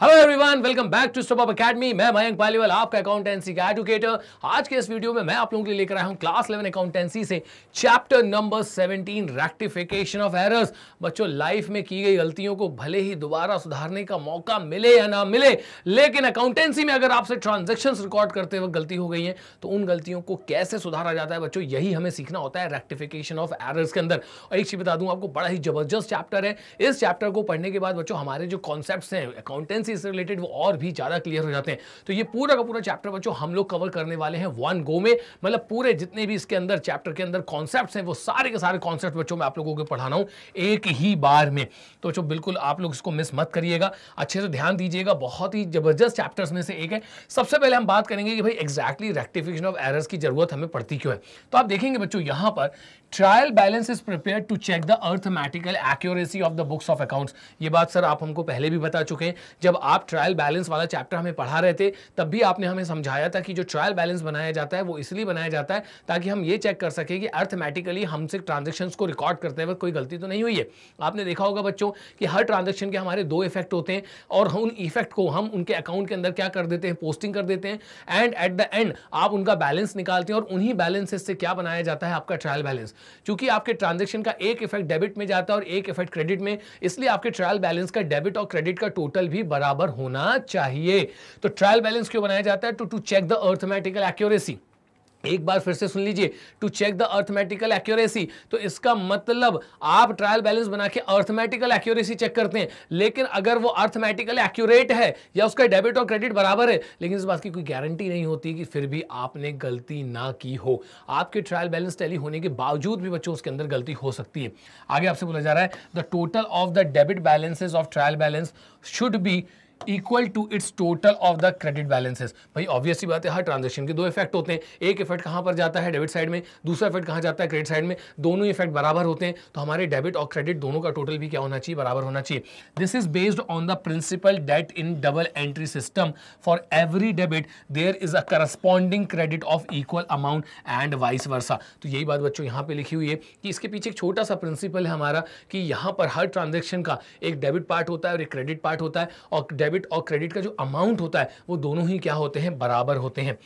Hello everyone welcome back to Stop Academy मैं मयंक पालीवाल आपका accountancy का एडुकेटर आज के इस वीडियो में मैं आप लोगों के लिए लेकर आया हूं क्लास 11 अकाउंटेंसी से chapter number 17 rectification of errors बच्चों लाइफ में की गई गलतियों को भले ही दोबारा सुधारने का मौका मिले या ना मिले लेकिन अकाउंटेंसी में अगर आपसे ट्रांजेक्शन रिकॉर्ड करते वक्त गलती हो गई है तो उन गलतियों को कैसे सुधारा जाता है बच्चों यही हमें सीखना होता है रेक्टिफिकेशन ऑफ एरर्स के अंदर और एक चीज बता दूं आपको बड़ा ही जबरदस्त चैप्टर है इस चैप्टर को पढ़ने के बाद बच्चों हमारे जो कॉन्सेप्ट हैं अकाउंटेंसी प्रेगनेंसी से रिलेटेड वो और भी ज़्यादा क्लियर हो जाते हैं तो ये पूरा का पूरा चैप्टर बच्चों हम लोग कवर करने वाले हैं वन गो में मतलब पूरे जितने भी इसके अंदर चैप्टर के अंदर कॉन्सेप्ट हैं वो सारे के सारे कॉन्सेप्ट बच्चों में आप लोगों को पढ़ाना हूँ एक ही बार में तो बच्चों बिल्कुल आप लोग इसको मिस मत करिएगा अच्छे से ध्यान दीजिएगा बहुत ही जबरदस्त चैप्टर्स में से एक है सबसे पहले हम बात करेंगे कि भाई एग्जैक्टली रेक्टिफिकेशन ऑफ एरर्स की जरूरत हमें पड़ती क्यों है तो आप देखेंगे बच्चों यहाँ पर trial balance is prepare to check the arithmetical accuracy of the books of accounts ये बात सर आप हमको पहले भी बता चुके हैं जब आप ट्रायल बैलेंस वाला चैप्टर हमें पढ़ा रहे थे तब भी आपने हमें समझाया था कि जो ट्रायल बैलेंस बनाया जाता है वो इसलिए बनाया जाता है ताकि हम ये चेक कर सकें कि अर्थमेटिकली हमसे ट्रांजेक्शन को रिकॉर्ड करते वक्त कोई गलती तो नहीं हुई है आपने देखा होगा बच्चों कि हर ट्रांजेक्शन के हमारे दो इफेक्ट होते हैं और उन इफेक्ट को हम उनके अकाउंट के अंदर क्या कर देते हैं पोस्टिंग कर देते हैं एंड एट द एंड आप उनका बैलेंस निकालते हैं और उन्हीं बैलेंसेस से क्या बनाया जाता है आपका ट्रायल बैलेंस क्योंकि आपके ट्रांजेक्शन का एक इफेक्ट डेबिट में जाता है और एक इफेक्ट क्रेडिट में इसलिए आपके ट्रायल बैलेंस का डेबिट और क्रेडिट का टोटल भी बराबर होना चाहिए तो ट्रायल बैलेंस क्यों बनाया जाता है to to check the arithmetical accuracy एक बार फिर से सुन लीजिए to check the arithmetical accuracy तो इसका मतलब आप ट्रायल बैलेंस बना के अर्थमेटिकल एक्यूरेसी चेक करते हैं लेकिन अगर वो अर्थमेटिकल एक्यूरेट है या उसका डेबिट और क्रेडिट बराबर है लेकिन इस बात की कोई गारंटी नहीं होती कि फिर भी आपने गलती ना की हो आपके ट्रायल बैलेंस टैली होने के बावजूद भी बच्चों उसके अंदर गलती हो सकती है आगे आपसे बोला जा रहा है the total of the debit balances of trial balance should be equal to its total of the credit balances भाई ऑब्वियसली बात है हर ट्रांजेक्शन के दो इफेक्ट होते हैं एक इफेक्ट कहाँ पर जाता है डेबिट साइड में दूसरा इफेक्ट कहाँ जाता है क्रेडिट साइड में दोनों इफेक्ट बराबर होते हैं तो हमारे डेबिट और क्रेडिट दोनों का टोटल भी क्या होना चाहिए बराबर होना चाहिए this is based on the principle that in double entry system for every debit there is a corresponding credit of equal amount and vice versa तो यही बात बच्चों यहाँ पर लिखी हुई है कि इसके पीछे एक छोटा सा प्रिंसिपल है हमारा कि यहाँ पर हर ट्रांजेक्शन का एक डेबिट पार्ट होता है और एक क्रेडिट पार्ट होता है और डेबिट और क्रेडिट का जो अमाउंट होता है वो दोनों ही क्या होते हैं बराबर होते हैं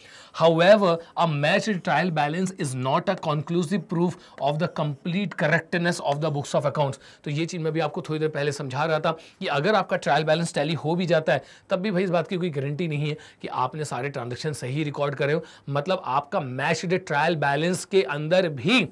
however a match trial balance is not a conclusive proof of the complete correctness of the books of accounts तो ये चीज़ मैं भी आपको थोड़ी देर पहले समझा रहा था कि अगर आपका ट्रायल बैलेंस टैली हो भी जाता है तब भी भाई इस बात की कोई गारंटी नहीं है कि आपने सारे ट्रांजेक्शन सही रिकॉर्ड करे हो मतलब आपका मैच ट्रायल बैलेंस के अंदर भी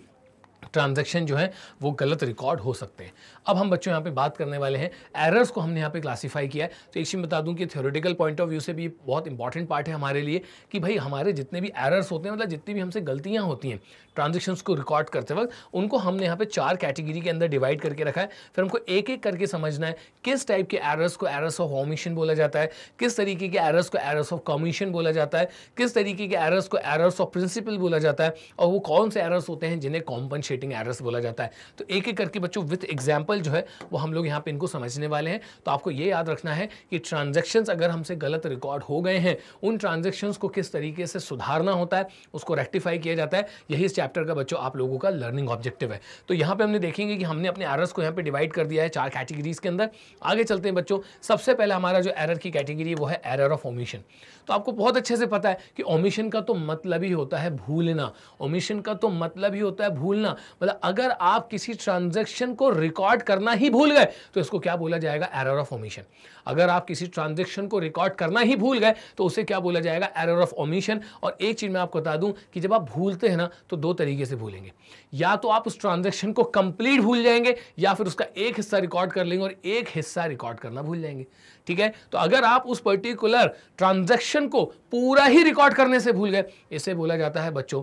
ट्रांजेक्शन जो है वो गलत रिकॉर्ड हो सकते हैं अब हम बच्चों यहाँ पे बात करने वाले हैं एरर्स को हमने यहाँ पे क्लासीफाई किया है तो एक चीज़ बता दूँ कि थ्योरेटिकल पॉइंट ऑफ व्यू से भी बहुत इंपॉर्टेंट पार्ट है हमारे लिए कि भाई हमारे जितने भी एरर्स होते हैं मतलब जितनी भी हमसे गलतियाँ होती हैं ट्रांजेक्शन को रिकॉर्ड करते वक्त उनको हमने यहाँ पर चार कैटेगरी के अंदर डिवाइड करके रखा है फिर हमको एक एक करके समझना है किस टाइप के एरर्स को एरर्स ऑफ ऑमिशन बोला जाता है किस तरीके के एरर्स को एरर्स ऑफ कमीशन बोला जाता है किस तरीके के एरर्स को एरर्स ऑफ प्रिंसिपल बोला जाता है और वो कौन से एरर्स होते हैं जिन्हें कॉम्पनशेटिंग एरर्स बोला जाता है तो एक एक करके बच्चों विथ एग्जाम्पल एग्जाम्पल जो है वो हम लोग यहाँ पे इनको समझने वाले हैं तो आपको ये याद रखना है कि ट्रांजेक्शन्स अगर हमसे गलत रिकॉर्ड हो गए हैं उन ट्रांजेक्शन्स को किस तरीके से सुधारना होता है उसको रेक्टिफाई किया जाता है यही इस चैप्टर का बच्चों आप लोगों का लर्निंग ऑब्जेक्टिव है तो यहाँ पर हमने देखेंगे कि हमने अपने एरर्स को यहाँ पर डिवाइड कर दिया है चार कैटेगरीज के अंदर आगे चलते हैं बच्चों सबसे पहले हमारा जो एरर की कैटेगरी वो है एरर ऑफ ओमिशन तो आपको बहुत अच्छे से पता है कि ओमिशन का तो मतलब ही होता है भूलना ओमिशन का तो मतलब ही होता है भूलना मतलब अगर आप किसी ट्रांजेक्शन को रिकॉर्ड रिकॉर्ड करना ही भूल गए तो इसको क्या बोला जाएगा एरर ऑफ ओमिशन अगर आप किसी ट्रांजेक्शन को रिकॉर्ड करना ही भूल गए तो उसे क्या बोला जाएगा एरर ऑफ ओमिशन और एक चीज़ मैं आपको बता दूं कि जब आप भूलते हैं ना तो दो तरीके से भूलेंगे या तो आप उस ट्रांजेक्शन को कंप्लीट भूल जाएंगे या फिर उसका एक हिस्सा रिकॉर्ड कर लेंगे और एक हिस्सा रिकॉर्ड करना भूल जाएंगे ठीक है तो अगर आप उस पर्टिकुलर ट्रांजेक्शन को पूरा ही रिकॉर्ड करने से भूल गए इसे बोला जाता है बच्चों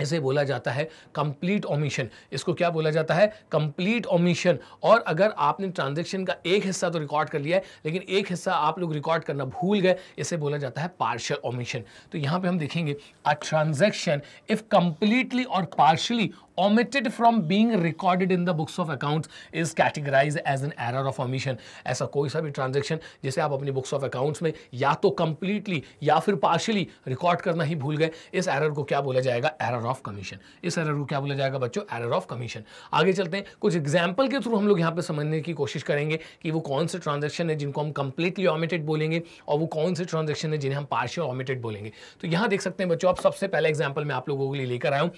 इसे बोला जाता है कंप्लीट ओमिशन इसको क्या बोला जाता है कंप्लीट ओमिशन और अगर आपने ट्रांजैक्शन का एक हिस्सा तो रिकॉर्ड कर लिया है लेकिन एक हिस्सा आप लोग रिकॉर्ड करना भूल गए इसे बोला जाता है पार्शियल ओमिशन तो यहाँ पे हम देखेंगे अ ट्रांजैक्शन इफ कंप्लीटली और partially omitted from being recorded in the books of accounts is categorized as an error of omission ऐसा कोई सा भी ट्रांजेक्शन जिसे आप अपनी बुक्स ऑफ अकाउंट्स में या तो कंप्लीटली या फिर पार्शली रिकॉर्ड करना ही भूल गए इस एरर को क्या बोला जाएगा एरर ऑफ कमीशन इस एरर को क्या बोला जाएगा बच्चों एरर ऑफ कमीशन आगे चलते हैं कुछ एग्जाम्पल के थ्रू हम लोग यहाँ पे समझने की कोशिश करेंगे कि वो कौन से ट्रांजेक्शन है जिनको हम कंप्लीटली ऑमिटेड बोलेंगे और वो कौन से ट्रांजेक्शन है जिन्हें हम पार्शियल ऑमिटेड बोलेंगे तो यहाँ देख सकते हैं बच्चों आप सबसे पहले एग्जाम्पल मैं आप लोगों के लिए लेकर आया हूँ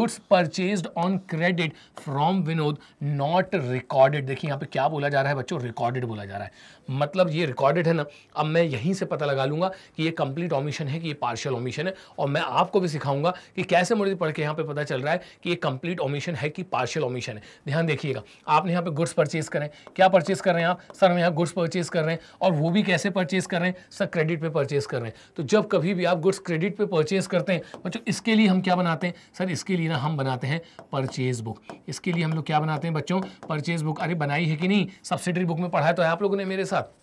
goods purchase based on credit from Vinod not recorded देखिए यहाँ पे क्या बोला जा रहा है बच्चों रिकॉर्डेड बोला जा रहा है मतलब ये रिकॉर्डेड है ना अब मैं यहीं से पता लगा लूंगा कि ये कंप्लीट ऑमिशन है कि ये पार्शियल ऑमिशन है और मैं आपको भी सिखाऊंगा कि कैसे मुझे पढ़ के यहाँ पे पता चल रहा है कि ये कंप्लीट ऑमिशन है कि पार्शियल ऑमिशन है ध्यान देखिएगा आपने यहाँ पे गुड्स परचेज करें क्या परचेज कर रहे हैं आप सर हम यहाँ गुड्स परचेज कर रहे हैं और वो भी कैसे परचेज कर रहे हैं सर क्रेडिट पर परचेज कर रहे हैं तो जब कभी भी आप गुड्स क्रेडिट पर परचेज करते हैं बच्चों इसके लिए हम क्या बनाते हैं सर इसके लिए ना हम बनाते हैं परचेज बुक इसके लिए हम लोग क्या बनाते हैं बच्चों परचेज बुक अरे बनाई है कि नहीं सब्सिडरी बुक में पढ़ा है तो है आप लोगों ने मेरे साथ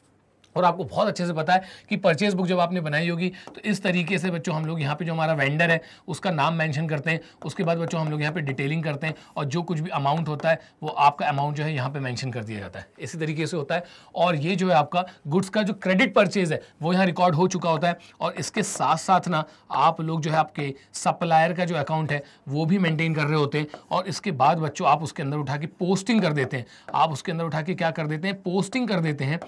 और आपको बहुत अच्छे से पता है कि परचेज बुक जब आपने बनाई होगी तो इस तरीके से बच्चों हम लोग यहाँ पे जो हमारा वेंडर है उसका नाम मैंशन करते हैं उसके बाद बच्चों हम लोग यहाँ पे डिटेलिंग करते हैं और जो कुछ भी अमाउंट होता है वो आपका अमाउंट जो है यहाँ पे मैंशन कर दिया जाता है इसी तरीके से होता है और ये जो है आपका गुड्स का जो क्रेडिट परचेज है वो यहाँ रिकॉर्ड हो चुका होता है और इसके साथ साथ ना आप लोग जो है आपके सप्लायर का जो अकाउंट है वो भी मेनटेन कर रहे होते हैं और इसके बाद बच्चों आप उसके अंदर उठा के पोस्टिंग कर देते हैं आप उसके अंदर उठा के क्या कर देते हैं पोस्टिंग कर देते हैं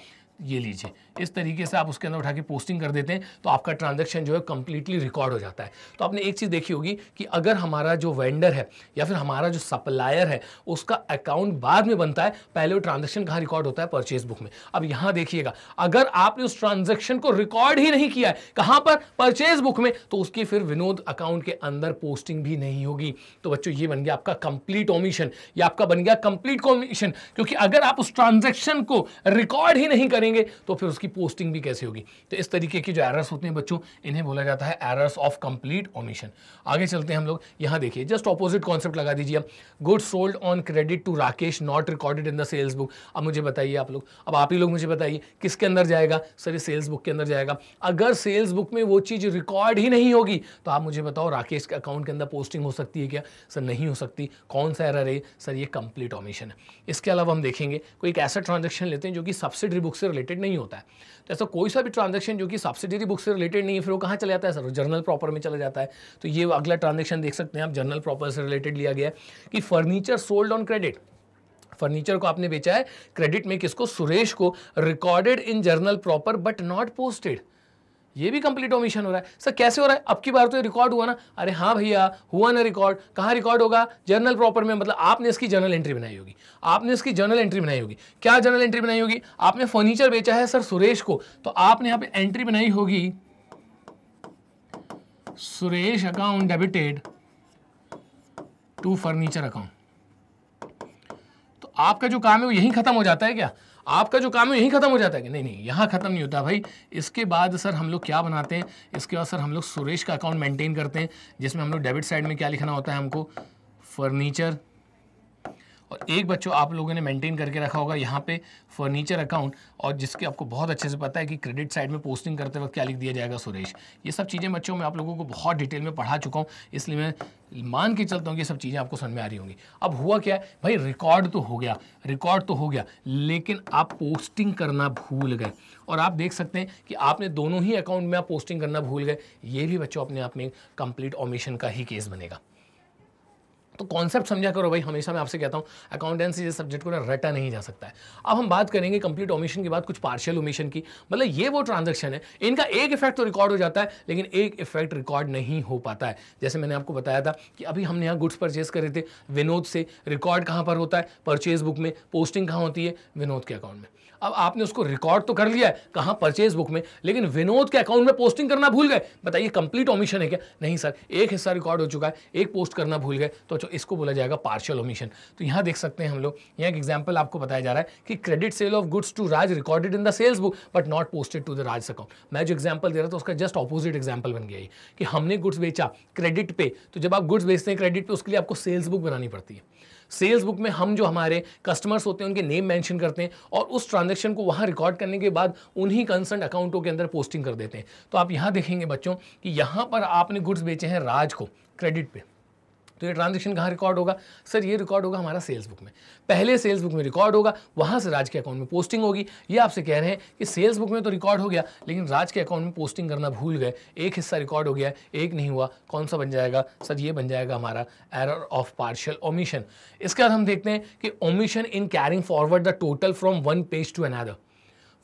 ये लीजिए इस तरीके से आप उसके अंदर उठा के पोस्टिंग कर देते हैं तो आपका ट्रांजेक्शन जो है कंप्लीटली रिकॉर्ड हो जाता है तो आपने एक चीज़ देखी होगी कि अगर हमारा जो वेंडर है या फिर हमारा जो सप्लायर है उसका अकाउंट बाद में बनता है पहले वो ट्रांजेक्शन कहाँ रिकॉर्ड होता है परचेज बुक में अब यहाँ देखिएगा अगर आपने उस ट्रांजेक्शन को रिकॉर्ड ही नहीं किया है कहाँ पर परचेज बुक में तो उसकी फिर विनोद अकाउंट के अंदर पोस्टिंग भी नहीं होगी तो बच्चों ये बन गया आपका कंप्लीट ओमिशन या आपका बन गया कंप्लीट कॉमिशन क्योंकि अगर आप उस ट्रांजेक्शन को रिकॉर्ड ही नहीं करेंगे करेंगे तो फिर उसकी पोस्टिंग भी कैसे होगी तो इस तरीके की जो एरर्स होते हैं बच्चों इन्हें बोला जाता है एरर्स ऑफ कंप्लीट ओमिशन आगे चलते हैं हम लोग यहाँ देखिए जस्ट ऑपोजिट कॉन्सेप्ट लगा दीजिए आप good sold on credit to Rakesh not recorded in the sales book अब मुझे बताइए आप लोग अब आप ही लोग मुझे बताइए किसके अंदर जाएगा सर ये सेल्स बुक के अंदर जाएगा अगर सेल्स बुक में वो चीज़ रिकॉर्ड ही नहीं होगी तो आप मुझे बताओ राकेश के अकाउंट के अंदर पोस्टिंग हो सकती है क्या सर नहीं हो सकती कौन सा एरर है सर ये कंप्लीट ऑमिशन है इसके अलावा हम देखेंगे कोई एक ऐसा ट्रांजेक्शन लेते हैं जो कि सब्सिडी बुक से रिलेटेड नहीं होता है तो ऐसा कोई सा भी ट्रांजेक्शन जो कि सब्सिडरी बुक से रिलेटेड नहीं है फिर वो कहाँ चला जाता है सर जर्नल प्रॉपर में चला जाता है तो ये अगला ट्रांजेक्शन देख सकते हैं आप जर्नल प्रॉपर से रिलेटेड लिया गया है कि furniture sold on credit furniture को आपने बेचा है क्रेडिट में किसको सुरेश को recorded in journal proper but not posted ये भी कंप्लीट ओमिशन हो रहा है सर कैसे हो रहा है अब की बार तो ये रिकॉर्ड हुआ ना अरे हाँ भैया हुआ ना रिकॉर्ड कहाँ रिकॉर्ड होगा जर्नल प्रॉपर में मतलब आपने इसकी जर्नल एंट्री बनाई होगी आपने इसकी जर्नल एंट्री बनाई होगी क्या जर्नल एंट्री बनाई होगी आपने फर्नीचर बेचा है सर सुरेश को तो आपने यहाँ पे एंट्री बनाई होगी Suresh account debited to furniture account तो आपका जो काम है वो यहीं खत्म हो जाता है क्या आपका जो काम है यहीं ख़त्म हो जाता है कि नहीं नहीं यहाँ ख़त्म नहीं होता भाई इसके बाद सर हम लोग क्या बनाते हैं इसके बाद सर हम लोग सुरेश का अकाउंट मेंटेन करते हैं जिसमें हम लोग डेबिट साइड में क्या लिखना होता है हमको फर्नीचर और एक बच्चों आप लोगों ने मेंटेन करके रखा होगा यहाँ पे फर्नीचर अकाउंट और जिसके आपको बहुत अच्छे से पता है कि क्रेडिट साइड में पोस्टिंग करते वक्त क्या लिख दिया जाएगा सुरेश ये सब चीज़ें बच्चों मैं आप लोगों को बहुत डिटेल में पढ़ा चुका हूँ इसलिए मैं मान के चलता हूँ कि सब चीज़ें आपको समझ में आ रही होंगी अब हुआ क्या है भाई रिकॉर्ड तो हो गया रिकॉर्ड तो हो गया लेकिन आप पोस्टिंग करना भूल गए और आप देख सकते हैं कि आपने दोनों ही अकाउंट में आप पोस्टिंग करना भूल गए ये भी बच्चों अपने आप में कंप्लीट ऑमिशन का ही केस बनेगा तो कॉन्सेप्ट समझा करो भाई हमेशा मैं आपसे कहता हूँ अकाउंटेंसी जैसे सब्जेक्ट को ना रटा नहीं जा सकता है अब हम बात करेंगे कंप्लीट ओमिशन की बात कुछ पार्शियल ओमिशन की मतलब ये वो ट्रांजेक्शन है इनका एक इफेक्ट तो रिकॉर्ड हो जाता है लेकिन एक इफेक्ट रिकॉर्ड नहीं हो पाता है जैसे मैंने आपको बताया था कि अभी हमने यहाँ गुड्स परचेज करे थे विनोद से रिकॉर्ड कहाँ पर होता है परचेज बुक में पोस्टिंग कहाँ होती है विनोद के अकाउंट में अब आपने उसको रिकॉर्ड तो कर लिया है कहाँ परचेज बुक में लेकिन विनोद के अकाउंट में पोस्टिंग करना भूल गए बताइए कंप्लीट ओमिशन है क्या नहीं सर एक हिस्सा रिकॉर्ड हो चुका है एक पोस्ट करना भूल गए तो अच्छा, इसको बोला जाएगा पार्शल ओमिशन तो यहाँ देख सकते हैं हम लोग यहाँ एक एग्जाम्पल आपको बताया जा रहा है कि credit sale of goods to Raj recorded in the sales book but not posted to the Raj account मैं जो एग्जाम्पल दे रहा था उसका जस्ट ऑपोजिट एग्जाम्पल बन गया कि हमने गुड्स बेचा क्रेडिट पे तो जब आप गुड्स बेचते हैं क्रेडिट पे उसके लिए आपको सेल्स बुक बनानी पड़ती है सेल्स बुक में हम जो हमारे कस्टमर्स होते हैं उनके नेम मेंशन करते हैं और उस ट्रांजेक्शन को वहाँ रिकॉर्ड करने के बाद उन्हीं कंसर्न अकाउंटों के अंदर पोस्टिंग कर देते हैं तो आप यहाँ देखेंगे बच्चों कि यहाँ पर आपने गुड्स बेचे हैं राज को क्रेडिट पे तो ये ट्रांजेक्शन कहाँ रिकॉर्ड होगा सर ये रिकॉर्ड होगा हमारा सेल्स बुक में पहले सेल्स बुक में रिकॉर्ड होगा वहाँ से राज के अकाउंट में पोस्टिंग होगी ये आपसे कह रहे हैं कि सेल्स बुक में तो रिकॉर्ड हो गया लेकिन राज के अकाउंट में पोस्टिंग करना भूल गए एक हिस्सा रिकॉर्ड हो गया एक नहीं हुआ कौन सा बन जाएगा सर ये बन जाएगा हमारा एरर ऑफ पार्शल ओमिशन इसके बाद हम देखते हैं कि omission in carrying forward the total from one page to another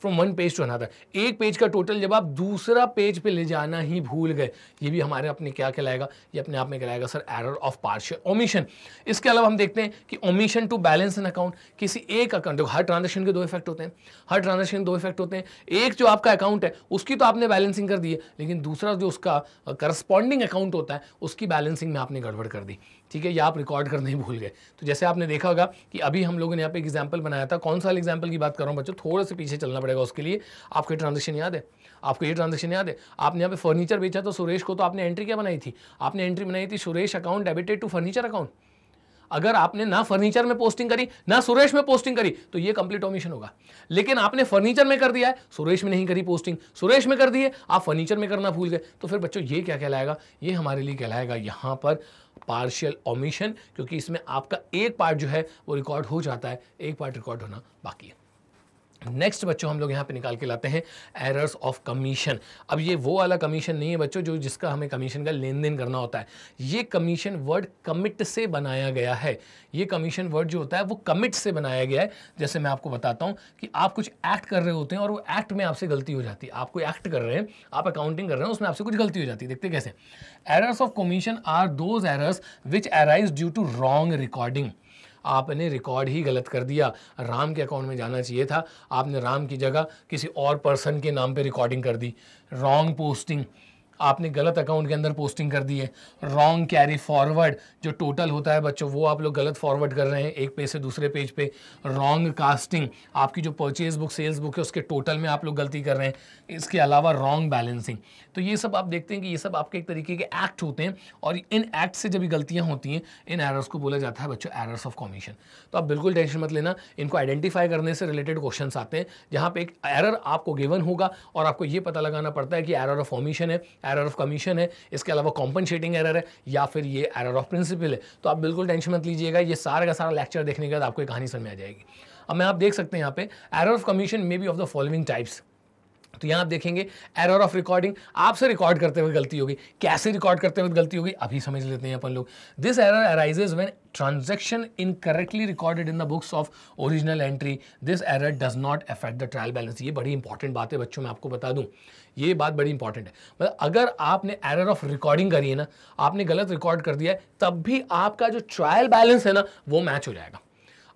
from one page to another एक पेज का टोटल जब आप दूसरा पेज पे ले जाना ही भूल गए ये भी हमारे अपने क्या कहलाएगा ये अपने आप में कहलाएगा sir error of partial omission इसके अलावा हम देखते हैं कि omission to balance an account किसी एक अकाउंट देखो हर ट्रांजेक्शन के दो इफेक्ट होते हैं हर ट्रांजेक्शन के दो इफेक्ट होते हैं एक जो आपका अकाउंट है उसकी तो आपने बैलेंसिंग कर दी है लेकिन दूसरा जो उसका करस्पॉन्डिंग अकाउंट होता है उसकी बैलेंसिंग में आपने गड़बड़ कर दी ठीक है या आप रिकॉर्ड करने ही भूल गए तो जैसे आपने देखा होगा कि अभी हम लोगों ने यहाँ पे एग्जाम्पल बनाया था कौन सा एग्जाम्पल की बात कर रहा हूँ बच्चों थोड़ा से पीछे चलना पड़ेगा उसके लिए आपको ये ट्रांजेक्शन याद है आपको ये ट्रांजेक्शन याद है आपने यहाँ पे फर्नीचर बेचा तो सुरेश को तो आपने एंट्री क्या बनाई थी आपने एंट्री बनाई थी Suresh account debited to furniture account अगर आपने ना फर्नीचर में पोस्टिंग करी ना सुरेश में पोस्टिंग करी तो ये कंप्लीट ऑमिशन होगा लेकिन आपने फर्नीचर में कर दिया है सुरेश में नहीं करी पोस्टिंग सुरेश में कर दिए आप फर्नीचर में करना भूल गए तो फिर बच्चों ये क्या कहलाएगा ये हमारे लिए कहलाएगा यहाँ पर पार्शियल ओमिशन क्योंकि इसमें आपका एक पार्ट जो है वो रिकॉर्ड हो जाता है एक पार्ट रिकॉर्ड होना बाकी है नेक्स्ट बच्चों हम लोग यहाँ पे निकाल के लाते हैं एरर्स ऑफ कमीशन अब ये वो वाला कमीशन नहीं है बच्चों जो जिसका हमें कमीशन का लेन देन करना होता है ये कमीशन वर्ड कमिट से बनाया गया है ये कमीशन वर्ड जो होता है वो कमिट से बनाया गया है जैसे मैं आपको बताता हूँ कि आप कुछ एक्ट कर रहे होते हैं और वो एक्ट में आपसे गलती हो जाती है आप कोई एक्ट कर रहे हैं आप अकाउंटिंग कर रहे हैं उसमें आपसे कुछ गलती हो जाती है देखते कैसे errors of commission are those errors which arise due to wrong recording आपने रिकॉर्ड ही गलत कर दिया राम के अकाउंट में जाना चाहिए था आपने राम की जगह किसी और पर्सन के नाम पर रिकॉर्डिंग कर दी रॉन्ग पोस्टिंग आपने गलत अकाउंट के अंदर पोस्टिंग कर दी है रॉन्ग कैरी फॉरवर्ड जो टोटल होता है बच्चों वो आप लोग गलत फॉरवर्ड कर रहे हैं एक पेज से दूसरे पेज पे रॉन्ग कास्टिंग आपकी जो परचेज बुक सेल्स बुक है उसके टोटल में आप लोग गलती कर रहे हैं इसके अलावा रॉन्ग बैलेंसिंग तो ये सब आप देखते हैं कि ये सब आपके एक तरीके के एक्ट होते हैं और इन एक्ट से जब गलतियाँ होती हैं इन एरर्स को बोला जाता है बच्चों एरर्स ऑफ कॉमिशन तो आप बिल्कुल टेंशन मत लेना इनको आइडेंटिफाई करने से रिलेटेड क्वेश्चन आते हैं जहाँ पे एक एरर आपको गिवन होगा और आपको ये पता लगाना पड़ता है कि एरर ऑफ कॉमीशन है एरर ऑफ कमीशन है इसके अलावा कॉम्पनसेटिंग एरर है या फिर ये एरर ऑफ प्रिंसिपल है तो आप बिल्कुल टेंशन मत लीजिएगा ये सारा का सारा लेक्चर देखने के बाद आपको कहानी समझ आ जाएगी अब मैं आप देख सकते हैं यहाँ पे error of commission may be of the following types तो यहाँ आप देखेंगे एरर ऑफ रिकॉर्डिंग आपसे रिकॉर्ड करते हुए गलती होगी कैसे रिकॉर्ड करते हुए गलती होगी अभी समझ लेते हैं अपन लोग this error arises when incorrectly recorded in the books of original entry this error does not affect the trial balance ये बड़ी इंपॉर्टेंट बात है बच्चों मैं आपको बता दूं ये बात बड़ी इंपॉर्टेंट है मतलब अगर आपने एरर ऑफ रिकॉर्डिंग करी है ना आपने गलत रिकॉर्ड कर दिया है तब भी आपका जो ट्रायल बैलेंस है ना वो मैच हो जाएगा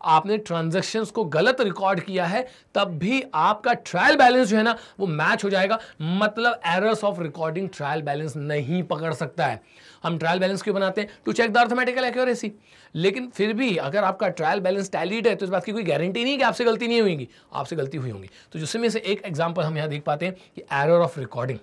आपने ट्रांजेक्शन को गलत रिकॉर्ड किया है तब भी आपका ट्रायल बैलेंस जो है ना वो मैच हो जाएगा मतलब errors of recording trial balance नहीं पकड़ सकता है हम ट्रायल बैलेंस क्यों बनाते हैं to check the arithmetical accuracy लेकिन फिर भी अगर आपका ट्रायल बैलेंस टैलीड है तो इस बात की कोई गारंटी नहीं कि आपसे गलती नहीं होगी आपसे गलती हुई होंगी तो जिसमें से एक एग्जाम्पल हम यहाँ देख पाते हैं कि error of recording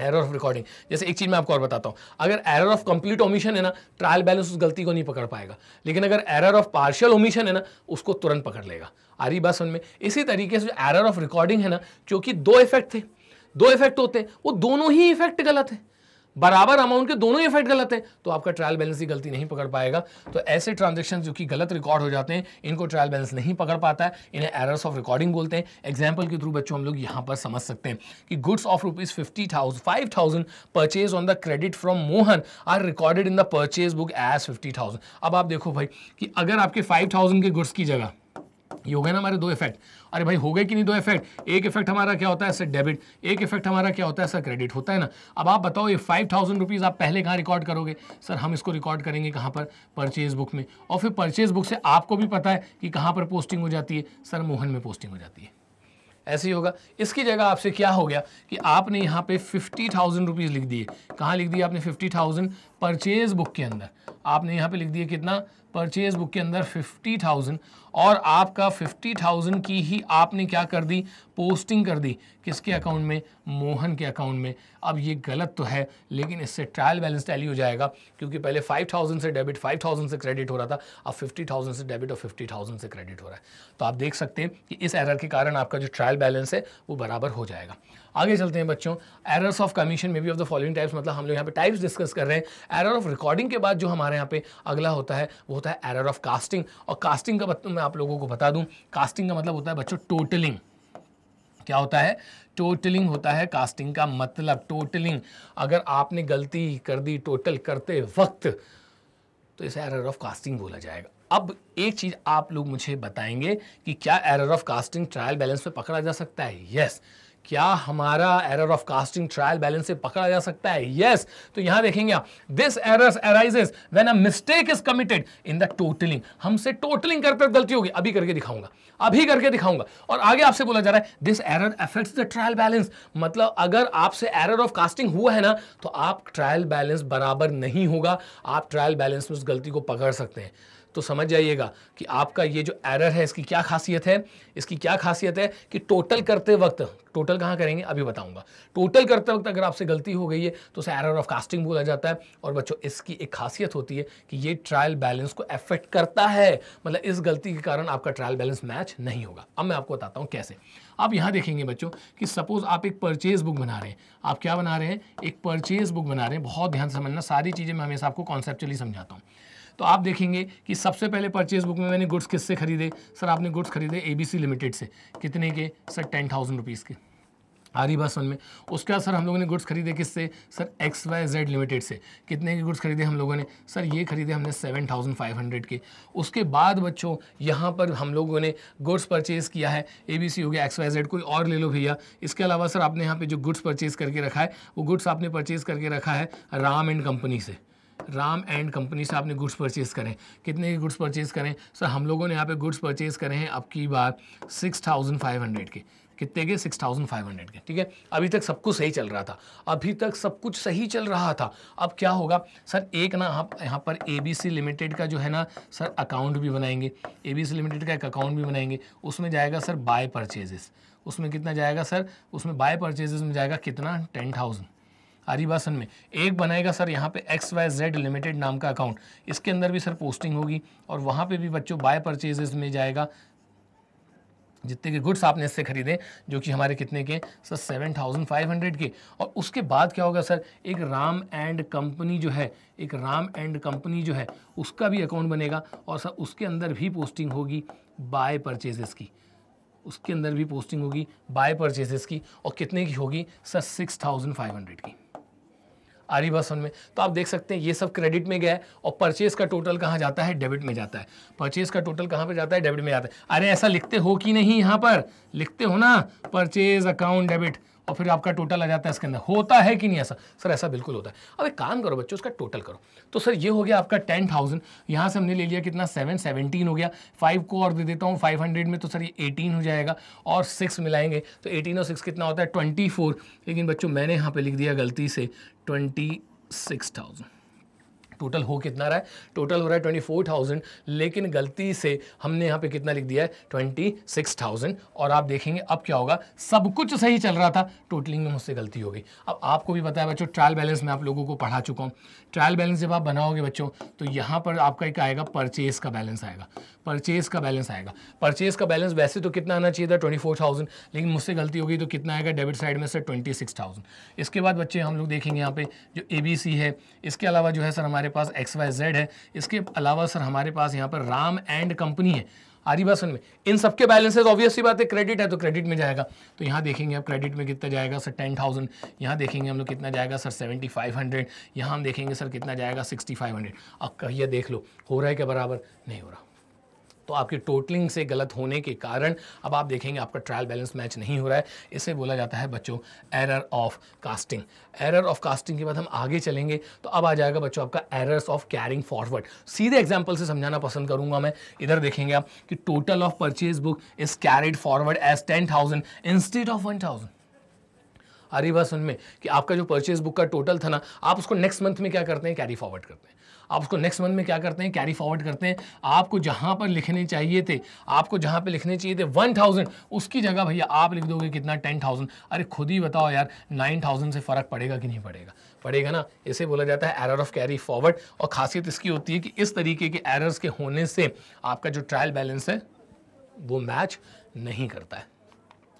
error of recording जैसे एक चीज़ मैं आपको और बताता हूँ अगर एरर ऑफ कंप्लीट ओमिशन है ना ट्रायल बैलेंस उस गलती को नहीं पकड़ पाएगा लेकिन अगर एरर ऑफ पार्शियल ओमिशन है ना उसको तुरंत पकड़ लेगा आ रही बात में इसी तरीके से जो एरर ऑफ रिकॉर्डिंग है ना क्योंकि दो इफेक्ट थे दो इफेक्ट होते हैं वो दोनों ही इफेक्ट गलत है बराबर अमाउंट के दोनों इफेक्ट गलत है तो आपका ट्रायल बैलेंस ही गलती नहीं पकड़ पाएगा तो ऐसे ट्रांजेक्शन जो कि गलत रिकॉर्ड हो जाते हैं इनको ट्रायल बैलेंस नहीं पकड़ पाता है इन्हें एरर्स ऑफ रिकॉर्डिंग बोलते हैं एग्जाम्पल के थ्रू बच्चों हम लोग यहां पर समझ सकते हैं कि goods of rupees fifty thousand five thousand purchase on the credit from Mohan are recorded in the purchase book as fifty thousand अब आप देखो भाई कि अगर आपके फाइव थाउजेंड के गुड्स की जगह ये हो गए ना हमारे दो इफेक्ट अरे भाई हो गए कि नहीं दो इफेक्ट एक इफेक्ट हमारा क्या होता है सर डेबिट एक इफेक्ट हमारा क्या होता है सर क्रेडिट होता है ना अब आप बताओ ये फाइव थाउजेंड रुपीज़ आप पहले कहाँ रिकॉर्ड करोगे सर हम इसको रिकॉर्ड करेंगे कहाँ पर परचेज बुक में और फिर परचेज बुक से आपको भी पता है कि कहाँ पर पोस्टिंग हो जाती है सर मोहन में पोस्टिंग हो जाती है ऐसे ही होगा इसकी जगह आपसे क्या हो गया कि आपने यहाँ पे फिफ्टी थाउजेंड रुपीज़ लिख दिए कहाँ लिख दिए आपने फिफ्टी थाउजेंड परचेज बुक के अंदर आपने यहाँ पे लिख दिया कितना परचेज बुक के अंदर फिफ्टी थाउजेंड और आपका फिफ्टी थाउजेंड की ही आपने क्या कर दी पोस्टिंग कर दी किसके अकाउंट में मोहन के अकाउंट में अब ये गलत तो है लेकिन इससे ट्रायल बैलेंस टैली हो जाएगा क्योंकि पहले फाइव थाउजेंड से डेबिट फाइव थाउजेंड से क्रेडिट हो रहा था अब फिफ्टी थाउजेंड से डेबिट और फिफ्टी थाउजेंड से क्रेडिट हो रहा है तो आप देख सकते हैं कि इस एरर के कारण आपका जो ट्रायल बैलेंस है वो बराबर हो जाएगा आगे चलते हैं बच्चों errors of commission may be of the following types मतलब हम लोग यहाँ पे टाइप्स डिस्कस कर रहे हैं एरर ऑफ रिकॉर्डिंग के बाद जो हमारे यहाँ पे अगला होता है वो होता है एरर ऑफ कास्टिंग और कास्टिंग का मैं आप लोगों को बता दूँ कास्टिंग का मतलब होता है बच्चों टोटलिंग क्या होता है टोटलिंग होता है कास्टिंग का मतलब टोटलिंग अगर आपने गलती कर दी टोटल करते वक्त तो इसे एरर ऑफ कास्टिंग बोला जाएगा अब एक चीज़ आप लोग मुझे बताएंगे कि क्या error of casting trial balance पे पकड़ा जा सकता है यस yes. क्या हमारा error of casting trial balance से पकड़ा जा सकता है यस yes. तो यहां देखेंगे this errors arises when a mistake is committed in the totalling हमसे टोटलिंग करते गलती होगी अभी करके दिखाऊंगा अभी करके दिखाऊंगा और आगे आपसे बोला जा रहा है this error affects the trial balance मतलब अगर आपसे एरर ऑफ कास्टिंग हुआ है ना तो आप ट्रायल बैलेंस बराबर नहीं होगा आप ट्रायल बैलेंस में उस गलती को पकड़ सकते हैं तो समझ जाइएगा कि आपका ये जो एरर है इसकी क्या खासियत है इसकी क्या खासियत है कि टोटल करते वक्त टोटल कहाँ करेंगे अभी बताऊंगा टोटल करते वक्त अगर आपसे गलती हो गई है तो उसे एरर ऑफ कास्टिंग बोला जाता है और बच्चों इसकी एक खासियत होती है कि ये ट्रायल बैलेंस को एफेक्ट करता है मतलब इस गलती के कारण आपका ट्रायल बैलेंस मैच नहीं होगा अब मैं आपको बताता हूँ कैसे आप यहाँ देखेंगे बच्चों कि सपोज आप एक परचेज बुक बना रहे हैं आप क्या बना रहे हैं एक परचेज बुक बना रहे हैं बहुत ध्यान समझना सारी चीज़ें मैं हमेशा आपको कॉन्सेप्चुअली समझाता हूँ तो आप देखेंगे कि सबसे पहले परचेज बुक में मैंने गुड्स किससे खरीदे सर आपने गुड्स खरीदे ए लिमिटेड से कितने के सर टेन थाउजेंड रुपीज़ के आरी बासन में उसके बाद सर हम लोगों ने गुड्स खरीदे किससे sir X Y Z limited से कितने के गुड्स खरीदे हम लोगों ने सर ये खरीदे हमने सेवन थाउजेंड फाइव हंड्रेड के उसके बाद बच्चों यहाँ पर हम लोगों ने गुड्स परचेज़ किया है ए बी सी हो गया एक्स वाई जेड कोई और ले लो भैया इसके अलावा सर आपने यहाँ पर जो गुड्स परचेज़ करके रखा है वो गुड्स आपने परचेज़ करके रखा है राम एंड कंपनी से राम एंड कंपनी से आपने गुड्स परचेज करें कितने के गुड्स परचेज करें सर हम लोगों ने यहाँ पे गुड्स परचेज करें हैं अब की बार सिक्स थाउजेंड फाइव हंड्रेड के कितने के सिक्स थाउजेंड फाइव हंड्रेड के ठीक है अभी तक सब कुछ सही चल रहा था अभी तक सब कुछ सही चल रहा था अब क्या होगा सर एक ना आप यहाँ पर ए बी सी लिमिटेड का जो है ना सर अकाउंट भी बनाएंगे ए बी सी लिमिटेड का एक अकाउंट भी बनाएंगे उसमें जाएगा सर बाय परचेजेस उसमें कितना जाएगा सर उसमें बाय परचेजेस में जाएगा कितना टेन थाउजेंड आरिबासन में एक बनाएगा सर यहाँ पे एक्स वाई जेड लिमिटेड नाम का अकाउंट इसके अंदर भी सर पोस्टिंग होगी और वहाँ पे भी बच्चों बाय परचेजेस में जाएगा जितने के गुड्स आपने इससे खरीदे जो कि हमारे कितने के sir seven thousand five hundred के और उसके बाद क्या होगा सर एक राम एंड कंपनी जो है एक राम एंड कंपनी जो है उसका भी अकाउंट बनेगा और सर उसके अंदर भी पोस्टिंग होगी बाय परचेजेस की उसके अंदर भी पोस्टिंग होगी बाय परचेजेस की और कितने की होगी sir six thousand five hundred की आरिभासन में तो आप देख सकते हैं ये सब क्रेडिट में गया है और परचेज का टोटल कहाँ जाता है डेबिट में जाता है परचेज का टोटल कहाँ पर जाता है डेबिट में जाता है अरे ऐसा लिखते हो कि नहीं यहाँ पर लिखते हो ना परचेज अकाउंट डेबिट और फिर आपका टोटल आ जाता है इसके अंदर होता है कि नहीं ऐसा सर ऐसा बिल्कुल होता है अब एक काम करो बच्चों उसका टोटल करो तो सर ये हो गया आपका टेन थाउजेंड यहाँ से हमने ले लिया कितना सेवन सेवनटीन हो गया फाइव को और दे देता हूँ फाइव हंड्रेड में तो सर ये एटीन हो जाएगा और सिक्स मिलाएंगे तो एटीन और सिक्स कितना होता है ट्वेंटी फोर लेकिन बच्चों मैंने यहाँ पर लिख दिया गलती से ट्वेंटी सिक्स थाउजेंड टोटल हो कितना रहा है टोटल हो रहा है ट्वेंटी फोर थाउजेंड लेकिन गलती से हमने यहाँ पे कितना लिख दिया है ट्वेंटी सिक्स थाउजेंड और आप देखेंगे अब क्या होगा सब कुछ सही चल रहा था टोटलिंग में मुझसे गलती हो गई अब आपको भी बताया बच्चों ट्रायल बैलेंस मैं आप लोगों को पढ़ा चुका हूँ ट्रायल बैलेंस जब आप बनाओगे बच्चों तो यहाँ पर आपका एक आएगा परचेज का बैलेंस आएगा परचेज का बैलेंस आएगा परचेज का बैलेंस वैसे तो कितना आना चाहिए था ट्वेंटी फोर थाउजेंड लेकिन मुझसे गलती होगी तो कितना आएगा डेबिट साइड में सर ट्वेंटी सिक्स थाउजेंड इसके बाद बच्चे हम लोग देखेंगे यहाँ पे जो ए बी सी है इसके अलावा जो है सर हमारे पास एक्स वाई जेड है इसके अलावा सर हमारे पास यहाँ पर राम एंड कंपनी है आरी बासन में इन सबके बैलेंसेज ऑब्वियसली बात है क्रेडिट है तो क्रेडिट में जाएगा तो यहाँ देखेंगे आप क्रेडिट में कितना जाएगा सर टेन थाउजेंड यहाँ देखेंगे हम लोग कितना जाएगा सर सेवेंटी फाइव हंड्रेड यहाँ हम देखेंगे सर कितना जाएगा सिक्सटी फाइव हंड्रेड अब कहिए देख लो हो रहा है क्या बराबर नहीं हो रहा तो आपकी टोटलिंग से गलत होने के कारण अब आप देखेंगे आपका ट्रायल बैलेंस मैच नहीं हो रहा है इसे बोला जाता है बच्चों error of casting error of casting के बाद हम आगे चलेंगे तो अब आ जाएगा बच्चों आपका एरर्स ऑफ कैरिंग फॉरवर्ड सीधे एग्जाम्पल से समझाना पसंद करूंगा मैं इधर देखेंगे आप कि total of purchase book is carried forward as ten thousand instead of one thousand अरे बस उनमें कि आपका जो परचेज बुक का टोटल था ना आप उसको नेक्स्ट मंथ में क्या करते हैं कैरी फॉरवर्ड करते हैं आप उसको नेक्स्ट मंथ में क्या करते हैं कैरी फॉरवर्ड करते हैं आपको जहाँ पर लिखने चाहिए थे आपको जहाँ पर लिखने चाहिए थे वन थाउजेंड उसकी जगह भैया आप लिख दोगे कितना टेन थाउजेंड अरे खुद ही बताओ यार नाइन थाउजेंड से फ़र्क पड़ेगा कि नहीं पड़ेगा पड़ेगा ना इसे बोला जाता है एरर ऑफ कैरी फॉरवर्ड और खासियत इसकी होती है कि इस तरीके के एरर्स के होने से आपका जो ट्रायल बैलेंस है वो मैच नहीं करता है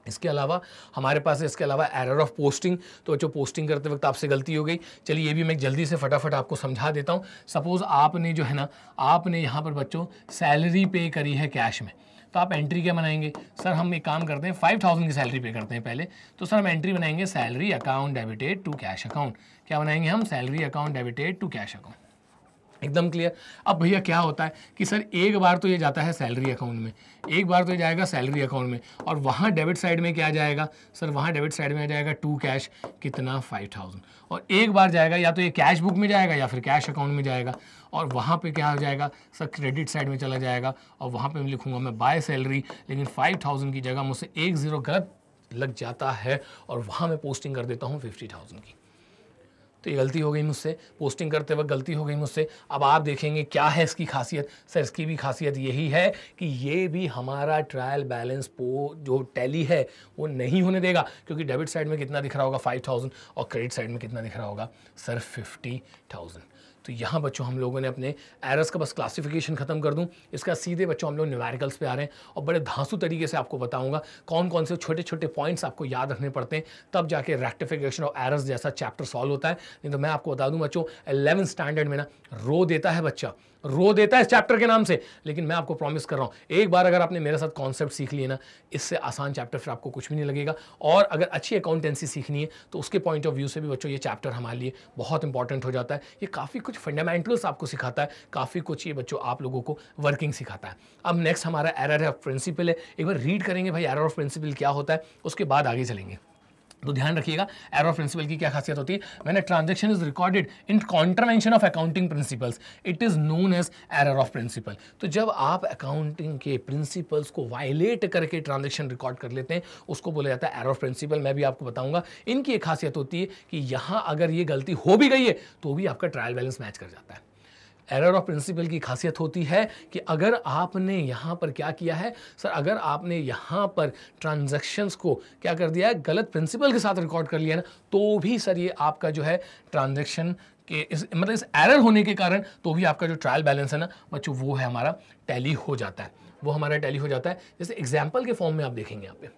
इसके अलावा हमारे पास है इसके अलावा एरर ऑफ पोस्टिंग तो बच्चों पोस्टिंग करते वक्त आपसे गलती हो गई चलिए ये भी मैं जल्दी से फटाफट आपको समझा देता हूँ सपोज़ आपने जो है ना आपने यहाँ पर बच्चों सैलरी पे करी है कैश में तो आप एंट्री क्या बनाएंगे सर हम एक काम करते हैं फाइव थाउजेंड की सैलरी पे करते हैं पहले तो सर हम एंट्री बनाएंगे salary account debited to cash account क्या बनाएंगे हम salary account debited to cash account एकदम क्लियर अब भैया क्या होता है कि सर एक बार तो ये जाता है सैलरी अकाउंट में एक बार तो ये जाएगा सैलरी अकाउंट में और वहाँ डेबिट साइड में क्या जाएगा सर वहाँ डेबिट साइड में आ जाएगा टू कैश कितना फाइव थाउजेंड और एक बार जाएगा या तो ये कैश बुक में जाएगा या फिर कैश अकाउंट में जाएगा और वहाँ पर क्या हो जाएगा सर क्रेडिट साइड में चला जाएगा और वहाँ पर मैं लिखूँगा मैं बाय सैलरी लेकिन फाइव थाउजेंड की जगह मुझसे एक ज़ीरो गलत लग जाता है और वहाँ मैं पोस्टिंग कर देता हूँ फिफ्टी थाउजेंड की तो ये गलती हो गई मुझसे पोस्टिंग करते वक्त गलती हो गई मुझसे अब आप देखेंगे क्या है इसकी खासियत सर इसकी भी खासियत यही है कि ये भी हमारा ट्रायल बैलेंस पो जो टैली है वो नहीं होने देगा क्योंकि डेबिट साइड में कितना दिख रहा होगा फाइव थाउजेंड और क्रेडिट साइड में कितना दिख रहा होगा सर फिफ्टी थाउजेंड तो यहाँ बच्चों हम लोगों ने अपने एरर्स का बस क्लासिफिकेशन ख़त्म कर दूँ इसका सीधे बच्चों हम लोग न्यूमेरिकल्स पे आ रहे हैं और बड़े धांसू तरीके से आपको बताऊँगा कौन कौन से छोटे छोटे पॉइंट्स आपको याद रखने पड़ते हैं तब जाके रेक्टिफिकेशन और एरर्स जैसा चैप्टर सॉल्व होता है नहीं तो मैं आपको बता दूँ बच्चों एलेवन स्टैंडर्ड में ना रो देता है बच्चा रो देता है इस चैप्टर के नाम से लेकिन मैं आपको प्रॉमिस कर रहा हूँ एक बार अगर आपने मेरे साथ कॉन्सेप्ट सीख लिए ना इससे आसान चैप्टर फिर आपको कुछ भी नहीं लगेगा और अगर अच्छी अकाउंटेंसी सीखनी है तो उसके पॉइंट ऑफ व्यू से भी बच्चों ये चैप्टर हमारे लिए बहुत इंपॉर्टेंट हो जाता है ये काफ़ी कुछ फंडामेंटल्स आपको सिखाता है काफ़ी कुछ ये बच्चों आप लोगों को वर्किंग सिखाता है अब नेक्स्ट हमारा एरर ऑफ प्रिंसिपल है एक बार रीड करेंगे भाई एरर ऑफ प्रिंसिपल क्या होता है उसके बाद आगे चलेंगे तो ध्यान रखिएगा एरो प्रिंसिपल की क्या खासियत होती है मैंने transaction is recorded in contravention of accounting principles it is known as error of principle तो जब आप अकाउंटिंग के प्रिंसिपल्स को वायलेट करके ट्रांजेक्शन रिकॉर्ड कर लेते हैं उसको बोला जाता है एरर ऑफ प्रिंसिपल मैं भी आपको बताऊंगा इनकी एक खासियत होती है कि यहाँ अगर ये गलती हो भी गई है तो भी आपका ट्रायल बैलेंस मैच कर जाता है एरर ऑफ प्रिंसिपल की खासियत होती है कि अगर आपने यहाँ पर क्या किया है सर अगर आपने यहाँ पर ट्रांजैक्शंस को क्या कर दिया है गलत प्रिंसिपल के साथ रिकॉर्ड कर लिया ना तो भी सर ये आपका जो है ट्रांजैक्शन के इस मतलब इस एरर होने के कारण तो भी आपका जो ट्रायल बैलेंस है ना बच्चों वो है हमारा टैली हो जाता है वो हमारा टैली हो जाता है जैसे एग्जाम्पल के फॉर्म में आप देखेंगे यहाँ पे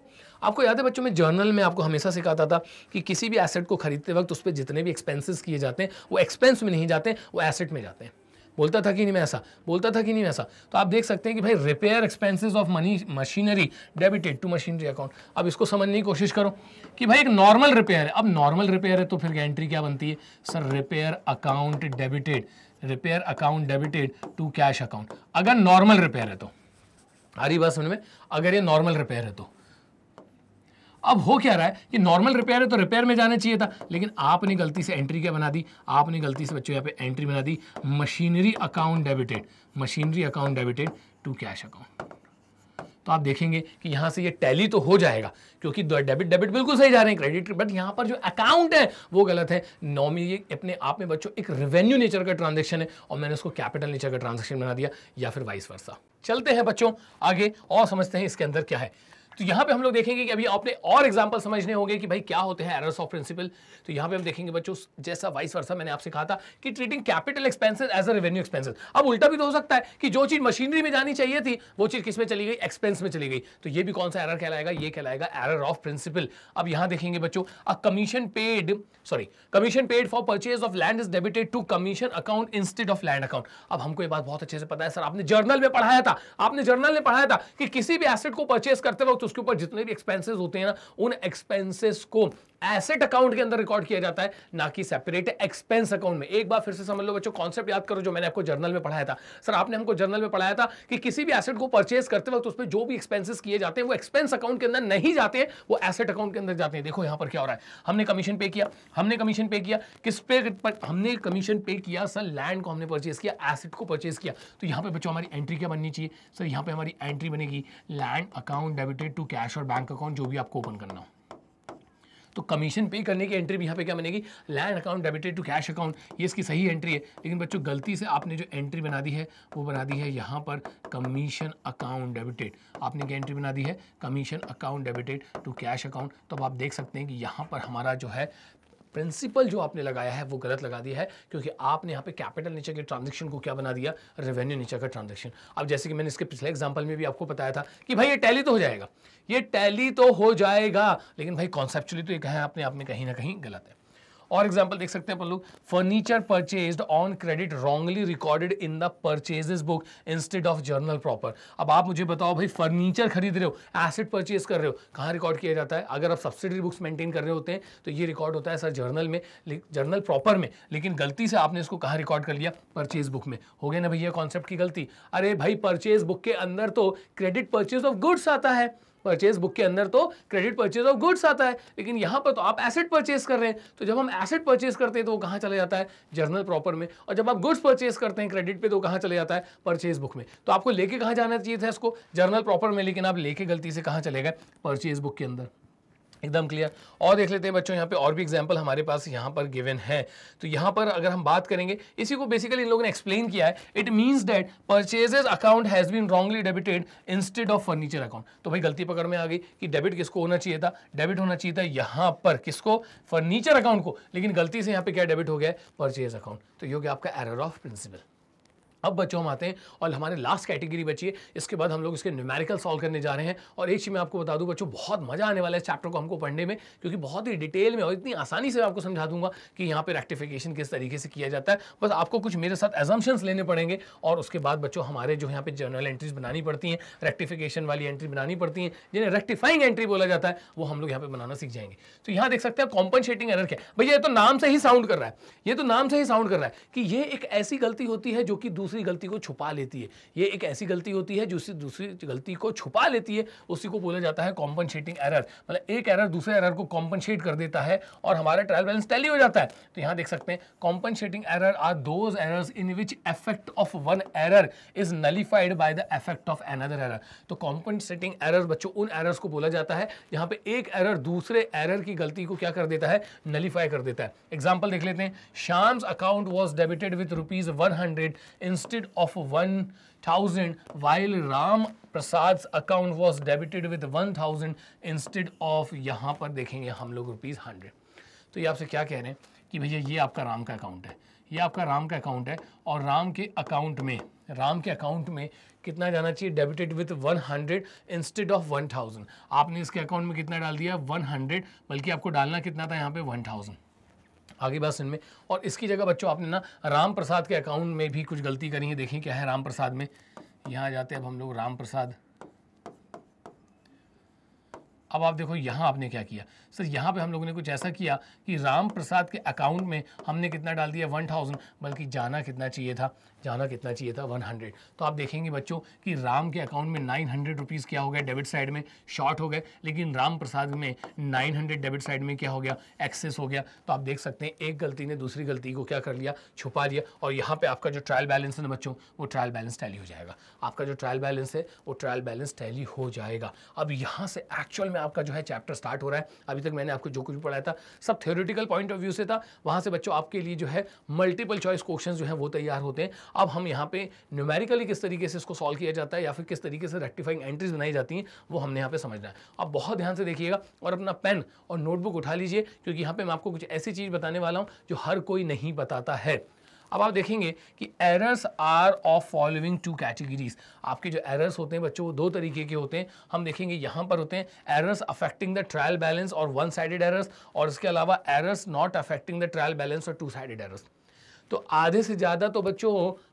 आपको याद है बच्चों में जर्नल में आपको हमेशा सिखाता था कि किसी भी एसेट को खरीदते वक्त उस पर जितने भी एक्सपेंसेस किए जाते हैं वो एक्सपेंस में नहीं जाते वो एसेट में जाते हैं बोलता था कि नहीं मैं ऐसा बोलता था कि नहीं वैसा तो आप देख सकते हैं कि भाई repair expenses of money machinery debited to machinery account अब इसको समझने की कोशिश करो कि भाई एक नॉर्मल रिपेयर है अब नॉर्मल रिपेयर है तो फिर एंट्री क्या बनती है sir repair account debited repair account debited to cash account अगर नॉर्मल रिपेयर है तो आ रही बात समझ में अगर ये नॉर्मल रिपेयर है तो अब हो क्या रहा है कि नॉर्मल रिपेयर है तो रिपेयर में जाना चाहिए था लेकिन आपने गलती से एंट्री क्या बना दी आपने गलती से बच्चों यहाँ पे एंट्री बना दी machinery account debited machinery account debited to cash account तो आप देखेंगे कि यहाँ से ये टैली तो हो जाएगा क्योंकि डेबिट डेबिट बिल्कुल सही जा रहे हैं क्रेडिट बट यहाँ पर जो अकाउंट है वो गलत है नॉमी ये अपने आप में बच्चों एक रेवेन्यू नेचर का ट्रांजेक्शन है और मैंने उसको कैपिटल नेचर का ट्रांजेक्शन बना दिया या फिर वाइस वर्षा चलते हैं बच्चों आगे और समझते हैं इसके अंदर क्या है तो यहां पे हम लोग देखेंगे कि अभी आपने और एग्जाम्पल समझने होंगे कि भाई क्या होते हैं एरर्स ऑफ प्रिंसिपल तो यहां पे हम देखेंगे बच्चों जैसा वाइस वर्सा मैंने आपसे कहा था कि treating capital expenses as a revenue expenses अब उल्टा भी तो हो सकता है कि जो चीज मशीनरी में जानी चाहिए थी वो चीज किस में चली गई एक्सपेंस में चली गई तो ये भी कौन सा एरर कहलाएगा ये कहलाएगा एरर ऑफ प्रिंसिपल अब यहां देखेंगे बच्चों a commission paid sorry commission paid for purchase of land is debited to commission account instead of land account अब हमको ये बात बहुत अच्छे से पता है सर आपने जर्नल में पढ़ाया था आपने जर्नल में पढ़ाया था कि किसी भी एसेट को परचेज करते वक्त उसके ऊपर जितने भी एक्सपेंसेस होते हैं ना उन एक्सपेंसेस को एसेट अकाउंट के अंदर रिकॉर्ड किया जाता है ना कि सेपरेट एक्सपेंस अकाउंट में एक बार फिर से समझ लो बच्चों कॉन्सेप्ट याद करो जो मैंने आपको जर्नल में पढ़ाया था सर आपने हमको जर्नल में पढ़ाया था कि किसी भी एसेट को परचेज करते वक्त उसमें जो भी एक्सपेंसिस किए जाते हैं वो एक्सपेंस अकाउंट के अंदर नहीं जाते हैं वो एसेट अकाउंट के अंदर जाते हैं देखो यहां पर क्या हो रहा है हमने कमीशन पे किया हमने कमीशन पे किया किस पे हमने कमीशन पे किया सर लैंड को हमने परचेज किया एसेट को परचेज किया तो यहाँ पर बच्चों हमारी एंट्री क्या बननी चाहिए सर यहाँ पर हमारी एंट्री बनेगी land account debited to cash और बैंक अकाउंट जो भी आपको ओपन करना हो तो कमीशन पे करने की एंट्री भी यहाँ पे क्या बनेगी land account debited to cash account ये इसकी सही एंट्री है लेकिन बच्चों गलती से आपने जो एंट्री बना दी है वो बना दी है यहाँ पर कमीशन अकाउंट डेबिटेड आपने क्या एंट्री बना दी है commission account debited to cash account तो अब आप देख सकते हैं कि यहाँ पर हमारा जो है प्रिंसिपल जो आपने लगाया है वो गलत लगा दिया है क्योंकि आपने यहाँ पे कैपिटल नेचर के ट्रांजेक्शन को क्या बना दिया रेवेन्यू नेचर का ट्रांजेक्शन अब जैसे कि मैंने इसके पिछले एग्जाम्पल में भी आपको बताया था कि भाई ये टैली तो हो जाएगा ये टैली तो हो जाएगा लेकिन भाई कॉन्सेप्चुअली तो ये कहें अपने आप में कहीं ना कहीं गलत है और एग्जाम्पल देख सकते हैं अपन लोग furniture purchase on credit wrongly recorded in the purchases book instead of journal proper अब आप मुझे बताओ भाई फर्नीचर खरीद रहे हो एसेट परचेज कर रहे हो कहाँ रिकॉर्ड किया जाता है अगर आप सब्सिडी बुक्स मेंटेन कर रहे होते हैं तो ये रिकॉर्ड होता है सर जर्नल में जर्नल प्रॉपर में लेकिन गलती से आपने इसको कहाँ रिकॉर्ड कर लिया परचेज बुक में हो गया ना भैया कॉन्सेप्ट की गलती अरे भाई परचेज बुक के अंदर तो क्रेडिट परचेज ऑफ गुड्स आता है परचेज बुक के अंदर तो क्रेडिट परचेज ऑफ गुड्स आता है लेकिन यहां पर तो आप एसेट परचेज कर रहे हैं तो जब हम एसेट परचेज करते हैं तो वो कहाँ चले जाता है जर्नल प्रॉपर में और जब आप गुड्स परचेज करते हैं क्रेडिट पे तो कहां चले जाता है परचेज बुक में तो आपको लेके कहा जाना चाहिए था इसको जर्नल प्रॉपर में लेकिन आप लेके गलती से कहां चले गए परचेज बुक के अंदर एकदम क्लियर और देख लेते हैं बच्चों यहाँ पे और भी एग्जाम्पल हमारे पास यहाँ पर गिवन है तो यहाँ पर अगर हम बात करेंगे इसी को बेसिकली इन लोगों ने एक्सप्लेन किया है it means that purchases account has been wrongly debited instead of furniture account तो भाई गलती पकड़ में आ गई कि डेबिट किसको होना चाहिए था डेबिट होना चाहिए था यहाँ पर किसको फर्नीचर अकाउंट को लेकिन गलती से यहाँ पर क्या डेबिट हो गया परचेज अकाउंट तो ये हो गया आपका एरर ऑफ प्रिंसिपल अब बच्चों हम आते हैं और हमारे लास्ट कैटेगरी बची है इसके बाद हम लोग इसके न्यूमेरिकल सॉल्व करने जा रहे हैं और एक चीज़ मैं आपको बता दूं बच्चों बहुत मजा आने वाला है चैप्टर को हमको पढ़ने में क्योंकि बहुत ही डिटेल में और इतनी आसानी से मैं आपको समझा दूंगा कि यहाँ पर रेक्टिफिकेशन किस तरीके से किया जाता है बस आपको कुछ मेरे साथ एजम्पन्स लेने पड़ेंगे और उसके बाद बच्चों हमारे जो यहाँ पे जर्नल एंट्रीज बनानी पड़ती हैं रेक्टिफिकेशन वाली एंट्री बनानी पड़ती हैं जिन्हें रेक्टिफाइंग एंट्री बोला जाता है वो हम लोग यहाँ पे बनाना सीख जाएंगे तो यहाँ देख सकते हैं कॉम्पनशेटिंग एनर क्या भैया ये तो नाम से ही साउंड कर रहा है ये तो नाम से ही साउंड कर रहा है कि ये एक ऐसी गलती होती है जो कि दूसरी दूसरी गलती को छुपा लेती है ये एक ऐसी गलती होती है जो दूसरी गलती को छुपा लेती है उसी को बोला जाता है कॉम्पनशेटिंग एरर मतलब एक एरर दूसरे एरर को कॉम्पनशेट कर देता है और हमारा ट्रायल बैलेंस टैली हो जाता है तो यहाँ देख सकते हैं compensating error are those errors in which effect of one error is nullified by the effect of another error तो कॉम्पनसेटिंग एरर बच्चों उन एरर्स को बोला जाता है जहाँ पे एक एरर दूसरे एरर की गलती को क्या कर देता है नलीफाई कर देता है एग्जाम्पल देख लेते हैं Shyam's account was debited with rupees one hundred in instead of 1000 while Ram Prasad's account was debited with 1000 instead of यहाँ पर देखेंगे हम लोग रुपीज़ हंड्रेड तो ये आपसे क्या कह रहे हैं कि भैया ये आपका राम का अकाउंट है ये आपका राम का अकाउंट है और राम के अकाउंट में राम के अकाउंट में कितना जाना चाहिए डेबिटेड विथ 100 इंस्टेड ऑफ 1000 आपने इसके अकाउंट में कितना डाल दिया 100 बल्कि आपको डालना कितना था यहाँ पे 1000 आगे बात सुन में और इसकी जगह बच्चों आपने ना राम प्रसाद के अकाउंट में भी कुछ गलती करी है देखिए क्या है राम प्रसाद में यहाँ जाते हैं अब हम लोग राम प्रसाद अब आप देखो यहाँ आपने क्या किया सर यहाँ पे हम लोगों ने कुछ ऐसा किया कि राम प्रसाद के अकाउंट में हमने कितना डाल दिया वन थाउजेंड बल्कि जाना कितना चाहिए था जाना कितना चाहिए था 100 तो आप देखेंगे बच्चों कि राम के अकाउंट में नाइन हंड्रेड रुपीज़ क्या हो गया डेबिट साइड में शॉर्ट हो गए लेकिन राम प्रसाद में नाइन हंड्रेड डेबिट साइड में क्या हो गया एक्सेस हो गया तो आप देख सकते हैं एक गलती ने दूसरी गलती को क्या कर लिया छुपा लिया और यहाँ पर आपका जो ट्रायल बैलेंस है ना बच्चों वो ट्रायल बैलेंस टैली हो जाएगा आपका जो ट्रायल बैलेंस है वो ट्रायल बैलेंस टैली हो जाएगा अब यहाँ से एक्चुअल में आपका जो है चैप्टर स्टार्ट हो रहा है अभी तक मैंने आपको जो कुछ पढ़ाया था सब थियोरिटिकल पॉइंट ऑफ व्यू से था वहाँ से बच्चों आपके लिए जो है मल्टीपल चॉइस क्वेश्चन जो है वो तैयार होते हैं अब हम यहाँ पे न्यूमेरिकली किस तरीके से इसको सॉल्व किया जाता है या फिर किस तरीके से रेक्टिफाइंग एंट्रीज बनाई जाती हैं वो हमने यहाँ पे समझना है आप बहुत ध्यान से देखिएगा और अपना पेन और नोटबुक उठा लीजिए क्योंकि यहाँ पर मैं आपको कुछ ऐसी चीज़ बताने वाला हूँ जो हर कोई नहीं बताता है अब आप देखेंगे कि errors are of following two categories आपके जो एरर्स होते हैं बच्चों वो दो तरीके के होते हैं हम देखेंगे यहाँ पर होते हैं errors affecting the trial balance और वन साइडेड एरर्स और इसके अलावा errors not affecting the trial balance और टू साइडेड एरर्स तो आधे से ज़्यादा तो बच्चों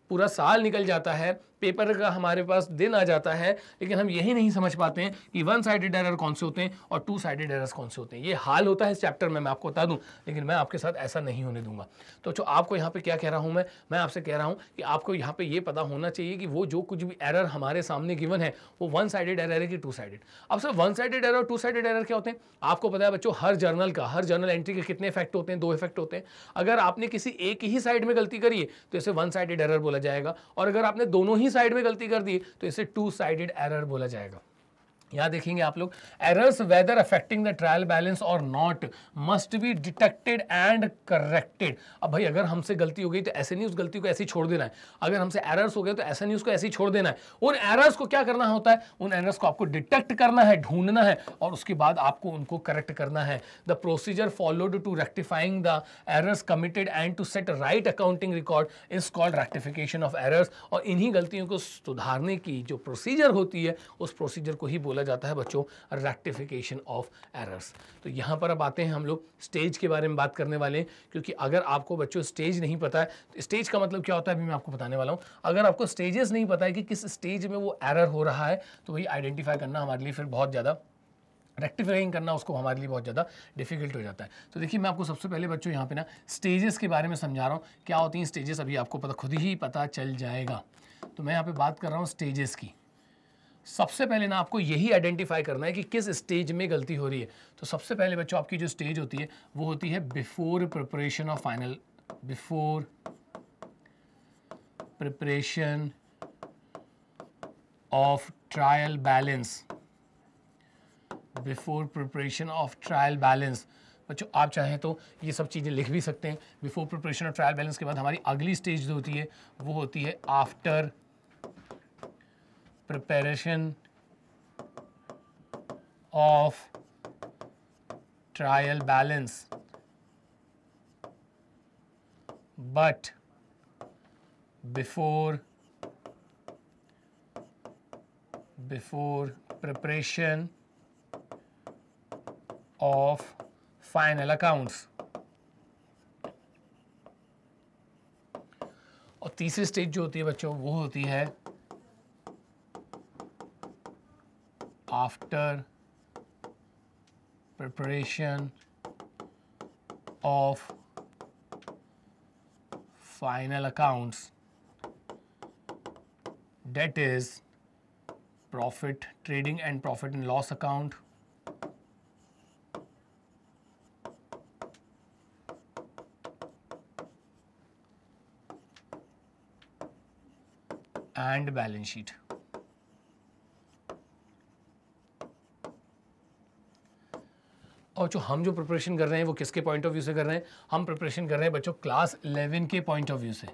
पूरा साल निकल जाता है पेपर का हमारे पास दिन आ जाता है लेकिन हम यही नहीं समझ पाते हैं कि वन साइडेड एरर कौन से होते हैं और टू साइडेड एरर कौन से होते हैं ये हाल होता है इस चैप्टर में मैं आपको बता दूं लेकिन मैं आपके साथ ऐसा नहीं होने दूंगा तो जो आपको यहाँ पे क्या कह रहा हूँ मैं मैं आपसे कह रहा हूँ कि आपको यहाँ पर यह पता होना चाहिए कि वो जो कुछ भी एरर हमारे सामने गिवन है वो वन साइडेड एरर है कि टू साइडेड अब सर वन साइडेड एरर और टू साइडेड एरर क्या होते हैं आपको पता है बच्चों हर जर्नल का हर जर्नल एंट्री के कितने इफेक्ट होते हैं दो इफेक्ट होते हैं अगर आपने किसी एक ही साइड में गलती करी है तो इसे वन साइडेड एरर बोला जाएगा और अगर आपने दोनों ही साइड में गलती कर दी तो इसे टू साइडेड एरर बोला जाएगा यहाँ देखेंगे आप लोग errors whether affecting the trial balance और not must be detected and corrected अब भाई अगर हमसे गलती हो गई तो ऐसे नहीं उस गलती को ऐसी छोड़ देना है अगर हमसे एरर्स हो गए तो ऐसे नहीं उसको ऐसे ही छोड़ देना है उन एरर्स को क्या करना होता है उन एरर्स को आपको डिटेक्ट करना है ढूंढना है और उसके बाद आपको उनको करेक्ट करना है the procedure followed to rectifying the errors committed and to set right accounting record is called rectification of errors और इन्हीं गलतियों को सुधारने की जो प्रोसीजर होती है उस प्रोसीजर को ही बोला बोला जाता है बच्चों रेक्टिफिकेशन ऑफ एरर्स तो यहाँ पर अब आते हैं हम लोग स्टेज के बारे में बात करने वाले हैं क्योंकि अगर आपको बच्चों स्टेज नहीं पता है तो स्टेज का मतलब क्या होता है अभी मैं आपको बताने वाला हूँ अगर आपको स्टेजेस नहीं पता है कि किस स्टेज में वो एरर हो रहा है तो वही आइडेंटिफाई करना हमारे लिए फिर बहुत ज़्यादा रेक्टिफाइंग करना उसको हमारे लिए बहुत ज़्यादा डिफिकल्ट हो जाता है तो देखिए मैं आपको सबसे पहले बच्चों यहाँ पे ना स्टेजेस के बारे में समझा रहा हूँ क्या होती हैं स्टेजेस अभी आपको पता खुद ही पता चल जाएगा तो मैं यहाँ पे बात कर रहा हूँ स्टेजेस की सबसे पहले ना आपको यही आइडेंटिफाई करना है कि किस स्टेज में गलती हो रही है तो सबसे पहले बच्चों आपकी जो स्टेज होती है वो होती है before preparation of final before preparation of trial balance before preparation of trial balance बच्चों आप चाहें तो ये सब चीज़ें लिख भी सकते हैं before preparation of trial balance के बाद हमारी अगली स्टेज जो होती है वो होती है after preparation of trial balance but before before preparation of final accounts और तीसरी स्टेज जो होती है बच्चों वो होती है after preparation of final accounts that is profit trading and profit and loss account and balance sheet और जो हम जो प्रिपरेशन कर रहे हैं वो किसके पॉइंट ऑफ व्यू से कर रहे हैं हम प्रिपरेशन कर रहे हैं बच्चों क्लास इलेवन के पॉइंट ऑफ व्यू से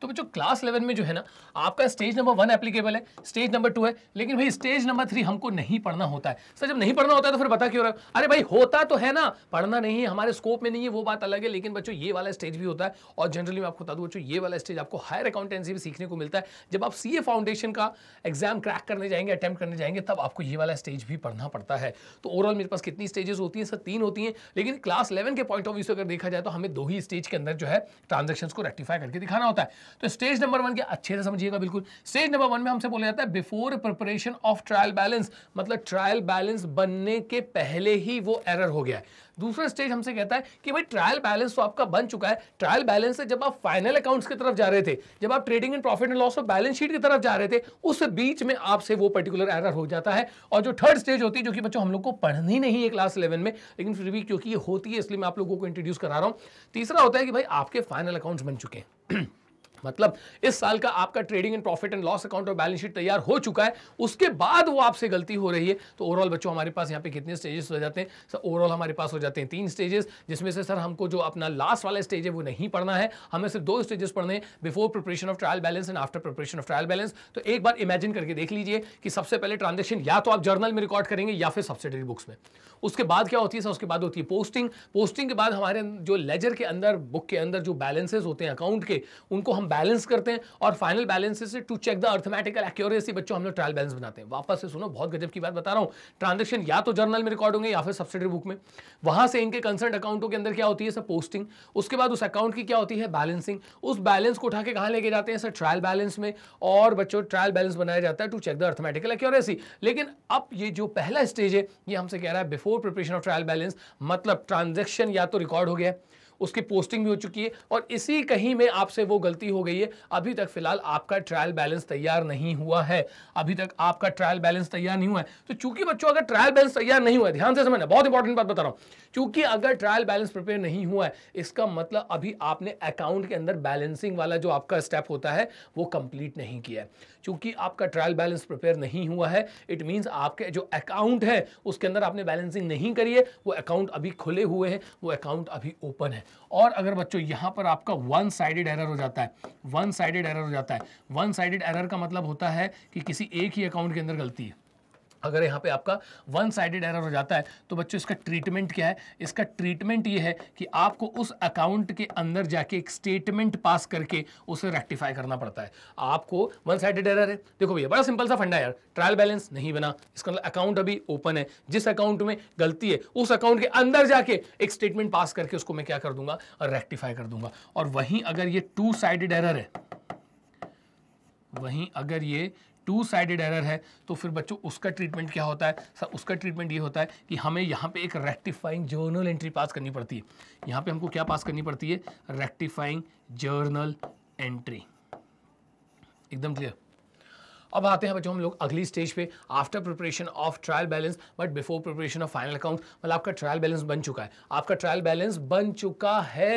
तो बच्चों क्लास इलेवन में जो है ना आपका स्टेज नंबर वन एप्लीकेबल है स्टेज नंबर टू है लेकिन भाई स्टेज नंबर थ्री हमको नहीं पढ़ना होता है सर जब नहीं पढ़ना होता है तो फिर बता क्यों रहा है अरे भाई होता तो है ना पढ़ना नहीं है हमारे स्कोप में नहीं है वो बात अलग है लेकिन बच्चों ये वाला स्टेज भी होता है और जनरली मैं आपको बता दूँ बच्चों ये वाला स्टेज आपको हायर अकाउंटेंसी भी सीखने को मिलता है जब आप सी फाउंडेशन का एग्जाम क्रैक करने जाएंगे अटैम्प्ट करने जाएंगे तब आपको ये वाला स्टेज भी पढ़ना पड़ता है तो ओवरऑल मेरे पास कितनी स्टेजेस होती हैं सर तीन होती हैं लेकिन क्लास इलेवन के पॉइंट ऑफ व्यू से अगर देखा जाए तो हमें दो ही स्टेज के अंदर जो है ट्रांजेक्शन को रेक्टिफाई करके दिखाना होता है तो स्टेज नंबर वन के अच्छे से समझिएगा बिल्कुल स्टेज नंबर वन में हमसे बोला जाता है before preparation of trial balance मतलब ट्रायल बैलेंस बनने के पहले ही वो एरर हो गया है दूसरा स्टेज हमसे कहता है कि भाई ट्रायल बैलेंस तो आपका बन चुका है ट्रायल बैलेंस से जब आप फाइनल अकाउंट्स की तरफ जा रहे थे जब आप trading and profit and loss और बैलेंस शीट की तरफ जा रहे थे उस बीच में आपसे वो पर्टिकुलर एरर हो जाता है और जो थर्ड स्टेज होती है जो कि बच्चों हम लोग को पढ़नी नहीं है क्लास इलेवन में लेकिन फिर भी क्योंकि ये होती है इसलिए मैं आप लोगों को इंट्रोड्यूस करा रहा हूँ तीसरा होता है कि भाई आपके फाइनल अकाउंट्स बन चुके हैं मतलब इस साल का आपका trading and profit and loss account और बैलेंस शीट तैयार हो चुका है उसके बाद वो आपसे गलती हो रही है तो ओवरऑल बच्चों हमारे पास यहाँ पे कितने स्टेजेस हो जाते हैं सर ओवरऑल हमारे पास हो जाते हैं तीन स्टेजेस जिसमें से सर हमको जो अपना लास्ट वाला स्टेज है वो नहीं पढ़ना है हमें सिर्फ दो स्टेजेस पढ़ने हैं before preparation of trial balance and after preparation of trial balance तो एक बार इमेजिन करके देख लीजिए कि सबसे पहले ट्रांजेक्शन या तो आप जर्नल में रिकॉर्ड करेंगे या फिर सब्सिडरी बुक्स में उसके बाद क्या होती है सर उसके बाद होती है पोस्टिंग पोस्टिंग के बाद हमारे जो लेजर के अंदर बुक के अंदर जो बैलेंसेज होते हैं अकाउंट के उनको हम बैलेंस करते हैं और फाइनल बैलेंस से to check the arithmetical accuracy बच्चों हम लोग ट्रायल बैलेंस बनाते हैं वापस से सुनो बहुत गजब की बात बता रहा हूँ ट्रांजेक्शन या तो जर्नल में रिकॉर्ड होंगे या फिर सब्सिडी बुक में वहां से इनके कंसर्न अकाउंटों के अंदर क्या होती है सर पोस्टिंग उसके बाद उस अकाउंट की क्या होती है बैलेंसिंग उस बैलेंस को उठा के कहा लेके जाते हैं सर ट्रायल बैलेंस में और बच्चों ट्रायल बैलेंस बनाया जाता है to check the arithmetical accuracy लेकिन अब ये जो पहला स्टेज है ये हमसे कह रहा है before preparation of trial balance मतलब ट्रांजेक्शन या तो रिकॉर्ड हो गया है उसकी पोस्टिंग भी हो चुकी है और इसी कहीं में आपसे वो गलती हो गई है अभी तक फिलहाल आपका ट्रायल बैलेंस तैयार नहीं हुआ है अभी तक आपका ट्रायल बैलेंस तैयार नहीं हुआ है तो चूंकि बच्चों अगर ट्रायल बैलेंस तैयार नहीं हुआ है ध्यान से समझना बहुत इंपॉर्टेंट बात बता रहा हूँ चूंकि अगर ट्रायल बैलेंस प्रिपेयर नहीं हुआ है इसका मतलब अभी आपने अकाउंट के अंदर बैलेंसिंग वाला जो आपका स्टेप होता है वो कंप्लीट नहीं किया है चूंकि आपका ट्रायल बैलेंस प्रिपेयर नहीं हुआ है इट मीन्स आपके जो अकाउंट है उसके अंदर आपने बैलेंसिंग नहीं करी है वो अकाउंट अभी खुले हुए हैं वो अकाउंट अभी ओपन है और अगर बच्चों यहाँ पर आपका वन साइडेड एरर हो जाता है वन साइडेड एरर हो जाता है वन साइडेड एरर का मतलब होता है कि किसी एक ही अकाउंट के अंदर गलती है अगर यहाँ पे आपका वन साइडेड एरर हो जाता है तो बच्चों इसका ट्रीटमेंट क्या है इसका ट्रीटमेंट ये है कि आपको उस अकाउंट के अंदर जाके एक स्टेटमेंट पास करके उसे रेक्टिफाई करना पड़ता है आपको वन साइडेड एरर है देखो भैया बड़ा सिंपल सा फंडा यार ट्रायल बैलेंस नहीं बना इसका मतलब अकाउंट अभी ओपन है जिस अकाउंट में गलती है उस अकाउंट के अंदर जाके एक स्टेटमेंट पास करके उसको मैं क्या कर दूंगा रेक्टिफाई कर दूंगा और वहीं अगर ये टू साइडेड एरर है वहीं अगर ये टू साइडेड एरर है तो फिर बच्चों उसका ट्रीटमेंट क्या होता है सर उसका ट्रीटमेंट ये होता है कि हमें यहाँ पे एक रेक्टिफाइंग जर्नल एंट्री पास करनी पड़ती है यहाँ पे हमको क्या पास करनी पड़ती है रेक्टिफाइंग जर्नल एंट्री एकदम क्लियर अब आते हैं बच्चों हम लोग अगली स्टेज पे after preparation of trial balance but before preparation of final account मतलब आपका ट्रायल बैलेंस बन चुका है आपका ट्रायल बैलेंस बन चुका है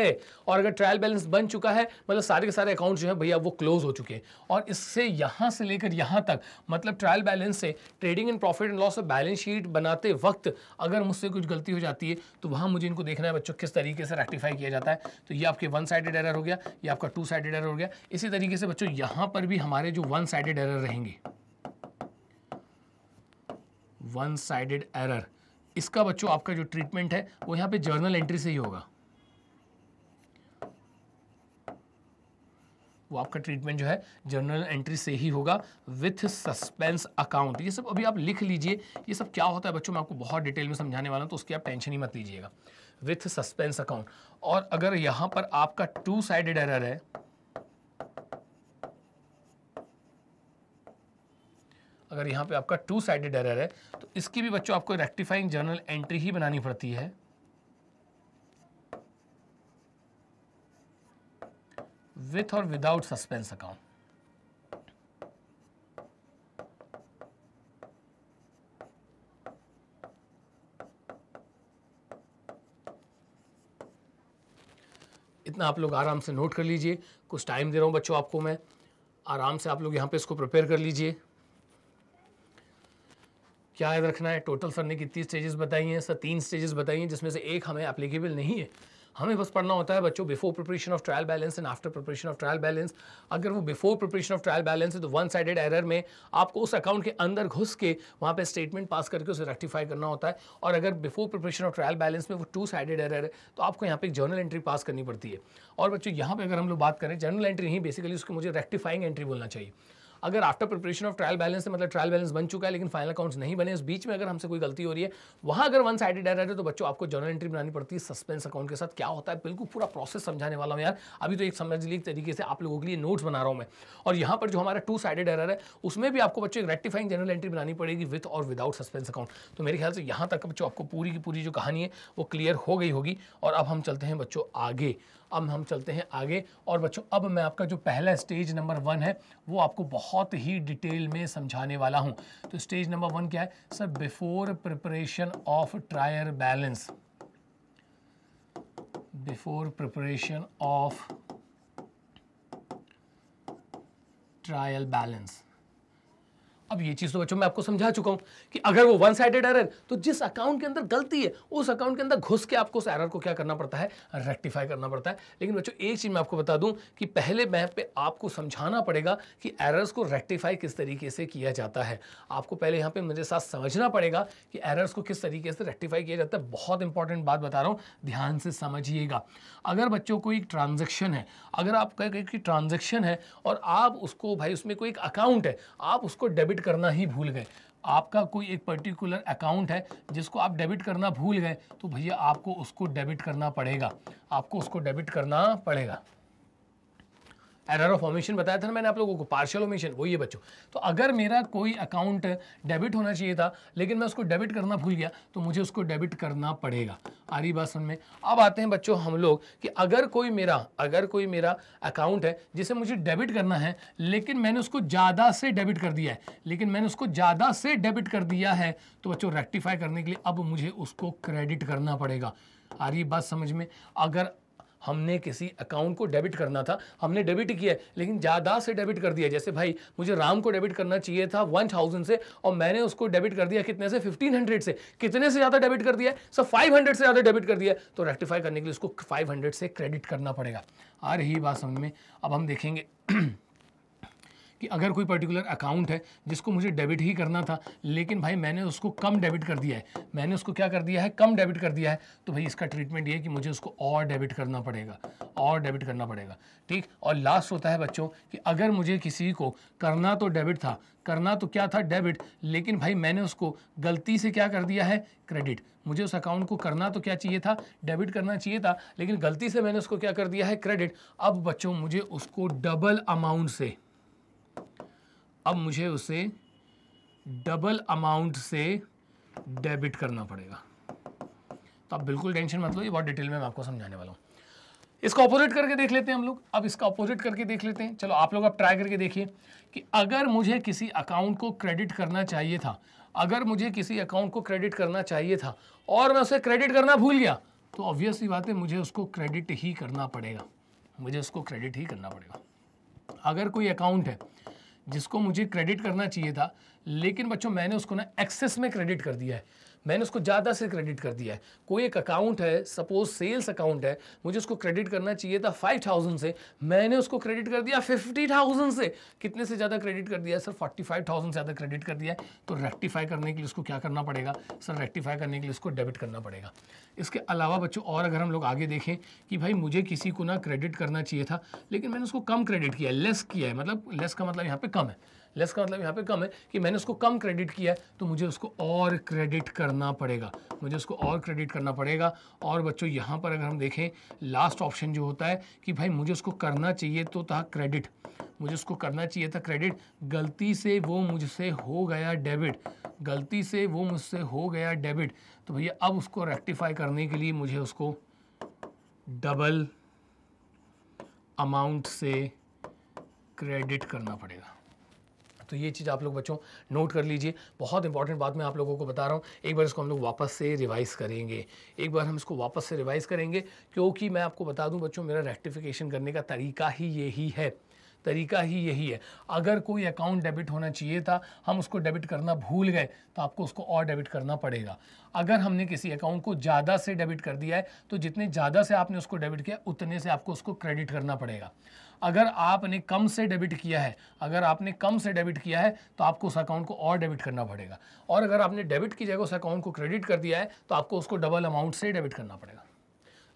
और अगर ट्रायल बैलेंस बन चुका है मतलब सारे के सारे अकाउंट जो है भैया वो क्लोज हो चुके हैं और इससे यहाँ से लेकर यहाँ तक मतलब ट्रायल बैलेंस से trading and profit and loss और बैलेंस शीट बनाते वक्त अगर मुझसे कुछ गलती हो जाती है तो वहाँ मुझे इनको देखना है बच्चों किस तरीके से रेक्टिफाई किया जाता है तो ये आपके वन साइडेड एरर हो गया ये आपका टू साइडेड एरर हो गया इसी तरीके से बच्चों यहाँ पर भी हमारे जो वन साइडेड एरर रहेंगे होगी वन साइडेड एरर इसका बच्चों आपका जो ट्रीटमेंट है वो यहां पे जर्नल एंट्री से ही होगा वो आपका ट्रीटमेंट जो है जर्नल एंट्री से ही होगा विथ सस्पेंस अकाउंट ये सब अभी आप लिख लीजिए ये सब क्या होता है बच्चों मैं आपको बहुत डिटेल में समझाने वाला हूं तो उसकी आप टेंशन ही मत लीजिएगा विथ सस्पेंस अकाउंट और अगर यहां पर आपका टू साइडेड एरर है अगर यहाँ पे आपका टू साइडेड एरर है तो इसकी भी बच्चों आपको रेक्टिफाइंग जर्नल एंट्री ही बनानी पड़ती है विथ और विदाउट सस्पेंस अकाउंट इतना आप लोग आराम से नोट कर लीजिए कुछ टाइम दे रहा हूँ बच्चों आपको मैं आराम से आप लोग यहाँ पे इसको प्रिपेयर कर लीजिए क्या याद रखना है टोटल सर ने कितनी स्टेजेस बताई हैं सर तीन स्टेजेस बताई हैं जिसमें से एक हमें एप्लीकेबल नहीं है हमें बस पढ़ना होता है बच्चों before preparation of trial balance and after preparation of trial balance अगर वो before preparation of trial balance है तो वन साइडेड एरर में आपको उस अकाउंट के अंदर घुस के वहाँ पे स्टेटमेंट पास करके उसे रेक्टिफाई करना होता है और अगर before preparation of trial balance में वो टू साइडेड एरर है तो आपको यहाँ पे एक जर्नल एंट्री पास करनी पड़ती है और बच्चों यहाँ पर अगर हम लोग बात करें जर्नल एंट्री नहीं बेसिकली उसको मुझे रेक्टिफाइंग एंट्री बोलना चाहिए अगर after preparation of trial balance है मतलब ट्रायल बैलेंस बन चुका है लेकिन फाइनल अकाउंट्स नहीं बने उस बीच में अगर हमसे कोई गलती हो रही है वहाँ अगर वन साइडेड एरर है तो बच्चों आपको जर्नल एंट्री बनानी पड़ती है सस्पेंस अकाउंट के साथ क्या होता है बिल्कुल पूरा प्रोसेस समझाने वाला हूँ यार अभी तो एक समझ लीजिए तरीके से आप लोगों के लिए नोट्स बना रहा हूँ मैं और यहाँ पर जो हमारा टू साइडेड एरर है उसमें भी आपको बच्चों एक रेक्टिफाइंग जनरल एंट्री बनानी पड़ेगी विथ और विदाउट सस्पेंस अकाउंट तो मेरे ख्याल से यहाँ तक बच्चों आपको पूरी की पूरी जो कहानी है वो क्लियर हो गई होगी और अब हम चलते हैं बच्चों आगे अब हम चलते हैं आगे और बच्चों अब मैं आपका जो पहला स्टेज नंबर वन है वो आपको बहुत ही डिटेल में समझाने वाला हूँ तो स्टेज नंबर वन क्या है sir before preparation of trial balance before preparation of trial balance अब ये चीज़ तो बच्चों मैं आपको समझा चुका हूं कि अगर वो वन साइडेड एरर तो जिस अकाउंट के अंदर गलती है उस अकाउंट के अंदर घुस के आपको उस एरर को क्या करना पड़ता है रेक्टिफाई करना पड़ता है लेकिन बच्चों एक चीज़ मैं आपको बता दूं कि पहले मैप पे आपको समझाना पड़ेगा कि एरर्स को रेक्टिफाई किस तरीके से किया जाता है आपको पहले यहाँ पर मेरे साथ समझना पड़ेगा कि एरर्स को किस तरीके से रेक्टिफाई किया जाता है बहुत इंपॉर्टेंट बात बता रहा हूँ ध्यान से समझिएगा अगर बच्चों को एक ट्रांजेक्शन है अगर आपका कि ट्रांजेक्शन है और आप उसको भाई उसमें कोई एक अकाउंट है आप उसको डेबिट डेबिट करना ही भूल गए आपका कोई एक पर्टिकुलर अकाउंट है जिसको आप डेबिट करना भूल गए तो भैया आपको उसको डेबिट करना पड़ेगा आपको उसको डेबिट करना पड़ेगा एरर ऑफ ऑमिशन बताया था ना मैंने आप लोगों को पार्शियल ओमिशन वही है बच्चों तो अगर मेरा कोई अकाउंट डेबिट होना चाहिए था लेकिन मैं उसको डेबिट करना भूल गया तो मुझे उसको डेबिट करना पड़ेगा आ रही बात में अब आते हैं बच्चों हम लोग कि अगर कोई मेरा अगर कोई मेरा अकाउंट है जिसे मुझे डेबिट करना है लेकिन मैंने उसको ज़्यादा से डेबिट कर दिया है लेकिन मैंने उसको ज़्यादा से डेबिट कर दिया है तो बच्चों रेक्टिफाई करने के लिए अब मुझे उसको क्रेडिट करना पड़ेगा आ रही बात समझ में अगर हमने किसी अकाउंट को डेबिट करना था हमने डेबिट किया लेकिन ज़्यादा से डेबिट कर दिया जैसे भाई मुझे राम को डेबिट करना चाहिए था वन थाउजेंड से और मैंने उसको डेबिट कर दिया कितने से फिफ्टीन हंड्रेड से कितने से ज़्यादा डेबिट कर दिया सर फाइव हंड्रेड से ज़्यादा डेबिट कर दिया तो रेक्टिफाई करने के लिए उसको फाइव हंड्रेड से क्रेडिट करना पड़ेगा आ रही बात समझ में अब हम देखेंगे कि अगर कोई पर्टिकुलर अकाउंट है जिसको मुझे डेबिट ही करना था लेकिन भाई मैंने उसको कम डेबिट कर दिया है मैंने उसको क्या कर दिया है कम डेबिट कर दिया है तो भाई इसका ट्रीटमेंट ये है कि मुझे उसको और डेबिट करना पड़ेगा और डेबिट करना पड़ेगा ठीक और लास्ट होता है बच्चों कि अगर मुझे किसी को करना तो डेबिट था करना तो क्या था डेबिट लेकिन भाई मैंने उसको गलती से क्या कर दिया है क्रेडिट मुझे उस अकाउंट को करना तो क्या चाहिए था डेबिट करना चाहिए था लेकिन गलती से मैंने उसको क्या कर दिया है क्रेडिट अब बच्चों मुझे उसको डबल अमाउंट से अब मुझे उसे डबल अमाउंट से डेबिट करना पड़ेगा तो आप बिल्कुल टेंशन मत लो ये बहुत डिटेल में मैं आपको समझाने वाला हूँ इसका अपोजिट करके देख लेते हैं हम लोग अब इसका अपोजिट करके देख लेते हैं चलो आप लोग अब ट्राई करके देखिए कि अगर मुझे किसी अकाउंट को क्रेडिट करना चाहिए था अगर मुझे किसी अकाउंट को क्रेडिट करना चाहिए था और मैं उसे क्रेडिट करना भूल गया तो ऑब्वियसली बात है मुझे उसको क्रेडिट ही करना पड़ेगा मुझे उसको क्रेडिट ही करना पड़ेगा अगर कोई अकाउंट है जिसको मुझे क्रेडिट करना चाहिए था लेकिन बच्चों मैंने उसको ना एक्सेस में क्रेडिट कर दिया है मैंने उसको ज़्यादा से क्रेडिट कर दिया है कोई एक अकाउंट है सपोज सेल्स अकाउंट है मुझे उसको क्रेडिट करना चाहिए था फाइव थाउजेंड से मैंने उसको क्रेडिट कर दिया फिफ्टी थाउजेंड से कितने से ज़्यादा क्रेडिट कर दिया सर फोर्टी फाइव थाउजेंड से ज़्यादा क्रेडिट कर दिया है तो रेक्टिफाई करने के लिए उसको क्या करना पड़ेगा सर रेक्टिफाई करने के लिए उसको डेबिट करना पड़ेगा इसके अलावा बच्चों और अगर हम लोग आगे देखें कि भाई मुझे किसी को ना क्रेडिट करना चाहिए था लेकिन मैंने उसको कम क्रेडिट किया लेस किया है मतलब लेस का मतलब यहाँ पे कम है लेस का मतलब यहाँ पे कम है कि मैंने उसको कम क्रेडिट किया है तो मुझे उसको और क्रेडिट करना पड़ेगा मुझे उसको और क्रेडिट करना पड़ेगा और बच्चों यहाँ पर अगर हम देखें लास्ट ऑप्शन जो होता है कि भाई मुझे उसको करना चाहिए तो था क्रेडिट मुझे उसको करना चाहिए था क्रेडिट गलती से वो मुझसे हो गया डेबिट गलती से वो मुझसे हो गया डेबिट तो भैया अब उसको रेक्टिफाई करने के लिए मुझे उसको डबल अमाउंट से क्रेडिट करना पड़ेगा तो ये चीज़ आप लोग बच्चों नोट कर लीजिए बहुत इंपॉर्टेंट बात मैं आप लोगों को बता रहा हूँ एक बार इसको हम लोग वापस से रिवाइज़ करेंगे एक बार हम इसको वापस से रिवाइज़ करेंगे क्योंकि मैं आपको बता दूँ बच्चों मेरा रेक्टिफिकेशन करने का तरीका ही यही है तरीका ही यही है अगर कोई अकाउंट डेबिट होना चाहिए था हम उसको डेबिट करना भूल गए तो आपको उसको और डेबिट करना पड़ेगा अगर हमने किसी अकाउंट को ज़्यादा से डेबिट कर दिया है तो जितने ज़्यादा से आपने उसको डेबिट किया उतने से आपको उसको क्रेडिट करना पड़ेगा अगर आपने कम से डेबिट किया है अगर आपने कम से डेबिट किया है तो आपको उस अकाउंट को और डेबिट करना पड़ेगा और अगर आपने डेबिट की जगह उस अकाउंट को क्रेडिट कर दिया है तो आपको उसको डबल अमाउंट से डेबिट करना पड़ेगा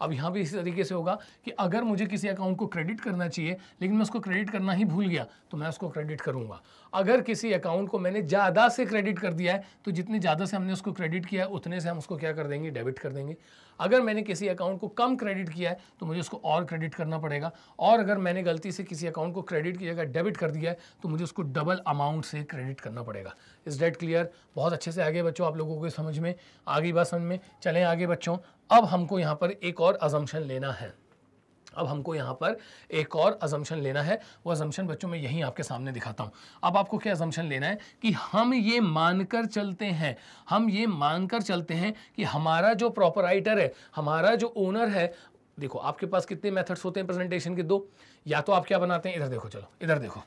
अब यहाँ भी इसी तरीके से होगा कि अगर मुझे किसी अकाउंट को क्रेडिट करना चाहिए लेकिन मैं उसको क्रेडिट करना ही भूल गया तो मैं उसको क्रेडिट करूँगा अगर किसी अकाउंट को मैंने ज़्यादा से क्रेडिट कर दिया है तो जितने ज़्यादा से हमने उसको क्रेडिट किया है उतने से हम उसको क्या कर देंगे डेबिट कर देंगे अगर मैंने किसी अकाउंट को कम क्रेडिट किया है तो मुझे उसको और क्रेडिट करना पड़ेगा और अगर मैंने गलती से किसी अकाउंट को क्रेडिट किया जगह डेबिट कर दिया है तो मुझे उसको डबल अमाउंट से क्रेडिट करना पड़ेगा इस डेट क्लियर बहुत अच्छे से आगे बच्चों आप लोगों को समझ में आगे बात समझ में चलें आगे बच्चों अब हमको यहाँ पर एक और अजम्पन लेना है अब हमको यहाँ पर एक और अजम्पन लेना है वो अजम्पन बच्चों में यहीं आपके सामने दिखाता हूँ अब आपको क्या अजम्पन लेना है कि हम ये मानकर चलते हैं हम ये मानकर चलते हैं कि हमारा जो प्रॉपराइटर है हमारा जो ओनर है देखो आपके पास कितने मेथड्स होते हैं प्रेजेंटेशन के दो या तो आप क्या बनाते हैं इधर देखो चलो इधर देखो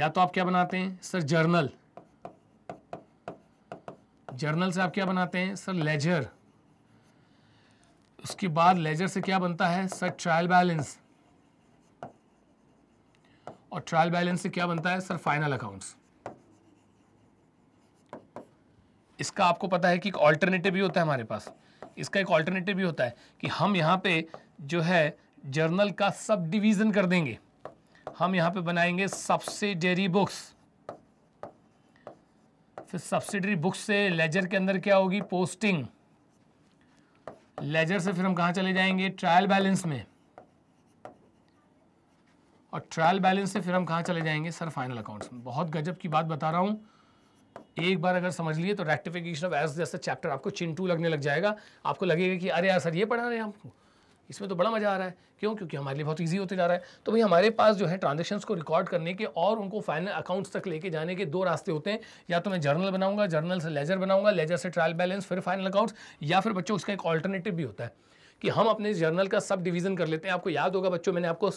या तो आप क्या बनाते हैं सर जर्नल जर्नल से आप क्या बनाते हैं सर लेजर उसके बाद लेजर से क्या बनता है सर ट्रायल बैलेंस और ट्रायल बैलेंस से क्या बनता है सर फाइनल अकाउंट्स इसका आपको पता है कि एक ऑल्टरनेटिव भी होता है हमारे पास इसका एक ऑल्टरनेटिव भी होता है कि हम यहाँ पे जो है जर्नल का सब डिवीज़न कर देंगे हम यहाँ पे बनाएंगे सब्सिडरी बुक्स फिर सब्सिडरी बुक्स से लेजर के अंदर क्या होगी पोस्टिंग लेजर से फिर हम कहाँ चले जाएंगे ट्रायल बैलेंस में और ट्रायल बैलेंस से फिर हम कहाँ चले जाएंगे सर फाइनल अकाउंट्स में बहुत गजब की बात बता रहा हूँ एक बार अगर समझ लिए तो रेक्टिफिकेशन ऑफ एस जैसा चैप्टर आपको चिंटू लगने लग जाएगा आपको लगेगा कि अरे यार सर ये पढ़ा रहे हैं आपको इसमें तो बड़ा मज़ा आ रहा है क्यों क्योंकि हमारे लिए बहुत ईजी होते जा रहा है तो भाई हमारे पास जो है ट्रांजेक्शन को रिकॉर्ड करने के और उनको फाइनल अकाउंट्स तक लेके जाने के दो रास्ते होते हैं या तो मैं जर्नल बनाऊंगा जर्नल से लेजर बनाऊंगा लेजर से ट्रायल बैलेंस फिर फाइनल अकाउंट्स या फिर बच्चों इसका एक ऑल्टरनेटिव भी होता है कि हम अपने जर्नल का सब डिवीज़न कर लेते हैं आपको याद होगा बच्चों मैंने आपको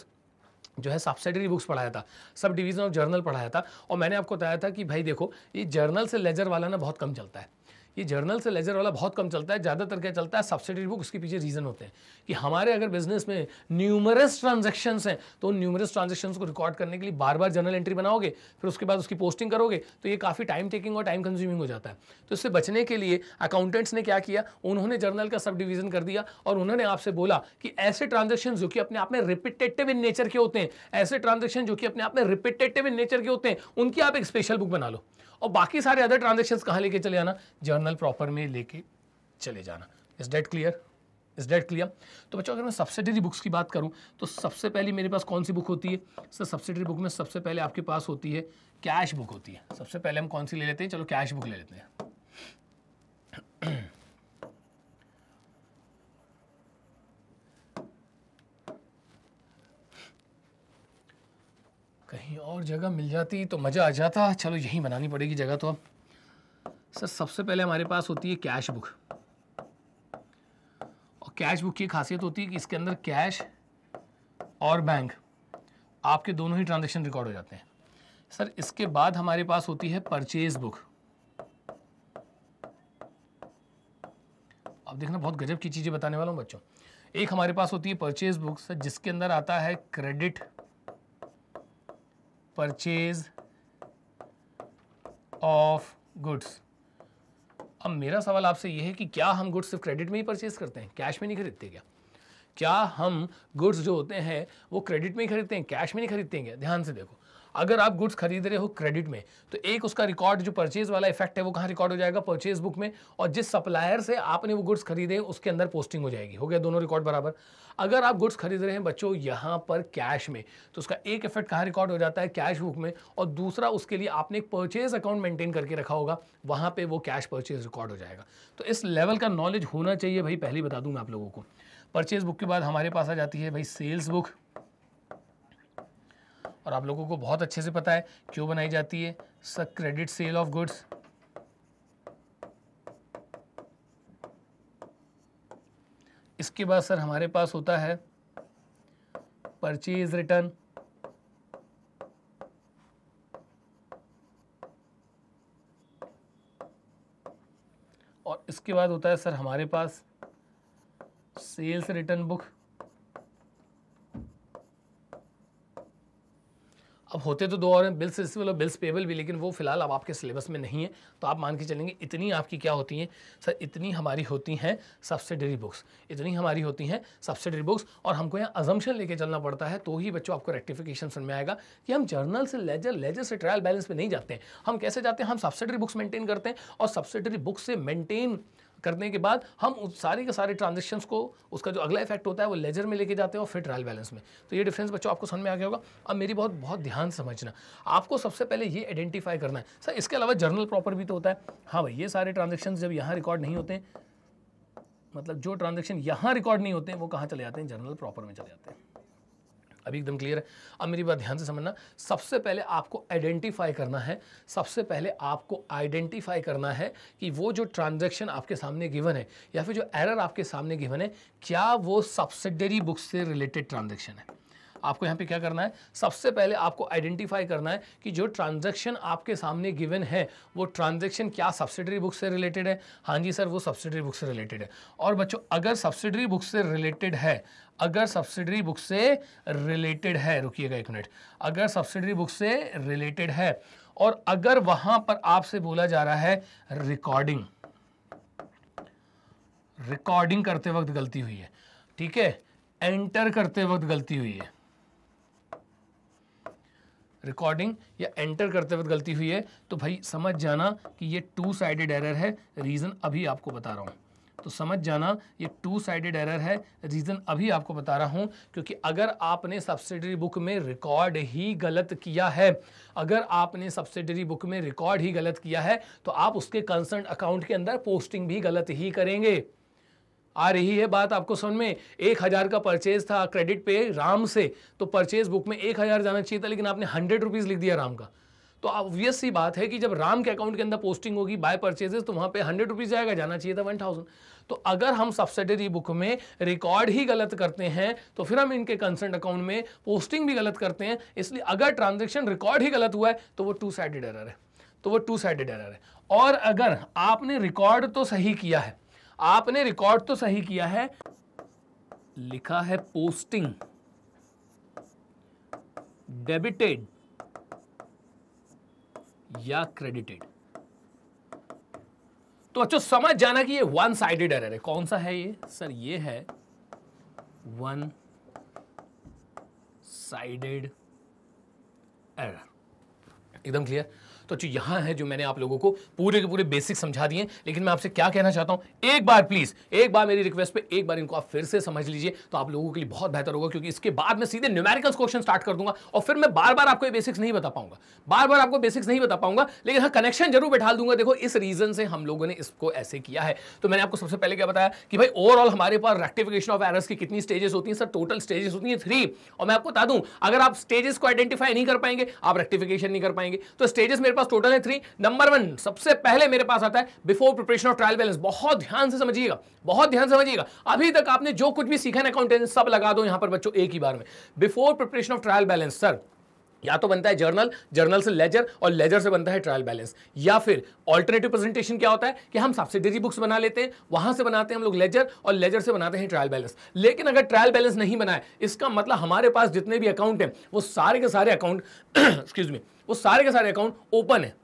जो है सब्सिडरी बुक्स पढ़ाया था सब डिवीज़न ऑफ जर्नल पढ़ाया था और मैंने आपको बताया था कि भाई देखो ये जर्नल से लेजर वाला ना बहुत कम चलता है ये जर्नल से लेजर वाला बहुत कम चलता है ज़्यादातर क्या चलता है सब्सिडी बुक उसके पीछे रीज़न होते हैं कि हमारे अगर बिजनेस में न्यूमरस ट्रांजेक्शन्स हैं तो उन न्यूमरस ट्रांजेक्शन को रिकॉर्ड करने के लिए बार बार जर्नल एंट्री बनाओगे फिर उसके बाद उसकी पोस्टिंग करोगे तो ये काफ़ी टाइम टेकिंग और टाइम कंज्यूमिंग हो जाता है तो इससे बचने के लिए अकाउंटेंट्स ने क्या किया उन्होंने जर्नल का सब डिवीज़न कर दिया और उन्होंने आपसे बोला कि ऐसे ट्रांजेक्शन जो कि अपने आप में रिपीटेटिव इन नेचर के होते हैं ऐसे ट्रांजेक्शन जो कि अपने आप में रिपीटेटिव इन नेचर के होते हैं उनकी आप एक स्पेशल बुक बना लो और बाकी सारे अदर ट्रांजेक्शन कहाँ लेके चले जाना जर्नल प्रॉपर में लेके चले जाना is that clear is that clear तो बच्चों अगर मैं सब्सिडरी बुक्स की बात करूँ तो सबसे पहले मेरे पास कौन सी बुक होती है सर सब्सिडरी बुक में सबसे पहले आपके पास होती है कैश बुक होती है सबसे पहले हम कौन सी ले लेते हैं चलो कैश बुक ले लेते हैं कहीं और जगह मिल जाती तो मज़ा आ जाता चलो यहीं बनानी पड़ेगी जगह तो अब सर सबसे पहले हमारे पास होती है कैश बुक और कैश बुक की खासियत होती है कि इसके अंदर कैश और बैंक आपके दोनों ही ट्रांजेक्शन रिकॉर्ड हो जाते हैं सर इसके बाद हमारे पास होती है परचेज बुक अब देखना बहुत गजब की चीज़ें बताने वाला हूँ बच्चों एक हमारे पास होती है परचेज बुक सर जिसके अंदर आता है क्रेडिट परचेज ऑफ गुड्स अब मेरा सवाल आपसे यह है कि क्या हम गुड्स सिर्फ क्रेडिट में ही परचेज करते हैं कैश में नहीं खरीदते क्या क्या हम गुड्स जो होते हैं वो क्रेडिट में ही खरीदते हैं कैश में नहीं खरीदते हैं क्या ध्यान से देखो अगर आप गुड्स खरीद रहे हो क्रेडिट में तो एक उसका रिकॉर्ड जो परचेज वाला इफेक्ट है वो कहाँ रिकॉर्ड हो जाएगा परचेज बुक में और जिस सप्लायर से आपने वो गुड्स खरीदे उसके अंदर पोस्टिंग हो जाएगी हो गया दोनों रिकॉर्ड बराबर अगर आप गुड्स खरीद रहे हैं बच्चों यहाँ पर कैश में तो उसका एक इफेक्ट कहाँ रिकॉर्ड हो जाता है कैश बुक में और दूसरा उसके लिए आपने एक परचेज अकाउंट मेंटेन करके रखा होगा वहाँ पर वो कैश परचेज रिकॉर्ड हो जाएगा तो इस लेवल का नॉलेज होना चाहिए भाई पहले बता दूँ मैं आप लोगों को परचेज बुक के बाद हमारे पास आ जाती है भाई सेल्स बुक और आप लोगों को बहुत अच्छे से पता है क्यों बनाई जाती है sir credit sale of goods इसके बाद सर हमारे पास होता है परचेज रिटर्न और इसके बाद होता है सर हमारे पास सेल्स रिटर्न बुक अब होते तो दो और हैं बिल्स रिसिबल और बिल्स पेबल भी लेकिन वो फिलहाल अब आपके सिलेबस में नहीं है तो आप मान के चलेंगे इतनी आपकी क्या होती हैं सर इतनी हमारी होती हैं सब्सिडरी बुक्स इतनी हमारी होती हैं सब्सिडरी बुक्स और हमको यहाँ अजम्पन लेके चलना पड़ता है तो ही बच्चों आपको रेक्टिफिकेशन सुन में आएगा कि हम जर्नल से लेजर लेजर से ट्रायल बैलेंस में नहीं जाते हैं हम कैसे जाते हैं हम सब्सिडरी बुक्स मेंटेन करते हैं और सब्सिडरी बुक्स से मेंटेन करने के बाद हम उस सारी के सारे ट्रांजेक्शन्स को उसका जो अगला इफेक्ट होता है वो लेजर में लेके जाते हैं और फिर ट्रायल बैलेंस में तो ये डिफरेंस बच्चों आपको समझ में आ गया होगा अब मेरी बहुत बहुत ध्यान समझना आपको सबसे पहले ये आइडेंटिफाई करना है सर इसके अलावा जर्नल प्रॉपर भी तो होता है हाँ भाई ये सारे ट्रांजेक्शन जब यहाँ रिकॉर्ड नहीं होते मतलब जो ट्रांजेक्शन यहाँ रिकॉर्ड नहीं होते वो कहाँ चले जाते हैं जर्नल प्रॉपर में चले जाते हैं अभी एकदम क्लियर है अब मेरी बात ध्यान से समझना सबसे पहले आपको आइडेंटिफाई करना है सबसे पहले आपको आइडेंटिफाई करना है कि वो जो ट्रांजेक्शन आपके सामने गिवन है या फिर जो एरर आपके सामने गिवन है क्या वो सब्सिडरी बुक से रिलेटेड ट्रांजेक्शन है आपको यहाँ पे क्या करना है सबसे पहले आपको आइडेंटिफाई करना है कि जो ट्रांजेक्शन आपके सामने गिवन है वो ट्रांजेक्शन क्या सब्सिडरी बुक से रिलेटेड है हाँ जी सर वो सब्सिडरी बुक से रिलेटेड है और बच्चों अगर सब्सिडरी बुक से रिलेटेड है अगर सब्सिडरी बुक से रिलेटेड है रुकिएगा एक मिनट अगर सब्सिडरी बुक से रिलेटेड है और अगर वहां पर आपसे बोला जा रहा है रिकॉर्डिंग रिकॉर्डिंग करते वक्त गलती हुई है ठीक है एंटर करते वक्त गलती हुई है रिकॉर्डिंग या एंटर करते वक्त गलती हुई है तो भाई समझ जाना कि ये टू साइडेड एरर है रीज़न अभी आपको बता रहा हूँ तो समझ जाना ये टू साइडेड एरर है रीज़न अभी आपको बता रहा हूँ क्योंकि अगर आपने सब्सिडरी बुक में रिकॉर्ड ही गलत किया है अगर आपने सब्सिडरी बुक में रिकॉर्ड ही गलत किया है तो आप उसके कंसर्न अकाउंट के अंदर पोस्टिंग भी गलत ही करेंगे आ रही है बात आपको समझ में एक हज़ार का परचेज था क्रेडिट पे राम से तो परचेज बुक में एक हज़ार जाना चाहिए था लेकिन आपने हंड्रेड रुपीज़ लिख दिया राम का तो ऑब्वियस सी बात है कि जब राम के अकाउंट के अंदर पोस्टिंग होगी बाय परचेजेस तो वहाँ पे हंड्रेड रुपीज़ जाएगा जाना चाहिए था वन थाउजेंड तो अगर हम सब्सिडरी बुक में रिकॉर्ड ही गलत करते हैं तो फिर हम इनके कंसर्न अकाउंट में पोस्टिंग भी गलत करते हैं इसलिए अगर ट्रांजेक्शन रिकॉर्ड ही गलत हुआ है तो वो टू साइडेड एरर है तो वो टू साइडेड एरर है और अगर आपने रिकॉर्ड तो सही किया है आपने रिकॉर्ड तो सही किया है लिखा है पोस्टिंग डेबिटेड या क्रेडिटेड तो बच्चों समझ जाना कि ये वन साइडेड एरर है कौन सा है ये सर ये है वन साइडेड एरर एकदम क्लियर तो जो यहाँ है जो मैंने आप लोगों को पूरे के पूरे बेसिक समझा दिए लेकिन मैं आपसे क्या कहना चाहता हूँ एक बार प्लीज़ एक बार मेरी रिक्वेस्ट पे एक बार इनको आप फिर से समझ लीजिए तो आप लोगों के लिए बहुत बेहतर होगा क्योंकि इसके बाद में सीधे न्यूमेरिकल्स क्वेश्चन स्टार्ट कर दूंगा और फिर मैं बार बार आपको ये बेसिक्स नहीं बता पाऊंगा बार बार आपको बेसिक्स नहीं बता पाऊंगा लेकिन हाँ कनेक्शन जरूर बैठा दूंगा देखो इस रीजन से हम लोगों ने इसको ऐसे किया है तो मैंने आपको सबसे पहले क्या बताया कि भाई ओवरऑल हमारे पास रेक्टिफिकेशन ऑफ एरर्स की कितनी स्टेजेस होती हैं सर टोटल स्टेजेस होती हैं थ्री और मैं आपको बता दूं अगर आप स्टेजेस को आइडेंटिफाई नहीं कर पाएंगे आप रेक्टिफिकेशन नहीं कर पाएंगे तो स्टेजेस मेरे पास टोटल है थ्री नंबर वन सबसे पहले मेरे पास आता है before preparation of trial balance बहुत ध्यान से समझिएगा बहुत ध्यान समझिएगा अभी तक आपने जो कुछ भी सीखा है अकाउंटेंस सब लगा दो यहां पर बच्चों एक ही बार में before preparation of trial balance sir या तो बनता है जर्नल जर्नल से लेजर और लेजर से बनता है ट्रायल बैलेंस या फिर ऑल्टरनेटिव प्रेजेंटेशन क्या होता है कि हम सब्सिडरी बुक्स बना लेते हैं वहां से बनाते हैं हम लोग लेजर और लेजर से बनाते हैं ट्रायल बैलेंस लेकिन अगर ट्रायल बैलेंस नहीं बनाए इसका मतलब हमारे पास जितने भी अकाउंट हैं वो सारे के सारे अकाउंट एक्सक्यूज में वो सारे के सारे अकाउंट ओपन है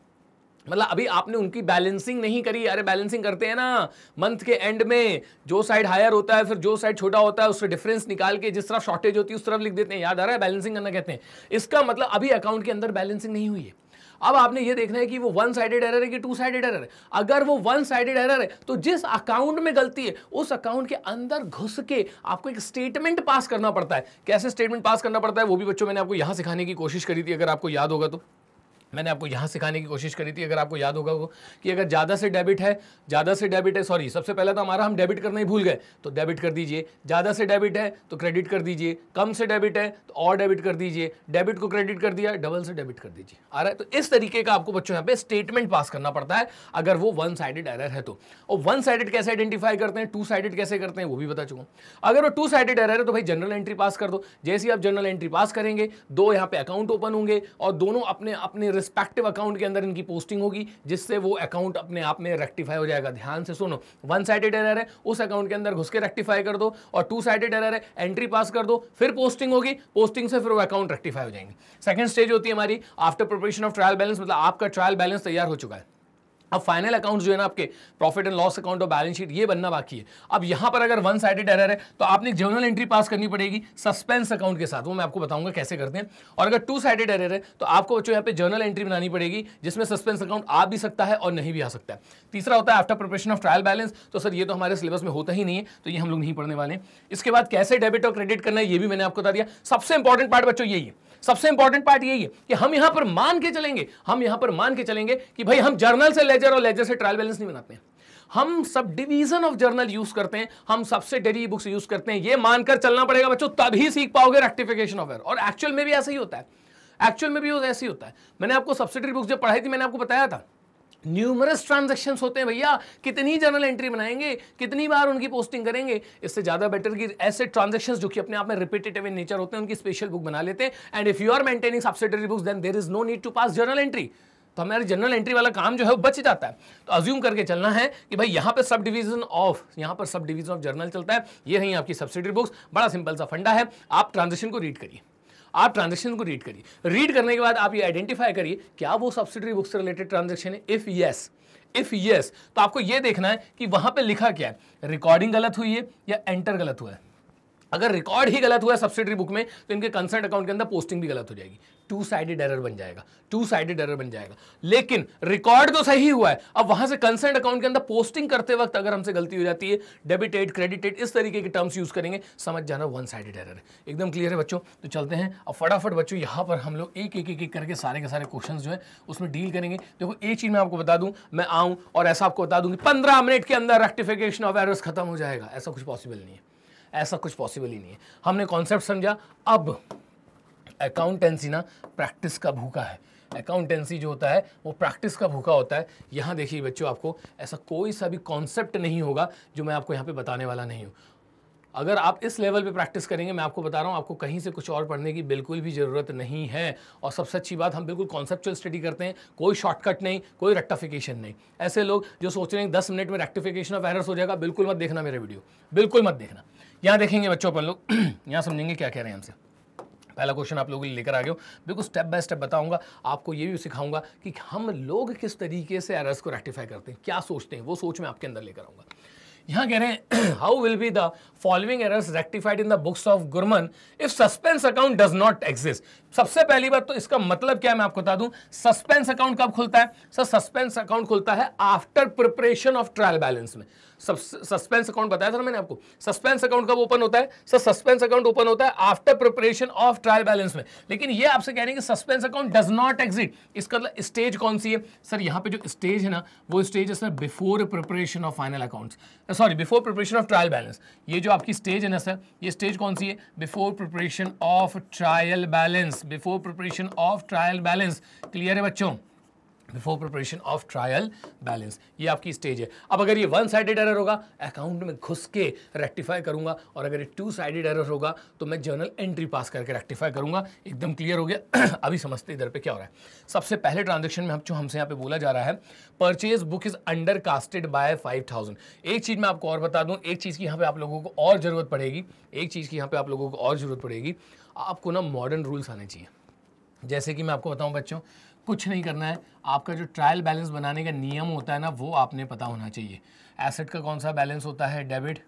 मतलब अभी आपने उनकी बैलेंसिंग नहीं करी अरे बैलेंसिंग करते हैं ना मंथ के एंड में जो साइड हायर होता है फिर जो साइड छोटा होता है उससे डिफरेंस निकाल के जिस तरफ शॉर्टेज होती है उस तरफ लिख देते हैं याद आ रहा है बैलेंसिंग करना कहते हैं इसका मतलब अभी अकाउंट के अंदर बैलेंसिंग नहीं हुई है अब आपने ये देखना है कि वो वन साइडेड एरर है कि टू साइडेड एरर है अगर वो वन साइडेड एरर है तो जिस अकाउंट में गलती है उस अकाउंट के अंदर घुस के आपको एक स्टेटमेंट पास करना पड़ता है कैसे स्टेटमेंट पास करना पड़ता है वो भी बच्चों मैंने आपको यहां सिखाने की कोशिश करी थी अगर आपको याद होगा तो मैंने आपको यहाँ सिखाने की कोशिश करी थी अगर आपको याद होगा वो कि अगर ज़्यादा से डेबिट है ज़्यादा से डेबिट है सॉरी सबसे पहले तो हमारा हम डेबिट करना ही भूल गए तो डेबिट कर दीजिए ज़्यादा से डेबिट है तो क्रेडिट कर दीजिए कम से डेबिट है तो और डेबिट कर दीजिए डेबिट को क्रेडिट कर दिया डबल से डेबिट कर दीजिए आ रहा है तो इस तरीके का आपको बच्चों यहाँ पे स्टेटमेंट पास करना पड़ता है अगर वो वन साइडेड एरर है तो और वन साइडेड कैसे आइडेंटिफाई करते हैं टू साइडेड कैसे करते हैं वो भी बता चुका अगर वो टू साइडेड एरर है तो भाई जनरल एंट्री पास कर दो जैसे ही आप जनरल एंट्री पास करेंगे दो यहाँ पे अकाउंट ओपन होंगे और दोनों अपने अपने रिस्पेक्टिव अकाउंट के अंदर इनकी पोस्टिंग होगी जिससे वो अकाउंट अपने आप में रेक्टिफाई हो जाएगा ध्यान से सुनो वन साइडेड एरर है उस अकाउंट के अंदर घुस के रेक्टिफाई कर दो और टू साइडेड एरर है एंट्री पास कर दो फिर पोस्टिंग होगी पोस्टिंग से फिर वो अकाउंट रेक्टिफाई हो जाएंगे सेकेंड स्टेज होती है हमारी after preparation of trial balance मतलब आपका ट्रायल बैलेंस तैयार हो चुका है अब फाइनल अकाउंट जो है ना आपके प्रॉफिट एंड लॉस अकाउंट और बैलेंस शीट ये बनना बाकी है अब यहाँ पर अगर वन साइडेड एरर है तो आपने एक जर्नल एंट्री पास करनी पड़ेगी सस्पेंस अकाउंट के साथ वो मैं आपको बताऊंगा कैसे करते हैं और अगर टू साइडेड एरर है तो आपको बच्चों यहाँ पे जर्नल एंट्री बनानी पड़ेगी जिसमें सस्पेंस अकाउंट आ भी सकता है और नहीं भी आ सकता है तीसरा होता है after preparation of trial balance तो सर ये तो हमारे सिलेबस में होता ही नहीं है तो ये हम लोग नहीं पढ़ने वाले इसके बाद कैसे डेबिट और क्रेडिट करना है ये भी मैंने आपको बता दिया सबसे इंपॉर्टेंट पार्ट बच्चों यही है सबसे इंपॉर्टेंट पार्ट यही है कि हम यहां पर मान के चलेंगे हम यहां पर मान के चलेंगे कि भाई हम जर्नल से लेजर और लेजर से ट्रायल बैलेंस नहीं बनाते हैं हम sub division of journal use करते हैं हम सब्सिडरी बुक्स यूज करते हैं ये मानकर चलना पड़ेगा बच्चों तभी सीख पाओगे रेक्टिफिकेशन ऑफ एर और एक्चुअल में भी ऐसा ही होता है एक्चुअल में भी ऐसे ही होता है मैंने आपको सब्सिडरी बुक्स जब पढ़ाई थी मैंने आपको बताया था न्यूमरस ट्रांजेक्शन्स होते हैं भैया कितनी जर्नल एंट्री बनाएंगे कितनी बार उनकी पोस्टिंग करेंगे इससे ज़्यादा बेटर कि ऐसे ट्रांजेक्शन जो कि अपने आप में रिपीटेटिव इन नेचर होते हैं उनकी स्पेशल बुक बना लेते हैं and if you are maintaining subsidiary books then there is no need to pass journal entry तो हमारे जनरल एंट्री वाला काम जो है वो बच जाता है तो अज्यूम करके चलना है कि भाई यहाँ पर सब डिवीजन ऑफ यहाँ पर सब डिवीजन ऑफ जर्नल चलता है ये रही आपकी सब्सिडरी बुक्स बड़ा सिंपल सा फंडा है आप ट्रांजेक्शन को रीड करिए आप ट्रांजेक्शन को रीड करिए रीड करने के बाद आप ये आइडेंटिफाई करिए क्या वो सब्सिडरी बुक्स से रिलेटेड ट्रांजेक्शन है इफ़ येस इफ़ यस तो आपको ये देखना है कि वहां पर लिखा क्या है रिकॉर्डिंग गलत हुई है या एंटर गलत हुआ है अगर रिकॉर्ड ही गलत हुआ सब्सिडरी बुक में तो इनके कंसर्ट अकाउंट के अंदर पोस्टिंग भी गलत हो जाएगी टू साइडेड एरर बन जाएगा टू साइडेड एरर बन जाएगा लेकिन रिकॉर्ड तो सही हुआ है अब वहां से कंसर्ट अकाउंट के अंदर पोस्टिंग करते वक्त अगर हमसे गलती हो जाती है डेबिटेड क्रेडिटेड इस तरीके के टर्म्स यूज करेंगे समझ जाना वन साइडेड एरर है एकदम क्लियर है बच्चों तो चलते हैं अब फटाफट बच्चों यहाँ पर हम लोग एक एक एक एक करके सारे के सारे क्वेश्चन जो है उसमें डील करेंगे देखो एक चीज मैं आपको बता दूं मैं आऊं और ऐसा आपको बता दूंगी पंद्रह मिनट के अंदर रेक्टिफिकेशन ऑफ एरर्स खत्म हो जाएगा ऐसा कुछ पॉसिबल नहीं है ऐसा कुछ पॉसिबल ही नहीं है हमने कॉन्सेप्ट समझा अब अकाउंटेंसी ना प्रैक्टिस का भूखा है अकाउंटेंसी जो होता है वो प्रैक्टिस का भूखा होता है यहाँ देखिए बच्चों आपको ऐसा कोई सा भी कॉन्सेप्ट नहीं होगा जो मैं आपको यहाँ पे बताने वाला नहीं हूँ अगर आप इस लेवल पे प्रैक्टिस करेंगे मैं आपको बता रहा हूँ आपको कहीं से कुछ और पढ़ने की बिल्कुल भी ज़रूरत नहीं है और सबसे अच्छी बात हम बिल्कुल कॉन्सेप्चुअल स्टडी करते हैं कोई शॉर्टकट नहीं कोई रेक्टाफिकेशन नहीं ऐसे लोग जो सोच रहे हैं दस मिनट में रेक्टिफिकेशन ऑफ एरर्स हो जाएगा बिल्कुल मत देखना मेरे वीडियो बिल्कुल मत देखना यहाँ देखेंगे बच्चों अपन लोग यहाँ समझेंगे क्या कह रहे हैं हमसे पहला क्वेश्चन आप लोगों के लिए लेकर आ गए हो बिल्कुल स्टेप बाय स्टेप बताऊंगा आपको ये भी सिखाऊंगा कि हम लोग किस तरीके से एरर्स को रेक्टिफाई करते हैं क्या सोचते हैं वो सोच मैं आपके अंदर लेकर आऊंगा यहाँ कह रहे हैं how will be the following errors rectified in the books of Gurman if suspense account does not exist सबसे पहली बात तो इसका मतलब क्या है मैं आपको बता दूं सस्पेंस अकाउंट कब खुलता है सर सस्पेंस अकाउंट खुलता है after preparation of trial balance में सस्पेंस अकाउंट बताया था मैंने आपको सस्पेंस अकाउंट कब ओपन होता है सर सस्पेंस अकाउंट ओपन होता है after preparation of trial balance में लेकिन ये आपसे कह रहे हैं कि suspense account does not exist इसका मतलब स्टेज कौन सी है सर यहाँ पे जो स्टेज है ना वो स्टेज है sir before preparation of final account sorry before preparation of trial balance ये जो आपकी स्टेज है ना सर ये स्टेज कौन सी है before preparation of trial balance before preparation of trial balance clear है बच्चों before preparation of trial balance ये आपकी स्टेज है अब अगर ये वन साइडेड एरर होगा अकाउंट में घुस के रेक्टिफाई करूंगा और अगर ये टू साइडेड एरर होगा तो मैं जर्नल एंट्री पास करके रेक्टिफाई करूंगा एकदम क्लियर हो गया अभी समझते इधर पे क्या हो रहा है सबसे पहले ट्रांजेक्शन में हम जो हमसे यहाँ पे बोला जा रहा है purchase book is under casted by five एक चीज़ मैं आपको और बता दूँ एक चीज़ की यहाँ पे आप लोगों को और जरूरत पड़ेगी एक चीज़ की यहाँ पे आप लोगों को और जरूरत पड़ेगी आपको ना मॉडर्न रूल्स आने चाहिए जैसे कि मैं आपको बताऊं बच्चों कुछ नहीं करना है आपका जो ट्रायल बैलेंस बनाने का नियम होता है ना वो आपने पता होना चाहिए एसेट का कौन सा बैलेंस होता है डेबिट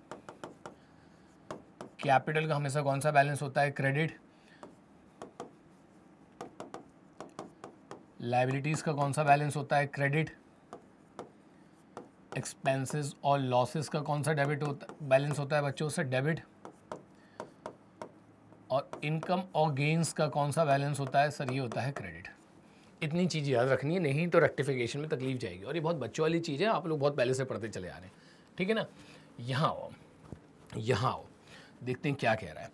कैपिटल का हमेशा कौन सा बैलेंस होता है क्रेडिट लाइबिलिटीज़ का कौन सा बैलेंस होता है क्रेडिट एक्सपेंसेस और लॉसेस का कौन सा डेबिट होता बैलेंस होता है बच्चों से डेबिट और इनकम और गेंस का कौन सा बैलेंस होता है सर ये होता है क्रेडिट इतनी चीज़ याद रखनी है नहीं तो रेक्टिफिकेशन में तकलीफ जाएगी और ये बहुत बच्चों वाली चीज़ है आप लोग बहुत पहले से पढ़ते चले आ रहे हैं ठीक है ना यहाँ आओ यहाँ आओ देखते हैं क्या कह रहा है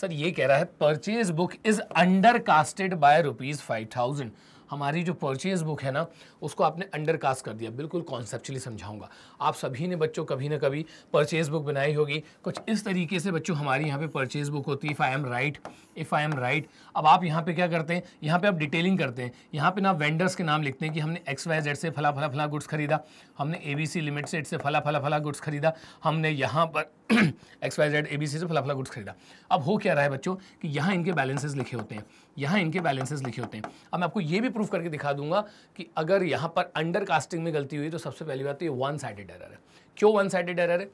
सर ये कह रहा है purchase book is under casted by rupees five thousand हमारी जो परचेज बुक है ना उसको आपने अंडर कास्ट कर दिया बिल्कुल कॉन्सेप्चुअली समझाऊंगा आप सभी ने बच्चों कभी ना कभी परचेज बुक बनाई होगी कुछ इस तरीके से बच्चों हमारी यहाँ पे परचेज बुक होती है if I am right if I am right अब आप यहाँ पे क्या करते हैं यहाँ पे आप डिटेलिंग करते हैं यहाँ पे ना वेंडर्स के नाम लिखते हैं कि हमने एक्स वाई जेड से फला फला फला गुड्स खरीदा हमने A B C limit set से फला फला फला गुड्स खरीदा हमने यहाँ पर X Y Z A B C से फला फला गुड्स खरीदा अब हो क्या रहा है बच्चों कि यहाँ इनके बैलेंसेज लिखे होते हैं यहाँ इनके बैलेंसेस लिखे होते हैं अब मैं आपको ये भी प्रूफ करके दिखा दूंगा कि अगर यहाँ पर अंडर कास्टिंग में गलती हुई तो सबसे पहली बात तो ये वन साइडेड एरर है क्यों वन साइडेड एरर है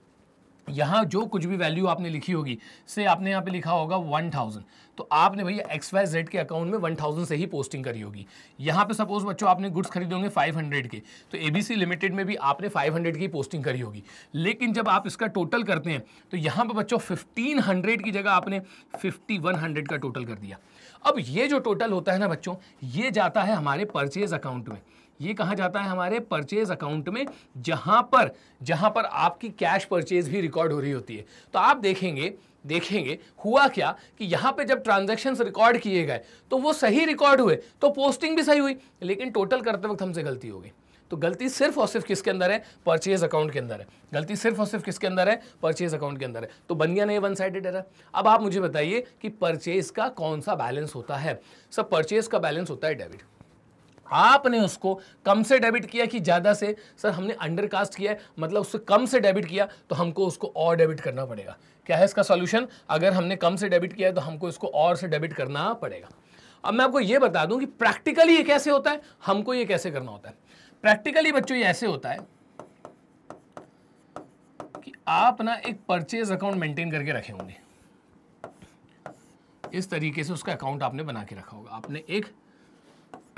यहाँ जो कुछ भी वैल्यू आपने लिखी होगी से आपने यहाँ पे लिखा होगा वन थाउजेंड तो आपने भैया एक्स वाई जेड के अकाउंट में वन थाउजेंड से ही पोस्टिंग करी होगी यहाँ पे सपोज बच्चों आपने गुड्स खरीदे होंगे फाइव हंड्रेड के तो एबीसी लिमिटेड में भी आपने फाइव हंड्रेड की पोस्टिंग करी होगी लेकिन जब आप इसका टोटल करते हैं तो यहाँ पर बच्चों फिफ्टीन हंड्रेड की जगह आपने फिफ्टी वन हंड्रेड का टोटल कर दिया अब ये जो टोटल होता है ना बच्चों ये जाता है हमारे परचेज अकाउंट में ये कहाँ जाता है हमारे परचेज अकाउंट में जहाँ पर जहाँ पर आपकी कैश परचेज भी रिकॉर्ड हो रही होती है तो आप देखेंगे देखेंगे हुआ क्या कि यहाँ पे जब ट्रांजेक्शन रिकॉर्ड किए गए तो वो सही रिकॉर्ड हुए तो पोस्टिंग भी सही हुई लेकिन टोटल करते वक्त हमसे गलती हो गई तो गलती सिर्फ और सिर्फ किसके अंदर है परचेज अकाउंट के अंदर है गलती सिर्फ और सिर्फ किसके अंदर है परचेज अकाउंट के अंदर है तो बन गया नहीं वन साइडेड एरर अब आप मुझे बताइए कि परचेज का कौन सा बैलेंस होता है सर परचेज का बैलेंस होता है डेबिट आपने उसको कम से डेबिट किया कि ज़्यादा से सर हमने अंडर कास्ट किया है मतलब उससे कम से डेबिट किया तो हमको उसको और डेबिट करना पड़ेगा क्या है इसका सॉल्यूशन अगर हमने कम से डेबिट किया है तो हमको इसको और से डेबिट करना पड़ेगा अब मैं आपको ये बता दूं कि प्रैक्टिकली ये कैसे होता है हमको ये कैसे करना होता है प्रैक्टिकली बच्चों ये ऐसे होता है कि आप ना एक परचेज अकाउंट मेंटेन करके रखे होंगे इस तरीके से उसका अकाउंट आपने बना के रखा होगा आपने एक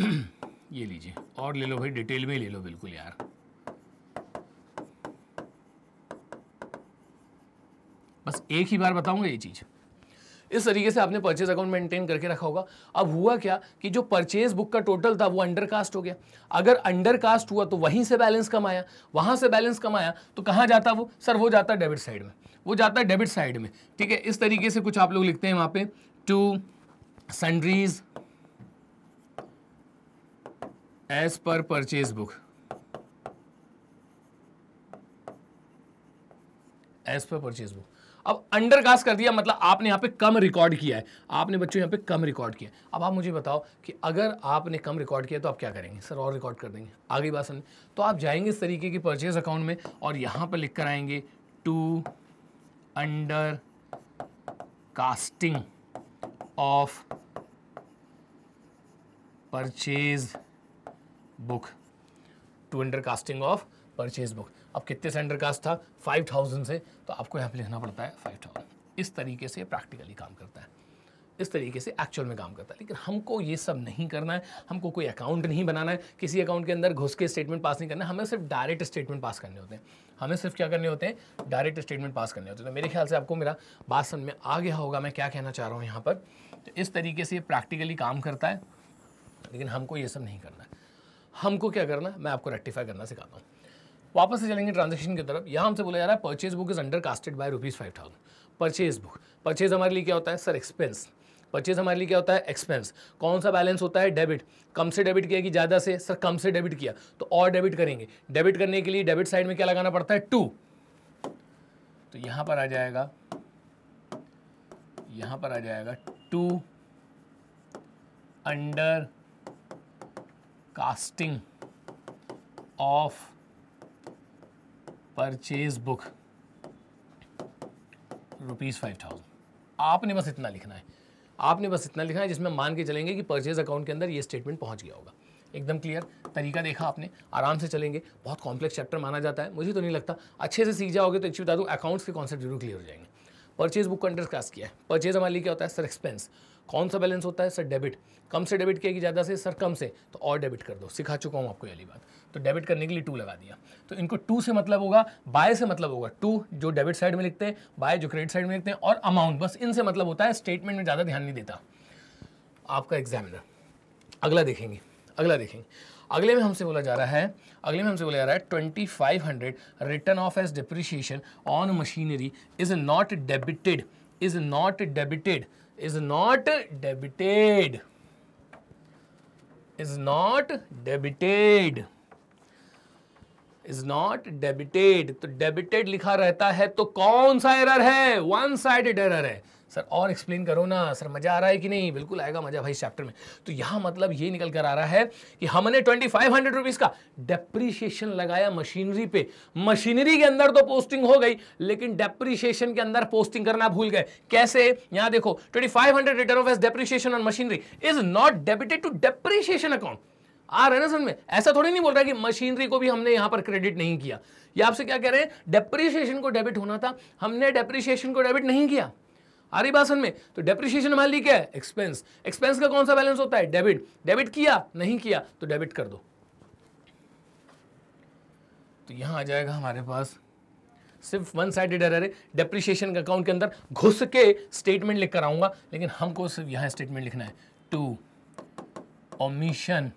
ये लीजिए और ले लो भाई डिटेल में ले लो बिल्कुल यार बस एक ही बार बताऊंगा ये चीज़ इस तरीके से आपने परचेज अकाउंट मेंटेन करके रखा होगा अब हुआ क्या कि जो परचेज बुक का टोटल था वो अंडर कास्ट हो गया अगर अंडर कास्ट हुआ तो वहीं से बैलेंस कम आया से बैलेंस कम आया तो कहाँ जाता वो सर वो जाता डेबिट साइड में वो जाता है डेबिट साइड में ठीक है इस तरीके से कुछ आप लोग लिखते हैं वहां पे to sundries as per purchase book as per purchase book अब अंडरकास्ट कर दिया मतलब आपने यहाँ पे कम रिकॉर्ड किया है आपने बच्चों यहाँ पे कम रिकॉर्ड किया अब आप मुझे बताओ कि अगर आपने कम रिकॉर्ड किया तो आप क्या करेंगे सर और रिकॉर्ड कर देंगे आगे बात समझ तो आप जाएंगे इस तरीके की परचेज अकाउंट में और यहाँ पर लिख कर आएंगे to under casting of purchase book to under casting of purchase book अब कितने सेंटर कास्ट था फाइव थाउजेंड से तो आपको यहाँ पर लिखना पड़ता है फाइव थाउजेंड इस तरीके से प्रैक्टिकली काम करता है इस तरीके से एक्चुअल में काम करता है लेकिन हमको ये सब नहीं करना है हमको कोई अकाउंट नहीं बनाना है किसी अकाउंट के अंदर घुस के स्टेटमेंट पास नहीं करना है हमें सिर्फ डायरेक्ट स्टेटमेंट पास करने होते हैं हमें सिर्फ क्या करने होते हैं डायरेक्ट स्टेटमेंट पास करने होते हैं तो मेरे ख्याल से आपको मेरा बात समझ में आ गया होगा मैं क्या कहना चाह रहा हूँ यहाँ पर तो इस तरीके से ये प्रैक्टिकली काम करता है लेकिन हमको ये सब नहीं करना है हमको क्या करना है मैं आपको रेक्टिफाई करना सिखाता हूँ वापस से चलेंगे ट्रांजेक्शन की तरफ यहाँ हमसे बोला जा रहा है purchase book is under casted by rupees five thousand purchase book purchase हमारे लिए क्या होता है सर एक्सपेंस परचेज हमारे लिए क्या होता है एक्सपेंस कौन सा बैलेंस होता है डेबिट कम से डेबिट किया कि ज़्यादा से सर कम से डेबिट किया तो और डेबिट करेंगे डेबिट करने के लिए डेबिट साइड में क्या लगाना पड़ता है टू तो यहाँ पर आ जाएगा यहाँ पर आ जाएगा to under casting of purchase book rupees five thousand आपने बस इतना लिखना है आपने बस इतना लिखना है जिसमें मान के चलेंगे कि परचेज अकाउंट के अंदर ये स्टेटमेंट पहुंच गया होगा एकदम क्लियर तरीका देखा आपने आराम से चलेंगे बहुत कॉम्प्लेक्स चैप्टर माना जाता है मुझे तो नहीं लगता अच्छे से सीख जाओगे तो एक्चुअली बता दूँ अकाउंट्स के कॉन्सेप्ट जरूर क्लियर हो जाएंगे परचेज बुक का अंडर क्लास किया है परचेज हमारे लिए क्या होता है सर एक्सपेंस कौन सा बैलेंस होता है सर डेबिट कम से डेबिट किया कि ज़्यादा से सर कम से तो और डेबिट कर दो सिखा चुका हूँ आपको अली बात तो डेबिट करने के लिए टू लगा दिया तो इनको टू से मतलब होगा बाय से मतलब होगा टू जो डेबिट साइड में लिखते हैं बाय जो क्रेडिट साइड में लिखते हैं और अमाउंट बस इनसे मतलब होता है स्टेटमेंट में ज़्यादा ध्यान नहीं देता आपका एग्जामिनर अगला देखेंगे अगला देखेंगे अगले में हमसे बोला जा रहा है अगले में हमसे बोला जा रहा है twenty five hundred written off as depreciation on machinery is not debited is not debited is not debited is not debited is not debited तो डेबिटेड लिखा रहता है तो कौन सा एरर है वन साइडेड एरर है सर और एक्सप्लेन करो ना सर मज़ा आ रहा है कि नहीं बिल्कुल आएगा मज़ा भाई इस चैप्टर में तो यहाँ मतलब ये निकल कर आ रहा है कि हमने ट्वेंटी फाइव हंड्रेड रुपीज़ का डेप्रीशिएशन लगाया मशीनरी पे मशीनरी के अंदर तो पोस्टिंग हो गई लेकिन डेप्रीशिएशन के अंदर पोस्टिंग करना भूल गए कैसे यहाँ देखो twenty five hundred written off as depreciation on machinery is not debited to depreciation account आ रहे ना में ऐसा थोड़ी नहीं बोल रहा कि मशीनरी को भी हमने यहाँ पर क्रेडिट नहीं किया ये आपसे क्या कह रहे हैं डेप्रीशिएशन को डेबिट होना था हमने डेप्रीशिएशन को डेबिट नहीं किया आ रही बात में तो डेप्रिशिएशन हमारे लिए क्या है एक्सपेंस एक्सपेंस का कौन सा बैलेंस होता है डेबिट डेबिट किया नहीं किया तो डेबिट कर दो तो यहां आ जाएगा हमारे पास सिर्फ वन साइडेड एरर है डेप्रिशिएशन अकाउंट के अंदर घुस के स्टेटमेंट लिख कर आऊंगा लेकिन हमको सिर्फ यहां स्टेटमेंट लिखना है to omission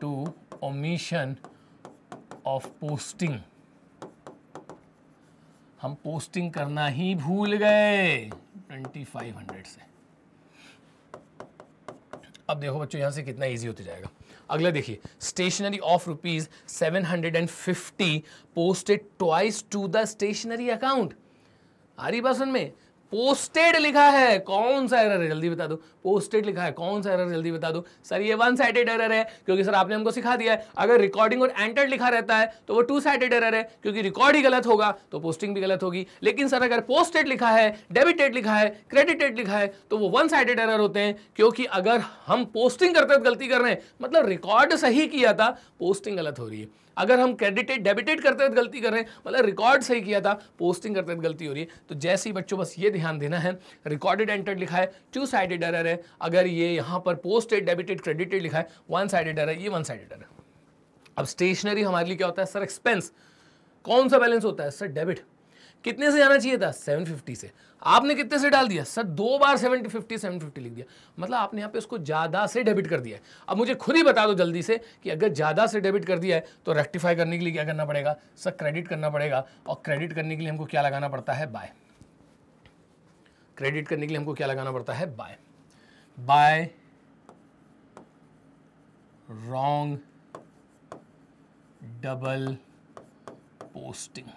to omission of posting हम पोस्टिंग करना ही भूल गए 2500 से अब देखो बच्चों यहां से कितना इजी होते जाएगा अगला देखिए stationery of rupees seven hundred and fifty posted twice to the stationery account आ रही बात में पोस्टेड लिखा है कौन सा एरर है जल्दी बता दो पोस्टेड लिखा है कौन सा एरर है जल्दी बता दो सर ये वन साइडेड एरर है क्योंकि सर आपने हमको सिखा दिया है अगर रिकॉर्डिंग और एंटर्ड लिखा रहता है तो वो टू साइडेड एरर है क्योंकि रिकॉर्ड ही गलत होगा तो पोस्टिंग भी गलत होगी लेकिन सर अगर पोस्टेड लिखा है डेबिटेड लिखा है क्रेडिटेड लिखा है तो वो वन साइडेड एरर होते हैं क्योंकि अगर हम पोस्टिंग करते तो गलती कर रहे हैं मतलब रिकॉर्ड सही किया था पोस्टिंग गलत हो रही है अगर हम क्रेडिटेड डेबिटेड करते हुए गलती कर रहे हैं मतलब रिकॉर्ड सही किया था पोस्टिंग करते हुए गलती हो रही है तो जैसे ही बच्चों बस ये ध्यान देना है रिकॉर्डेड एंटर्ड लिखा है टू साइडेड एरर है अगर ये यहाँ पर पोस्टेड डेबिटेड क्रेडिटेड लिखा है वन साइडेड एरर ये वन साइडेड एरर अब स्टेशनरी हमारे लिए क्या होता है सर एक्सपेंस कौन सा बैलेंस होता है सर डेबिट कितने से जाना चाहिए था 750 से आपने कितने से डाल दिया सर दो बार 750 750 लिख दिया मतलब आपने यहाँ पे उसको ज़्यादा से डेबिट कर दिया है अब मुझे खुद ही बता दो जल्दी से कि अगर ज़्यादा से डेबिट कर दिया है तो रेक्टिफाई करने के लिए क्या करना पड़ेगा सर क्रेडिट करना पड़ेगा और क्रेडिट करने के लिए हमको क्या लगाना पड़ता है बाय क्रेडिट करने के लिए हमको क्या लगाना पड़ता है by by wrong double posting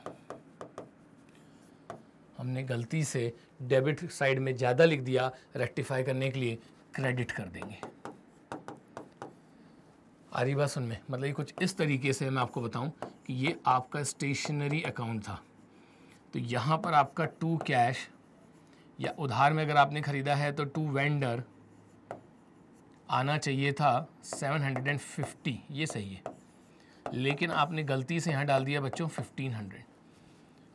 हमने गलती से डेबिट साइड में ज़्यादा लिख दिया रेक्टिफाई करने के लिए क्रेडिट कर देंगे आ रही बात सुन में मतलब ये कुछ इस तरीके से मैं आपको बताऊं कि ये आपका स्टेशनरी अकाउंट था तो यहाँ पर आपका टू कैश या उधार में अगर आपने ख़रीदा है तो टू वेंडर आना चाहिए था 750 ये सही है लेकिन आपने गलती से यहाँ डाल दिया बच्चों 1500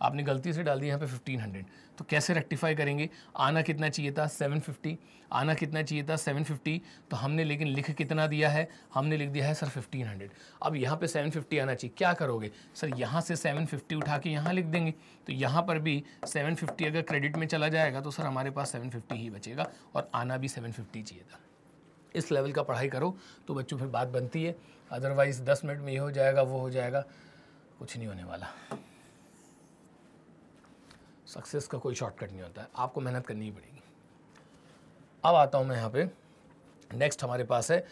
आपने गलती से डाल दी यहाँ पे 1500 तो कैसे रेक्टिफाई करेंगे आना कितना चाहिए था 750 आना कितना चाहिए था 750 तो हमने लेकिन लिख कितना दिया है हमने लिख दिया है सर 1500 अब यहाँ पे 750 आना चाहिए क्या करोगे सर यहाँ से 750 उठा के यहाँ लिख देंगे तो यहाँ पर भी 750 अगर क्रेडिट में चला जाएगा तो सर हमारे पास सेवन ही बचेगा और आना भी सेवन चाहिए था इस लेवल का पढ़ाई करो तो बच्चों फिर बात बनती है अदरवाइज़ दस मिनट में ये हो जाएगा वो हो जाएगा कुछ नहीं होने वाला सक्सेस का कोई शॉर्टकट नहीं होता है आपको मेहनत करनी ही पड़ेगी अब आता हूँ मैं यहाँ पे नेक्स्ट हमारे पास है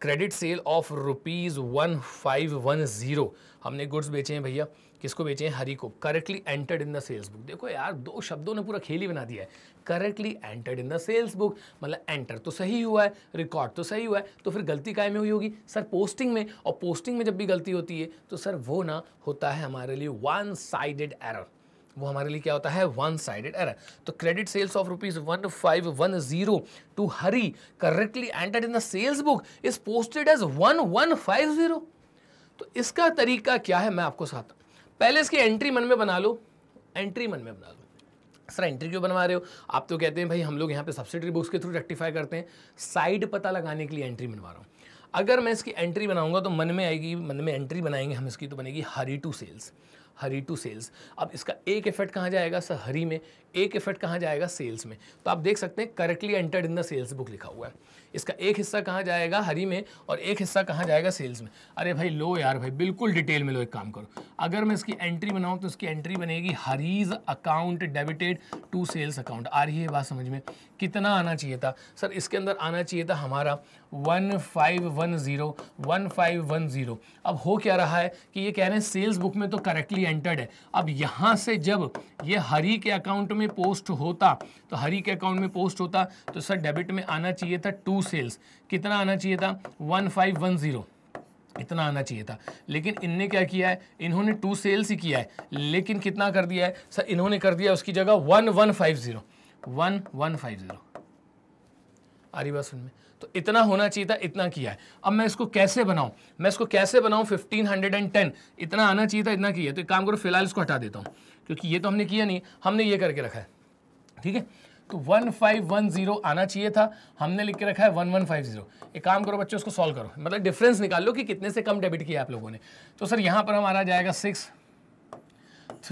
credit sale of rupees one five one zero हमने गुड्स बेचे हैं भैया किसको बेचे हैं हरी को correctly entered in the sales book देखो यार दो शब्दों ने पूरा खेल ही बना दिया है correctly entered in the sales book मतलब एंटर तो सही हुआ है रिकॉर्ड तो सही हुआ है तो फिर गलती काय में हुई होगी सर पोस्टिंग में और पोस्टिंग में जब भी गलती होती है तो सर वो ना होता है हमारे लिए वन साइडेड एरर वो हमारे लिए क्या होता है वन साइडेड एरर तो credit sales of rupees one five one zero to Hari correctly entered in the sales book is posted as one one five zero तो इसका तरीका क्या है मैं आपको साथ पहले इसकी एंट्री मन में बना लो एंट्री मन में बना लो सर एंट्री क्यों बनवा रहे हो आप तो कहते हैं भाई हम लोग यहाँ पे सब्सिडी बुक्स के थ्रू रेक्टिफाई करते हैं साइड पता लगाने के लिए एंट्री बनवा रहा हूँ अगर मैं इसकी एंट्री बनाऊंगा तो मन में आएगी मन में एंट्री बनाएंगे हम इसकी तो बनेगी Hari to sales Hari to sales अब इसका एक इफेक्ट कहाँ जाएगा सर हरी में एक इफेक्ट कहाँ जाएगा सेल्स में तो आप देख सकते हैं correctly entered in the sales book लिखा हुआ है इसका एक हिस्सा कहाँ जाएगा हरी में और एक हिस्सा कहाँ जाएगा सेल्स में अरे भाई लो यार भाई बिल्कुल डिटेल में लो एक काम करो अगर मैं इसकी एंट्री बनाऊँ तो इसकी एंट्री बनेगी Hari's account debited to sales account आ रही है बात समझ में कितना आना चाहिए था सर इसके अंदर आना चाहिए था हमारा one five one zero one five one zero अब हो क्या रहा है कि ये कह रहे हैं सेल्स बुक में तो करेक्टली एंटर्ड है अब यहाँ से जब ये हरी के अकाउंट में पोस्ट होता तो हरी के अकाउंट में पोस्ट होता तो सर डेबिट में आना चाहिए था टू टू सेल्स कितना आना चाहिए था वन फाइव वन ज़ीरो इतना आना चाहिए था लेकिन इनने क्या किया है इन्होंने टू सेल्स ही किया है लेकिन कितना कर दिया है सर इन्होंने कर दिया उसकी जगह one one five zero one one five zero आ रही बात सुन में तो इतना होना चाहिए था इतना किया है अब मैं इसको कैसे बनाऊं मैं इसको कैसे बनाऊं फिफ्टीन हंड्रेड एंड टेन इतना आना चाहिए था इतना किया तो एक काम करो फिलहाल इसको हटा देता हूँ क्योंकि ये तो हमने किया नहीं हमने ये करके रखा है ठीक है वन फाइव वन जीरो आना चाहिए था हमने लिख के रखा है वन वन फाइव जीरो एक काम करो बच्चों उसको सॉल्व करो मतलब डिफरेंस निकाल लो कि कितने से कम डेबिट किया आप लोगों ने तो सर यहाँ पर हमारा जाएगा सिक्स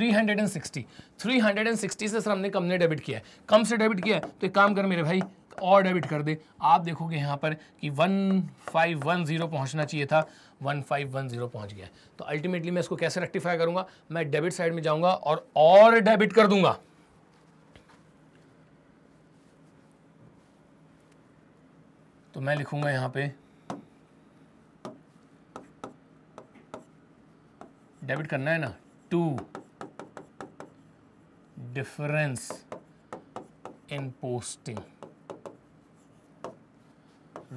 360 360 से सर हमने कम ने डेबिट किया है कम से डेबिट किया है तो एक काम कर मेरे भाई और डेबिट कर दे आप देखोगे यहाँ पर कि 1510 पहुँचना चाहिए था 1510 पहुँच गया तो अल्टीमेटली मैं इसको कैसे रेक्टिफाई करूँगा मैं डेबिट साइड में जाऊँगा और और डेबिट कर दूंगा तो मैं लिखूंगा यहाँ पे डेबिट करना है ना to difference in posting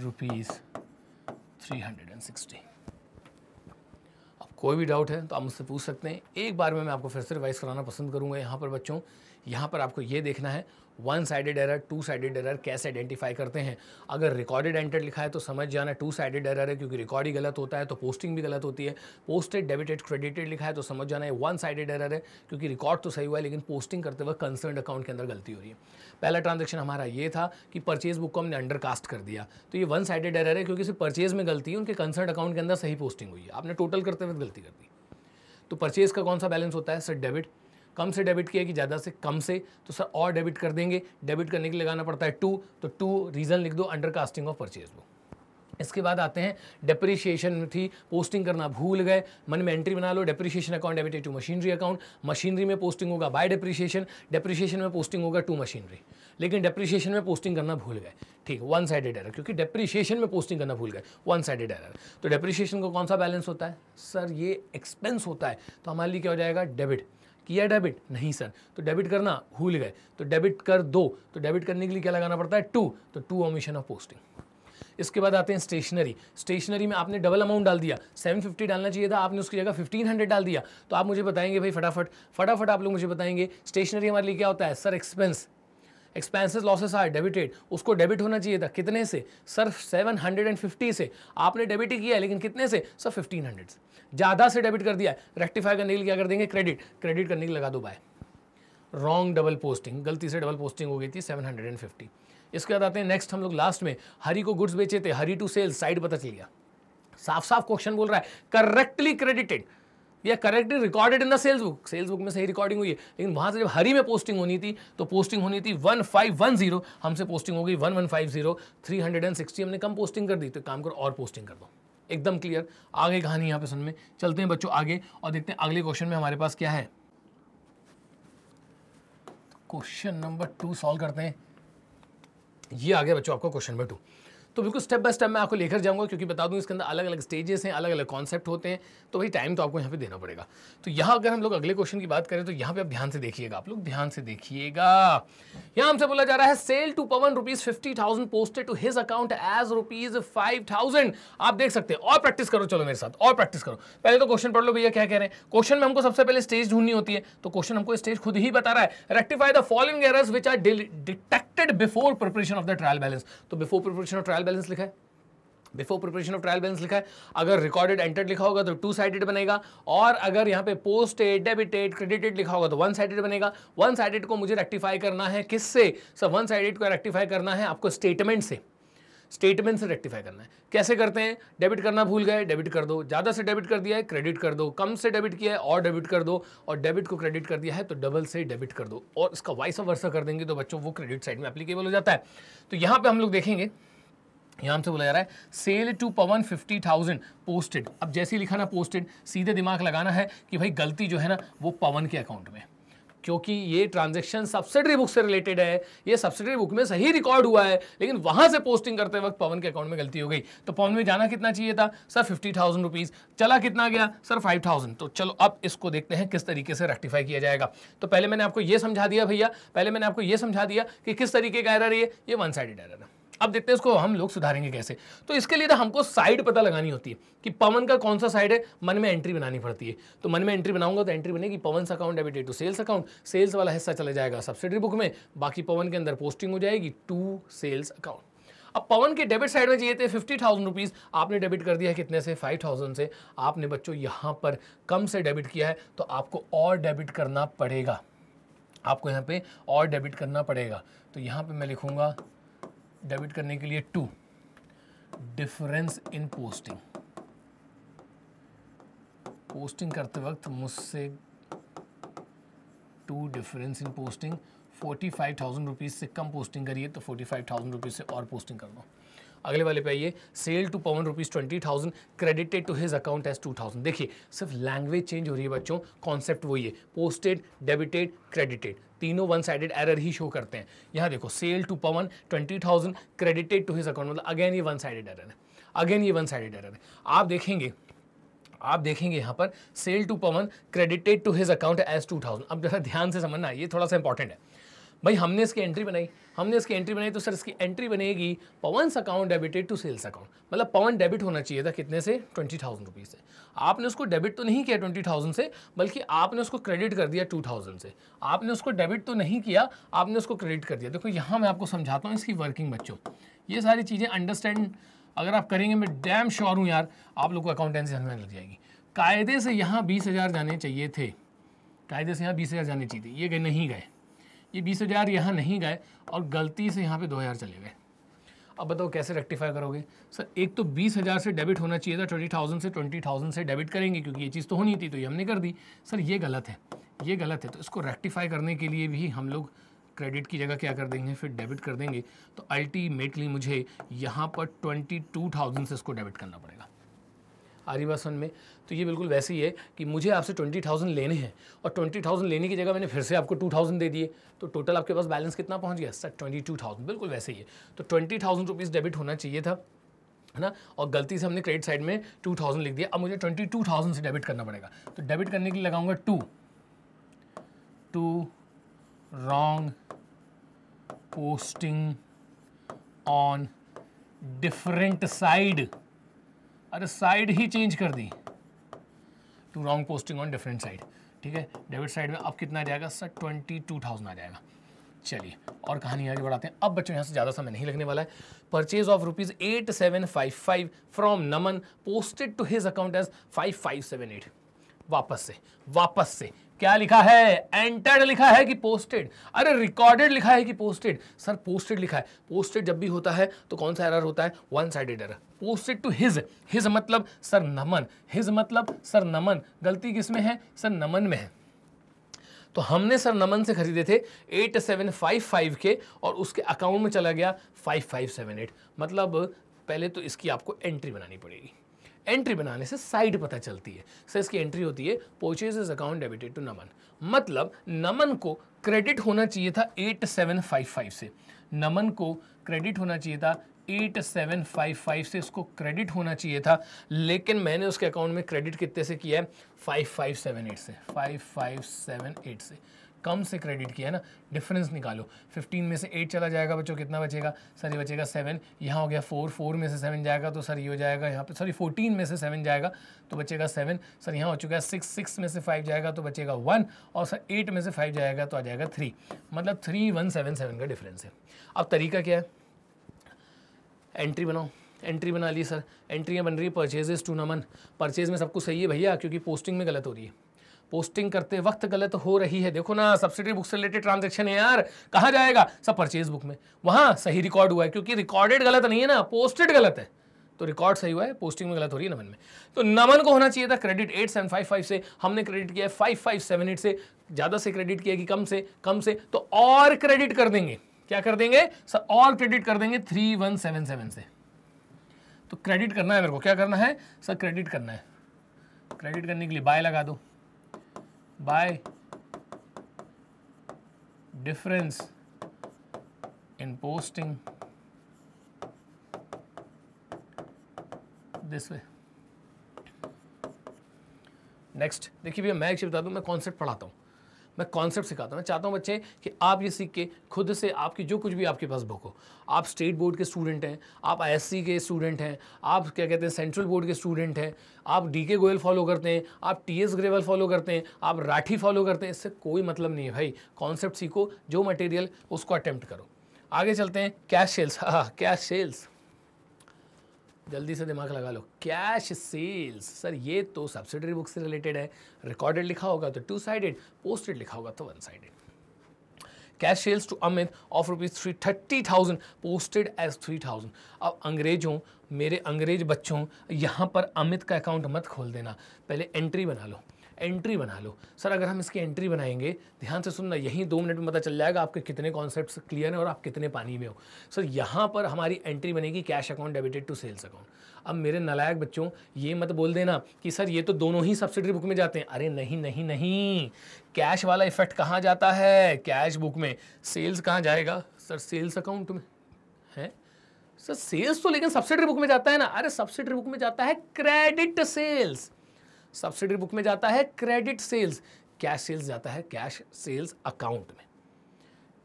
rupees three hundred and sixty अब कोई भी डाउट है तो आप मुझसे पूछ सकते हैं एक बार में मैं आपको फिर से रिवाइज़ कराना पसंद करूंगा यहाँ पर बच्चों यहाँ पर आपको ये देखना है one sided error two sided error कैसे आइडेंटिफाई करते हैं अगर रिकॉर्डेड एंटर लिखा है तो समझ जाना टू साइडेड एरर है क्योंकि रिकॉर्ड ही गलत होता है तो पोस्टिंग भी गलत होती है पोस्टेड डेबिटेड क्रेडिटेड लिखा है तो समझ जाना है वन साइडेड एरर है क्योंकि रिकॉर्ड तो सही हुआ है लेकिन पोस्टिंग करते वक्त कंसर्न अकाउंट के अंदर गलती हो रही है पहला ट्रांजेक्शन हमारा ये था कि परचेज बुक को हमने अंडर कास्ट कर दिया तो ये वन साइडेड एरर है क्योंकि सिर्फ परचेज में गलती है उनके कंसर्न अकाउंट के अंदर सही पोस्टिंग हुई है आपने टोटल करते वक्त गलती कर दी तो परचेज का कौन सा बैलेंस होता है सर डेबिट कम से डेबिट किया कि ज़्यादा से कम से तो सर और डेबिट कर देंगे डेबिट करने के लिए लगाना पड़ता है टू तो टू रीज़न लिख दो under casting of purchase book इसके बाद आते हैं डेप्रिशिएशन थी पोस्टिंग करना भूल गए मन में एंट्री बना लो depreciation account debit to machinery account machinery में पोस्टिंग होगा बाय डेप्रिशिएशन डेप्रिशिएशन में पोस्टिंग होगा टू मशीनरी लेकिन डेप्रिशिएशन में पोस्टिंग करना भूल गए ठीक वन साइडेड एरर क्योंकि डेप्रिशिएशन में पोस्टिंग करना भूल गए वन साइडेड एरर तो डेप्रिशिएशन का कौन सा बैलेंस होता है सर ये एक्सपेंस होता है तो हमारे लिए क्या हो जाएगा डेबिट किया डेबिट नहीं सर तो डेबिट करना भूल गए तो डेबिट कर दो तो डेबिट करने के लिए क्या लगाना पड़ता है टू तो टू ऑमिशन ऑफ पोस्टिंग इसके बाद आते हैं स्टेशनरी स्टेशनरी में आपने डबल अमाउंट डाल दिया 750 डालना चाहिए था आपने उसकी जगह 1500 डाल दिया तो आप मुझे बताएंगे भाई फटाफट फटाफट आप लोग मुझे बताएंगे स्टेशनरी हमारे लिए क्या होता है sir expense expenses losses are debited उसको डेबिट होना चाहिए था कितने से सर 750 से आपने डेबिट ही किया है लेकिन कितने से सर 1500 से ज़्यादा से डेबिट कर दिया है रेक्टिफाई करने के लिए क्या कर देंगे क्रेडिट क्रेडिट करने के लगा दो बाय रॉन्ग डबल पोस्टिंग गलती से डबल पोस्टिंग हो गई थी सेवन इसके बाद आते हैं नेक्स्ट हम लोग लास्ट में हरी को गुड्स बेचे थे हरी टू सेल्स साइड पता चल गया साफ साफ क्वेश्चन बोल रहा है correctly credited we correctly recorded in the sales book sales book में सही रिकॉर्डिंग हुई है लेकिन वहां से जब हरी में पोस्टिंग होनी थी तो पोस्टिंग होनी थी वन फाइव वन जीरो हमसे पोस्टिंग हो गई one one five zero three hundred and sixty हमने कम पोस्टिंग कर दी तो काम करो और पोस्टिंग कर दो एकदम क्लियर आगे कहानी यहाँ पे सुन में चलते हैं बच्चों आगे और देखते हैं अगले क्वेश्चन में हमारे पास क्या है क्वेश्चन नंबर टू सॉल्व करते हैं ये आ गया बच्चों आपका क्वेश्चन नंबर टू तो बिल्कुल स्टेप बाय स्टेप मैं आपको लेकर जाऊंगा क्योंकि बता दूं इसके अंदर अलग अलग स्टेजेस हैं अलग अलग कॉन्सेप्ट होते हैं तो भाई टाइम तो आपको यहाँ पे देना पड़ेगा तो यहाँ अगर हम लोग अगले क्वेश्चन की बात करें तो यहाँ पे आप ध्यान से देखिएगा आप लोग ध्यान से देखिएगा यहाँ हमसे बोला जा रहा है sale to Pawan rupees fifty thousand posted to his account as rupees five thousand आप देख सकते हैं और प्रैक्टिस करो चलो मेरे साथ और प्रैक्टिस करो पहले तो क्वेश्चन पढ़ लो भैया क्या कह रहे हैं क्वेश्चन में हमको सबसे पहले स्टेज ढूंढनी होती है तो क्वेश्चन हमको स्टेज खुद ही बता रहा है rectify the following errors which are detected before preparation of the trial balance तो before preparation of trial trial balance लिखा है before preparation of trial balance लिखा है अगर रिकॉर्डेड एंटर्ड लिखा होगा तो टू साइडेड बनेगा और अगर यहाँ पे पोस्ट एड डेबिटेड क्रेडिटेड लिखा होगा तो वन साइडेड बनेगा वन साइडेड को मुझे रेक्टिफाई करना है किससे सर वन साइडेड को रेक्टिफाई करना है आपको स्टेटमेंट से स्टेटमेंट से रेक्टिफाई करना है कैसे करते हैं डेबिट करना भूल गए डेबिट कर दो ज़्यादा से डेबिट कर दिया है क्रेडिट कर दो कम से डेबिट किया है और डेबिट कर दो और डेबिट को क्रेडिट कर दिया है तो डबल से डेबिट कर दो और इसका वाइस ऑफ वर्षा कर देंगे तो बच्चों वो क्रेडिट साइड में एप्लीकेबल हो जाता है तो यहाँ पर हम लोग देखेंगे यहाँ से बोला जा रहा है sale to Pawan fifty thousand posted अब जैसे लिखा ना पोस्टेड सीधे दिमाग लगाना है कि भाई गलती जो है ना वो पवन के अकाउंट में क्योंकि ये ट्रांजेक्शन सब्सिडरी बुक से रिलेटेड है ये सब्सिडरी बुक में सही रिकॉर्ड हुआ है लेकिन वहां से पोस्टिंग करते वक्त पवन के अकाउंट में गलती हो गई तो पवन में जाना कितना चाहिए था सर फिफ्टी थाउजेंड रुपीज़ चला कितना गया सर फाइव थाउजेंड तो चलो अब इसको देखते हैं किस तरीके से रेक्टिफाई किया जाएगा तो पहले मैंने आपको ये समझा दिया भैया पहले मैंने आपको ये समझा दिया कि किस तरीके का एरर ये ये वन साइडेड एरर है अब देखते हैं इसको हम लोग सुधारेंगे कैसे तो इसके लिए तो हमको साइड पता लगानी होती है कि पवन का कौन सा साइड है मन में एंट्री बनानी पड़ती है तो मन में एंट्री बनाऊंगा तो एंट्री बनेगी Pawan account debited to sales account sales वाला हिस्सा चला जाएगा सब्सिडी बुक में बाकी पवन के अंदर पोस्टिंग हो जाएगी टू सेल्स अकाउंट अब पवन के डेबिट साइड में चाहिए थे फिफ्टी थाउजेंड रुपीज़ आपने डेबिट कर दिया है कितने से फाइव थाउजेंड से आपने बच्चों यहाँ पर कम से डेबिट किया है तो आपको और डेबिट करना पड़ेगा आपको यहाँ पे और डेबिट करना पड़ेगा तो यहाँ पे मैं लिखूँगा डेबिट करने के लिए to difference in posting posting करते वक्त मुझसे to difference in posting forty five thousand rupees से कम पोस्टिंग करिए तो फोर्टी फाइव थाउजेंड रुपीज़ से और पोस्टिंग कर दो अगले वाले पे आइए sale to Pawan rupees twenty thousand credited to his account as two thousand देखिए सिर्फ लैंग्वेज चेंज हो रही है बच्चों कॉन्सेप्ट वही है पोस्टेड डेबिटेड क्रेडिटेड तीनों वन साइडेड एरर ही शो करते हैं यहाँ देखो sale to Pawan twenty thousand credited to his account मतलब अगेन ये वन साइडेड एरर है अगेन ये वन साइडेड एरर है आप देखेंगे आप देखेंगे यहाँ पर sale to Pawan credited to his account as two thousand अब जरा ध्यान से समझना ये थोड़ा सा इंपॉर्टेंट है भाई हमने इसकी एंट्री बनाई हमने इसकी एंट्री बनाई तो सर इसकी एंट्री बनेगी Pawan's account debited to sales account मतलब पवन डेबिट होना चाहिए था कितने से ट्वेंटी थाउजेंड रुपीज़ से आपने उसको डेबिट तो नहीं किया ट्वेंटी थाउजेंड से बल्कि आपने उसको क्रेडिट कर दिया टू थाउजेंड से आपने उसको डेबिट तो नहीं किया आपने उसको क्रेडिट कर दिया देखो यहाँ मैं आपको समझाता हूँ इसकी वर्किंग बच्चों ये सारी चीज़ें अंडरस्टैंड अगर आप करेंगे मैं डैम श्योर हूँ यार आप लोग को अकाउंटेंसी हमें लग जाएगी कायदे से यहाँ बीस हज़ार जाने चाहिए थे कायदे से यहाँ बीस हज़ार जाने चाहिए थे ये गए नहीं गए ये बीस हज़ार यहाँ नहीं गए और गलती से यहाँ पे दो हज़ार चले गए अब बताओ कैसे रेक्टिफाई करोगे सर एक तो बीस हज़ार से डेबिट होना चाहिए था ट्वेंटी थाउजेंड से ट्वेंटी थाउजेंड से डेबिट करेंगे क्योंकि ये चीज़ तो होनी थी तो ये हमने कर दी सर ये गलत है ये गलत है तो इसको रेक्टिफाई करने के लिए भी हम लोग क्रेडिट की जगह क्या कर देंगे फिर डेबिट कर देंगे तो अल्टीमेटली मुझे यहाँ पर ट्वेंटी टू थाउजेंड से इसको डेबिट करना पड़ेगा आरिवासन में तो ये बिल्कुल वैसे ही है कि मुझे आपसे ट्वेंटी थाउजेंड लेने हैं और ट्वेंटी थाउजेंड लेने की जगह मैंने फिर से आपको टू थाउजेंड दे दिए तो टोटल आपके पास बैलेंस कितना पहुंच गया सर ट्वेंटी टू थाउजेंड बिल्कुल वैसे ही है तो ट्वेंटी थाउजेंड रुपीज़ डेबिट होना चाहिए था है ना और गलती से हमने क्रेडिट साइड में टू थाउजेंड लिख दिया अब मुझे ट्वेंटी टू थाउजेंड से डेबिट करना पड़ेगा तो डेबिट करने के लिए लगाऊंगा to to wrong posting on different side अरे साइड ही चेंज कर दी to wrong posting on different side ठीक है डेबिट साइड में अब कितना जाएगा सर ट्वेंटी टू थाउजेंड आ जाएगा चलिए और कहानी आगे बढ़ाते हैं अब बच्चों यहाँ से ज़्यादा समय नहीं लगने वाला है purchase of rupees eight seven five five from Naman posted to his account as five five seven eight वापस से वापस से क्या लिखा है एंटर्ड लिखा है कि पोस्टेड अरे रिकॉर्डेड लिखा है कि पोस्टेड सर पोस्टेड लिखा है पोस्टेड जब भी होता है तो कौन सा एरर होता है one sided error posted to his his मतलब सर नमन हिज मतलब सर नमन गलती किस में है सर नमन में है तो हमने सर नमन से खरीदे थे एट सेवन फाइव फाइव के और उसके अकाउंट में चला गया फाइव फाइव सेवन एट मतलब पहले तो इसकी आपको एंट्री बनानी पड़ेगी एंट्री बनाने से साइड पता चलती है सर इसकी एंट्री होती है purchases account debited to Naman मतलब नमन को क्रेडिट होना चाहिए था 8755 से नमन को क्रेडिट होना चाहिए था 8755 से इसको क्रेडिट होना चाहिए था लेकिन मैंने उसके अकाउंट में क्रेडिट कितने से किया है 5578 से 5578 से कम से क्रेडिट किया है ना डिफरेंस निकालो 15 में से 8 चला जाएगा बच्चों कितना बचेगा सर ये बचेगा 7 यहाँ हो गया 4 4 में से 7 जाएगा तो सर ये हो जाएगा यहाँ पे सॉरी 14 में से 7 जाएगा तो बचेगा 7 सर यहाँ हो चुका है 6 6 में से 5 जाएगा तो बचेगा 1 और सर 8 में से 5 जाएगा तो आ जाएगा 3 मतलब सेवन का डिफरेंस है अब तरीका क्या है एंट्री बनाओ एंट्री बना ली सर एंट्रियाँ बन रही है परचेजेज़ टू नमन परचेज में सब कुछ सही है भैया क्योंकि पोस्टिंग में गलत हो रही है पोस्टिंग करते वक्त गलत हो रही है देखो ना सब्सिडी बुक से रिलेटेड ट्रांजेक्शन है यार कहाँ जाएगा सब परचेज बुक में वहाँ सही रिकॉर्ड हुआ है क्योंकि रिकॉर्डेड गलत नहीं है ना पोस्टेड गलत है तो रिकॉर्ड सही हुआ है पोस्टिंग में गलत हो रही है नमन में तो नमन को होना चाहिए था credit eight seven five five से हमने क्रेडिट किया है फाइव फाइव सेवन एट से ज़्यादा से क्रेडिट किया कि कम से कम से तो और क्रेडिट कर देंगे क्या कर देंगे सर और क्रेडिट कर देंगे थ्री वन सेवन सेवन से तो क्रेडिट करना है मेरे को क्या करना है सर क्रेडिट करना है क्रेडिट करने के लिए बाय लगा दो by difference in posting this way next देखिए भैया मैं एक चीज़ बता दूं मैं कॉन्सेप्ट पढ़ाता हूँ मैं कॉन्सेप्ट सिखाता हूँ मैं चाहता हूँ बच्चे कि आप ये सीख के खुद से आपकी जो कुछ भी आपके पास बुक हो आप स्टेट बोर्ड के स्टूडेंट हैं आप आई के स्टूडेंट हैं आप क्या कहते हैं सेंट्रल बोर्ड के स्टूडेंट हैं आप डी के गोयल फॉलो करते हैं आप टी एस ग्रेवल फॉलो करते हैं आप राठी फॉलो करते हैं इससे कोई मतलब नहीं है भाई कॉन्सेप्ट सीखो जो मटेरियल उसको अटैम्प्ट करो आगे चलते हैं कैश सेल्स हाँ कैश सेल्स जल्दी से दिमाग लगा लो कैश सेल्स सर ये तो सब्सिडरी बुक से रिलेटेड है रिकॉर्डेड लिखा होगा तो टू साइडेड पोस्टेड लिखा होगा तो one sided cash sales to Amit of rupees three thirty thousand posted as three thousand अब अंग्रेजों मेरे अंग्रेज बच्चों यहाँ पर अमित का अकाउंट मत खोल देना पहले एंट्री बना लो एंट्री बना लो सर अगर हम इसकी एंट्री बनाएंगे ध्यान से सुनना यहीं दो मिनट में पता चल जाएगा आपके कितने कॉन्सेप्ट क्लियर हैं और आप कितने पानी में हो सर यहाँ पर हमारी एंट्री बनेगी cash account debited to sales account अब मेरे नलायक बच्चों ये मत बोल देना कि सर ये तो दोनों ही सब्सिडी बुक में जाते हैं अरे नहीं नहीं नहीं कैश वाला इफेक्ट कहाँ जाता है कैश बुक में सेल्स कहाँ जाएगा सर सेल्स अकाउंट में है सर सेल्स तो लेकिन सब्सिडी बुक में जाता है ना अरे सब्सिडी बुक में जाता है क्रेडिट सेल्स सब्सिडी बुक में जाता है क्रेडिट सेल्स कैश सेल्स जाता है कैश सेल्स अकाउंट में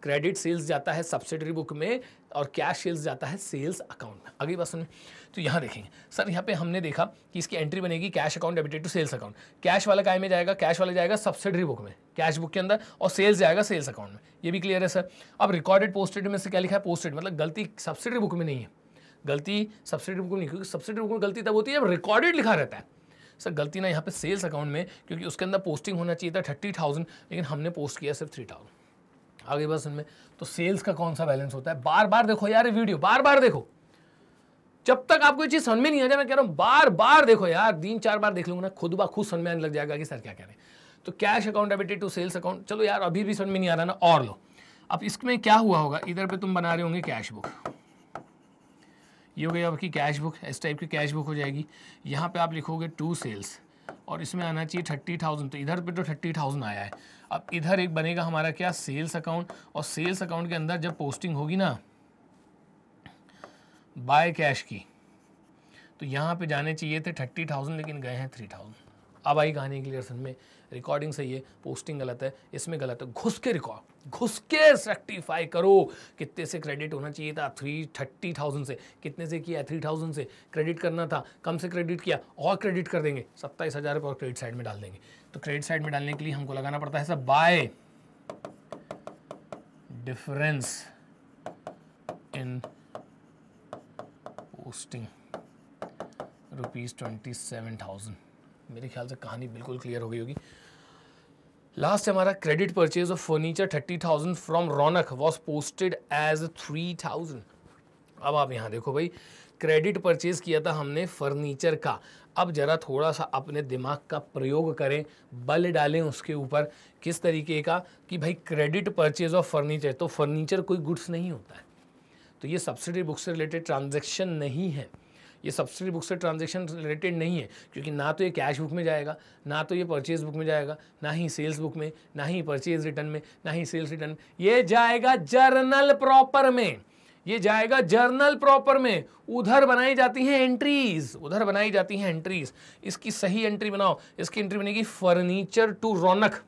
क्रेडिट सेल्स जाता है सब्सिडी बुक में और कैश सेल्स जाता है सेल्स अकाउंट में अगली बात सुनिए तो यहाँ देखेंगे सर यहाँ पे हमने देखा कि इसकी एंट्री बनेगी cash account debited to sales account cash वाला काय में जाएगा कैश वाला जाएगा सब्सिडी बुक में कैश बुक के अंदर और सेल्स जाएगा सेल्स अकाउंट में ये भी क्लियर है सर अब रिकॉर्डेड पोस्टेड में से क्या लिखा है पोस्टेड मतलब गलती सब्सिडी बुक में नहीं है गलती सब्सिडी बुक में नहीं क्योंकि सब्सिडी बुक में गलती तब होती है जब रिकॉर्डेड लिखा रहता है सर गलती ना यहाँ पे सेल्स अकाउंट में क्योंकि उसके अंदर पोस्टिंग होना चाहिए था थर्टी थाउजेंड लेकिन हमने पोस्ट किया सिर्फ थ्री थाउजेंड आगे बस उनमें तो सेल्स का कौन सा बैलेंस होता है बार बार देखो यार वीडियो बार बार देखो जब तक आपको ये चीज़ समझ में नहीं आ जाए मैं कह रहा हूँ बार बार देखो यार तीन चार बार देख लूँगा ना खुद बा खुद समझ में आने लग जाएगा कि सर क्या कह रहे हैं तो cash account debited to sales account चलो यार अभी भी समझ में नहीं आ रहा ना और लो अब इसमें क्या हुआ होगा इधर पे तुम बना रहे होंगे कैश बुक ये हो गई आपकी कैश बुक इस टाइप की कैश बुक हो जाएगी यहाँ पे आप लिखोगे टू सेल्स और इसमें आना चाहिए थर्टी थाउजेंड तो इधर पे तो थर्टी थाउजेंड आया है अब इधर एक बनेगा हमारा क्या सेल्स अकाउंट और सेल्स अकाउंट के अंदर जब पोस्टिंग होगी ना बाय कैश की तो यहाँ पे जाने चाहिए थे थर्टी थाउजेंड लेकिन गए हैं थ्री थाउजेंड अब आई कहानी क्लियर सन में रिकॉर्डिंग सही है पोस्टिंग गलत है इसमें गलत है घुस के रिकॉर्ड घुस के सेक्टिफाई करो कितने से क्रेडिट होना चाहिए था थ्री थर्टी थाउजेंड से कितने से किया थ्री थाउजेंड से क्रेडिट करना था कम से क्रेडिट किया और क्रेडिट कर देंगे सत्ताईस हज़ार रुपये और क्रेडिट साइड में डाल देंगे तो क्रेडिट साइड में डालने के लिए हमको लगाना पड़ता है sir by difference in posting rupees twenty seven thousand मेरे ख्याल से कहानी बिल्कुल क्लियर हो गई होगी लास्ट हमारा credit purchase of furniture thirty thousand from Raunak was posted as three thousand अब आप यहाँ देखो भाई क्रेडिट परचेज किया था हमने फर्नीचर का अब ज़रा थोड़ा सा अपने दिमाग का प्रयोग करें बल डालें उसके ऊपर किस तरीके का कि भाई क्रेडिट परचेज ऑफ फर्नीचर तो फर्नीचर कोई गुड्स नहीं होता है तो ये सब्सिडी बुक से रिलेटेड ट्रांजेक्शन नहीं है ये सब्सिडी बुक से ट्रांजेक्शन रिलेटेड नहीं है क्योंकि ना तो ये कैश बुक में जाएगा ना तो ये परचेज बुक में जाएगा ना ही सेल्स बुक में ना ही परचेज रिटर्न में ना ही सेल्स रिटर्न में ये जाएगा जर्नल प्रॉपर में ये जाएगा जर्नल प्रॉपर में उधर बनाई जाती हैं एंट्रीज उधर बनाई जाती हैं एंट्रीज इसकी सही एंट्री बनाओ इसकी एंट्री बनेगी फर्नीचर टू रौनक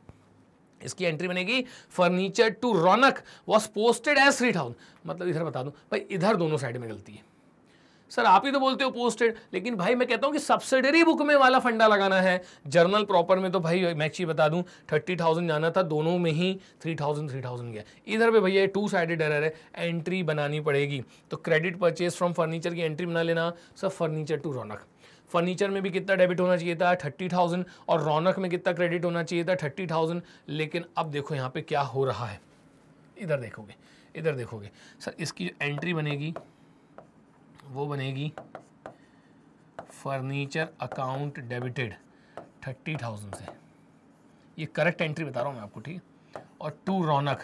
इसकी एंट्री बनेगी furniture to Raunak was posted as three thousand मतलब इधर बता दूं भाई इधर दोनों साइड में गलती है सर आप ही तो बोलते हो पोस्टेड लेकिन भाई मैं कहता हूँ कि सब्सिडरी बुक में वाला फंडा लगाना है जर्नल प्रॉपर में तो भाई मैं चीज बता दूँ थर्टी थाउजेंड जाना था दोनों में ही थ्री थाउजेंड थ्री थाउजेंड गया इधर पे भैया टू साइडेड एरर है एंट्री बनानी पड़ेगी तो क्रेडिट परचेज फ्रॉम फर्नीचर की एंट्री बना लेना sir furniture to Raunak furniture में भी कितना डेबिट होना चाहिए था थर्टी थाउजेंड और रौनक में कितना क्रेडिट होना चाहिए था थर्टी थाउजेंड लेकिन अब देखो यहाँ पे क्या हो रहा है इधर देखोगे इधर देखोगे सर इसकी जो एंट्री बनेगी वो बनेगी furniture account debited thirty thousand से ये करेक्ट एंट्री बता रहा हूँ मैं आपको ठीक और to Raunak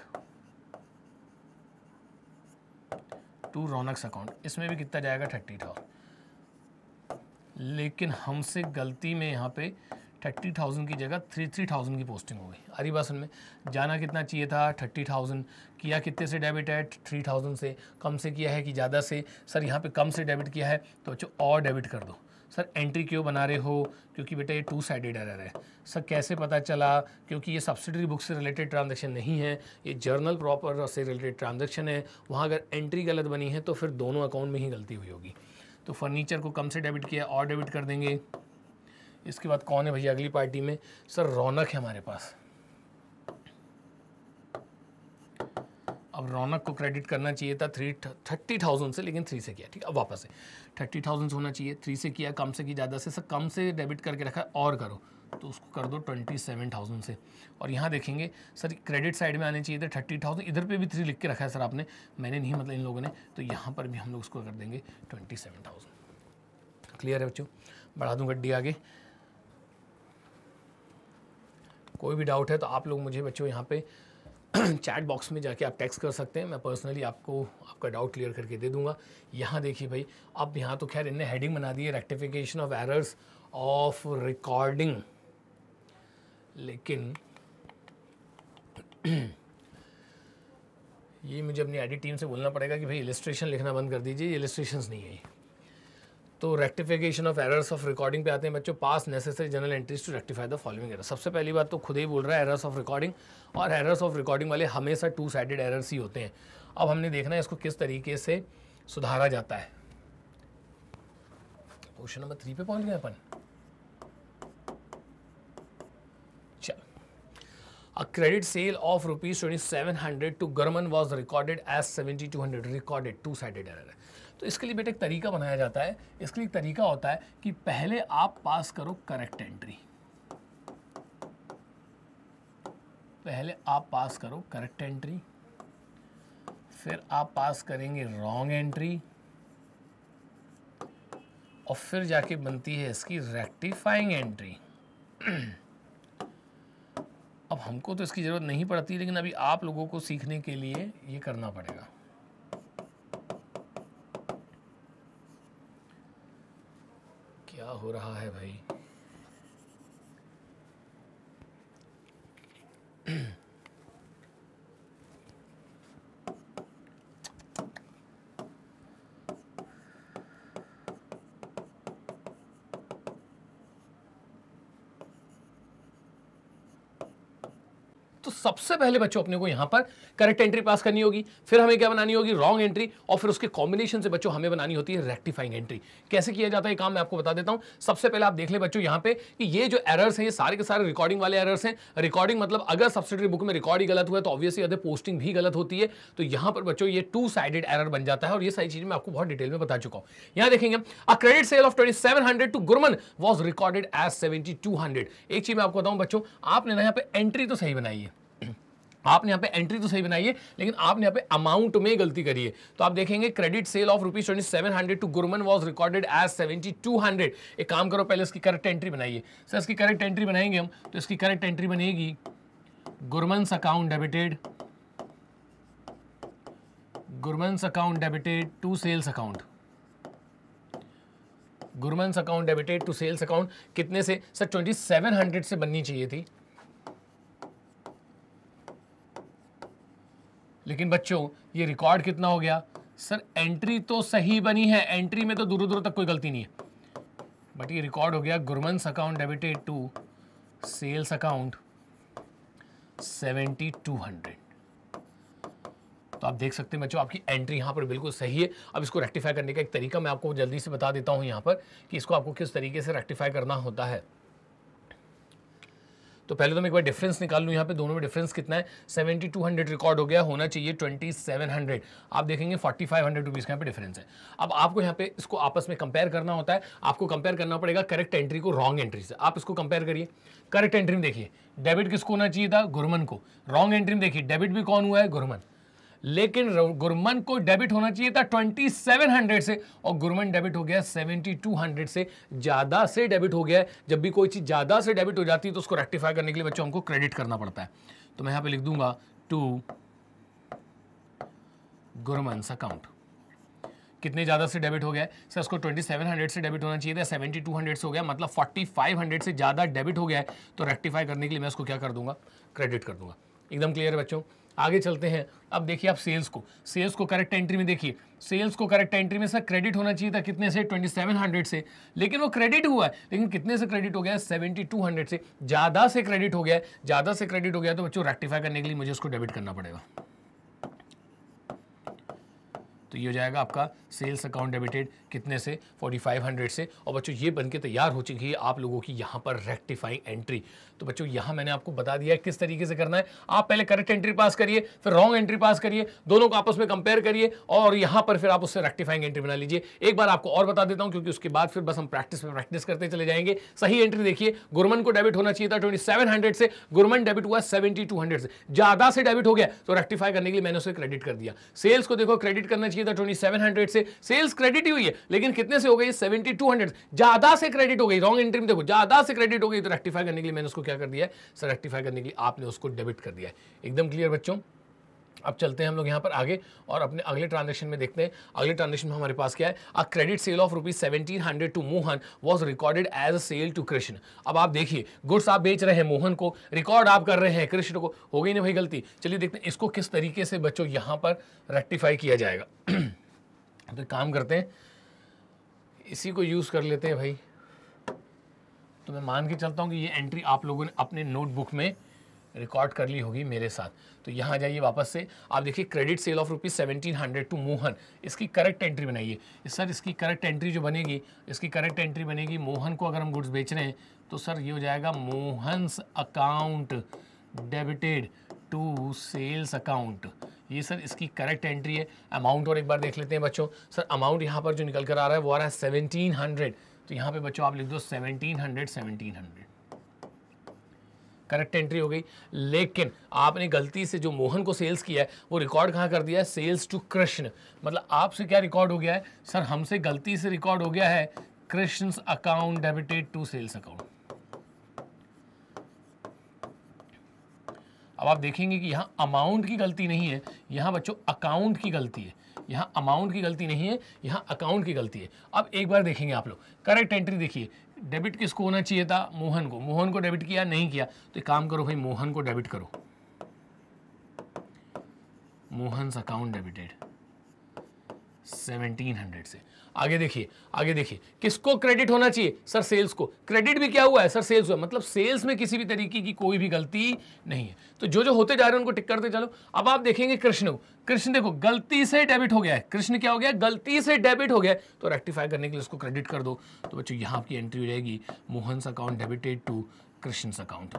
to Raunak account इसमें भी कितना जाएगा थर्टी थाउजेंड लेकिन हमसे गलती में यहाँ पे थर्टी थाउजेंड की जगह थ्री थ्री थाउजेंड की पोस्टिंग हो गई अरिबासन में जाना कितना चाहिए था थर्टी थाउजेंड किया कितने से डेबिट है थ्री थाउजेंड से कम से किया है कि ज़्यादा से सर यहाँ पे कम से डेबिट किया है तो बच्चों और डेबिट कर दो सर एंट्री क्यों बना रहे हो क्योंकि बेटा ये टू साइडेड एरर है सर कैसे पता चला क्योंकि ये सब्सिडरी बुक से रिलेटेड ट्रांजेक्शन नहीं है ये जर्नल प्रॉपर से रिलेटेड ट्रांजेक्शन है वहाँ अगर एंट्री गलत बनी है तो फिर दोनों अकाउंट में ही गलती हुई होगी तो फर्नीचर को कम से डेबिट किया और डेबिट कर देंगे इसके बाद कौन है भैया अगली पार्टी में सर रौनक है हमारे पास अब रौनक को क्रेडिट करना चाहिए था थ्री थर्टी थाउजेंड से लेकिन थ्री से किया ठीक है अब वापस से थर्टी थाउजेंड से होना चाहिए थ्री से किया कम से की ज़्यादा से सर कम से डेबिट करके रखा और करो तो उसको कर दो ट्वेंटी सेवन थाउजेंड से और यहाँ देखेंगे सर क्रेडिट साइड में आने चाहिए थे थर्टी थाउजेंड इधर पे भी थ्री लिख के रखा है सर आपने मैंने नहीं मतलब इन लोगों ने तो यहाँ पर भी हम लोग उसको कर देंगे ट्वेंटी सेवन थाउजेंड क्लियर है बच्चों बढ़ा दूँ गड्डी आगे कोई भी डाउट है तो आप लोग मुझे बच्चों यहाँ पे चैट बॉक्स में जाके आप टेक्स्ट कर सकते हैं मैं पर्सनली आपको आपका डाउट क्लियर करके दे दूंगा यहाँ देखिए भाई अब यहाँ तो खैर इनने हेडिंग बना दी है rectification of errors of recording लेकिन ये मुझे अपनी एडिट टीम से बोलना पड़ेगा कि भाई इलिस्ट्रेशन लिखना बंद कर दीजिए ये इलिस्ट्रेशन नहीं है तो rectification of errors of recording पे आते हैं बच्चों पास necessary journal entries to rectify the following error सबसे पहली बात तो खुद ही बोल रहा है एरर्स ऑफ रिकॉर्डिंग और एरर्स ऑफ रिकॉर्डिंग वाले हमेशा टू साइडेड एरर्स ही होते हैं अब हमने देखना है इसको किस तरीके से सुधारा जाता है क्वेश्चन नंबर थ्री पे पहुंच गए अपन A credit sale of rupees 2700 to Gurman was recorded as 7200 recorded two sided error तो इसके लिए बेटा एक तरीका बनाया जाता है इसके लिए तरीका होता है कि पहले आप पास करो करेक्ट एंट्री पहले आप पास करो करेक्ट एंट्री फिर आप पास करेंगे रॉन्ग एंट्री और फिर जाके बनती है इसकी रेक्टिफाइंग एंट्री अब हमको तो इसकी ज़रूरत नहीं पड़ती लेकिन अभी आप लोगों को सीखने के लिए ये करना पड़ेगा हो रहा है भाई सबसे पहले बच्चों अपने को यहां पर करेक्ट एंट्री पास करनी होगी फिर हमें क्या बनानी होगी रॉन्ग एंट्री और फिर उसके कॉम्बिनेशन से बच्चों हमें बनानी होती है रेक्टिफाइंग एंट्री कैसे किया जाता है काम मैं आपको बता देता हूं सबसे पहले आप देख ले बच्चों यहां पर कि ये जो एरर्स हैं ये सारे के सारे रिकॉर्डिंग वाले एरर्स हैं रिकॉर्डिंग मतलब अगर सब्सिडरी बुक में रिकॉर्ड ही गलत हुआ तो ऑब्वियसली अदर पोस्टिंग भी गलत होती है तो यहां पर बच्चों ये टू साइडेड एरर बन जाता है और ये सारी चीज मैं आपको बहुत डिटेल में बता चुका हूं यहां देखेंगे a credit sale of twenty to Gurman was recorded as seventy एक चीज मैं आपको बताऊं बच्चों आपने ना यहां पे एंट्री तो सही बनाई है आपने यहाँ पे एंट्री तो सही बनाई है लेकिन आपने यहाँ पे अमाउंट में गलती करी है तो आप देखेंगे credit sale of rupees twenty seven hundred to Gurman was recorded as seventy two hundred एक काम करो पहले इसकी करेक्ट एंट्री बनाइए सर इसकी करेक्ट एंट्री बनाएंगे हम तो इसकी करेक्ट एंट्री बनेगी Gurman's account debited Gurman's account debited to sales account Gurman's account debited to sales account कितने से सर ट्वेंटी सेवन हंड्रेड से बननी चाहिए थी लेकिन बच्चों ये रिकॉर्ड कितना हो गया सर एंट्री तो सही बनी है एंट्री में तो दूर दूर तक कोई गलती नहीं है बट ये रिकॉर्ड हो गया Gurman's account debited to sales account seventy two hundred तो आप देख सकते हैं बच्चों आपकी एंट्री यहां पर बिल्कुल सही है अब इसको रेक्टिफाई करने का एक तरीका मैं आपको जल्दी से बता देता हूं यहां पर कि इसको आपको किस तरीके से रेक्टिफाई करना होता है तो पहले तो मैं एक बार डिफरेंस निकाल लूँ यहाँ पे दोनों में डिफरेंस कितना है सेवेंटी टू हंड्रेड रिकॉर्ड हो गया होना चाहिए ट्वेंटी सेवन हंड्रेड आप देखेंगे फोर्टी फाइव हंड्रेड रुपीज़ का यहाँ पे डिफरेंस है अब आपको यहाँ पे इसको आपस में कंपेयर करना होता है आपको कंपेयर करना पड़ेगा करेक्ट एंट्री को रॉन्ग एंट्री से आप इसको कंपेयर करिए करेक्ट एंट्री में देखिए डेबिट किसको होना चाहिए था गुरमन को रॉन्ग एंट्री में देखिए डेबिट भी कौन हुआ है गुरमन लेकिन गुरमन को डेबिट होना चाहिए था 2700 से और गुरमन डेबिट हो गया 7200 से ज़्यादा से डेबिट हो गया है जब भी कोई चीज़ ज़्यादा से डेबिट हो जाती है तो उसको रेक्टिफाई करने के लिए बच्चों हमको क्रेडिट करना पड़ता है तो मैं यहाँ पे लिख दूंगा टू गुरमंस अकाउंट कितने ज़्यादा से डेबिट हो गया सर इसको 2700 से डेबिट होना चाहिए था 7200 से हो गया मतलब 4500 से ज़्यादा डेबिट हो गया है तो रेक्टिफाई करने के लिए मैं उसको क्या कर दूंगा क्रेडिट कर दूंगा एकदम क्लियर है बच्चों आगे चलते हैं अब देखिए आप सेल्स को सेल्स को करेक्ट एंट्री में देखिए सेल्स को करेक्ट एंट्री में सर क्रेडिट होना चाहिए था कितने से 2700 से लेकिन वो क्रेडिट हुआ है लेकिन कितने से क्रेडिट हो गया 7200 से ज़्यादा से क्रेडिट हो गया ज़्यादा से क्रेडिट हो गया तो बच्चों रेक्टिफाई करने के लिए मुझे उसको डेबिट करना पड़ेगा तो ये हो जाएगा आपका सेल्स अकाउंट डेबिटेड कितने से 4500 से और बच्चों ये बनके तैयार हो चुकी है आप लोगों की यहाँ पर रेक्टिफाइंग एंट्री तो बच्चों यहां मैंने आपको बता दिया किस तरीके से करना है आप पहले करेक्ट एंट्री पास करिए फिर रॉन्ग एंट्री पास करिए दोनों को आपस में कंपेयर करिए और यहां पर फिर आप उससे रेक्टिफाइंग एंट्री बना लीजिए एक बार आपको और बता देता हूँ क्योंकि उसके बाद फिर बस हम प्रैक्टिस में प्रैक्टिस करते चले जाएंगे सही एंट्री देखिए गुरमन को डेबिट होना चाहिए था ट्वेंटी से गुरमन डेबिट हुआ सेवेंटी से ज़्यादा से डेबिट हो गया तो रेक्टिफाई करने के लिए मैंने उसे क्रेडिट कर दिया सेल्स को देखो क्रेडिट करना चाहिए था ट्वेंटी से सेल्स क्रेडिट ही हुई है लेकिन कितने से हो गई सेवेंटी ज़्यादा से क्रेडिट हो गई रॉन्ग एंट्री में देखो ज़्यादा से क्रेडिट हो गई तो रेक्टिफाई करने के लिए मैंने उसको क्या कर दिया है सर रेक्टिफाई करने के लिए आपने उसको डेबिट कर दिया है एकदम क्लियर बच्चों अब चलते हैं हम लोग यहाँ पर आगे और अपने अगले ट्रांजेक्शन में देखते हैं अगले ट्रांजेक्शन में हमारे पास क्या है a credit sale of rupees seventeen hundred to Mohan was recorded as a sale to Krishna अब आप देखिए गुड्स आप बेच रहे हैं मोहन को रिकॉर्ड आप कर रहे हैं कृष्ण को हो गई ना भाई गलती चलिए देखते हैं इसको किस तरीके से बच्चों यहाँ पर रेक्टिफाई किया जाएगा तो काम करते हैं इसी को यूज़ कर लेते हैं भाई तो मैं मान के चलता हूँ कि ये एंट्री आप लोगों ने अपने नोटबुक में रिकॉर्ड कर ली होगी मेरे साथ तो यहाँ जाइए वापस से आप देखिए credit sale of rupees seventeen hundred to Mohan इसकी करेक्ट एंट्री बनाइए सर इसकी करेक्ट एंट्री जो बनेगी इसकी करेक्ट एंट्री बनेगी मोहन को अगर हम गुड्स बेच रहे हैं तो सर ये हो जाएगा Mohan's account debited to sales account ये सर इसकी करेक्ट एंट्री है अमाउंट और एक बार देख लेते हैं बच्चों सर अमाउंट यहाँ पर जो निकल कर आ रहा है वो आ रहा है सेवनटीन हंड्रेड तो यहाँ पे बच्चों आप लिख दो 1700 1700 करेक्ट एंट्री हो गई लेकिन आपने गलती से जो मोहन को सेल्स किया है वो रिकॉर्ड कहाँ कर दिया है सेल्स टू कृष्ण मतलब आपसे क्या रिकॉर्ड हो गया है सर हमसे गलती से रिकॉर्ड हो गया है Krishna account debited to sales account अब आप देखेंगे कि यहाँ अमाउंट की गलती नहीं है यहां बच्चों अकाउंट की गलती है यहाँ अमाउंट की गलती नहीं है यहाँ अकाउंट की गलती है अब एक बार देखेंगे आप लोग करेक्ट एंट्री देखिए डेबिट किसको होना चाहिए था मोहन को मोहन को डेबिट किया नहीं किया तो एक काम करो भाई मोहन को डेबिट करो Mohan account debited seventeen hundred से आगे देखिए आगे देखिए किसको क्रेडिट होना चाहिए सर सेल्स को क्रेडिट भी क्या हुआ है सर सेल्स हुआ मतलब सेल्स में किसी भी तरीके की कोई भी गलती नहीं है तो जो जो होते जा रहे हैं उनको टिक करते चलो अब आप देखेंगे कृष्ण को कृष्ण देखो गलती से डेबिट हो गया है कृष्ण क्या हो गया गलती से डेबिट हो गया तो रेक्टिफाई करने के लिए उसको क्रेडिट कर दो तो बच्चों यहाँ आपकी एंट्री रहेगी Mohan account debited to Krishna account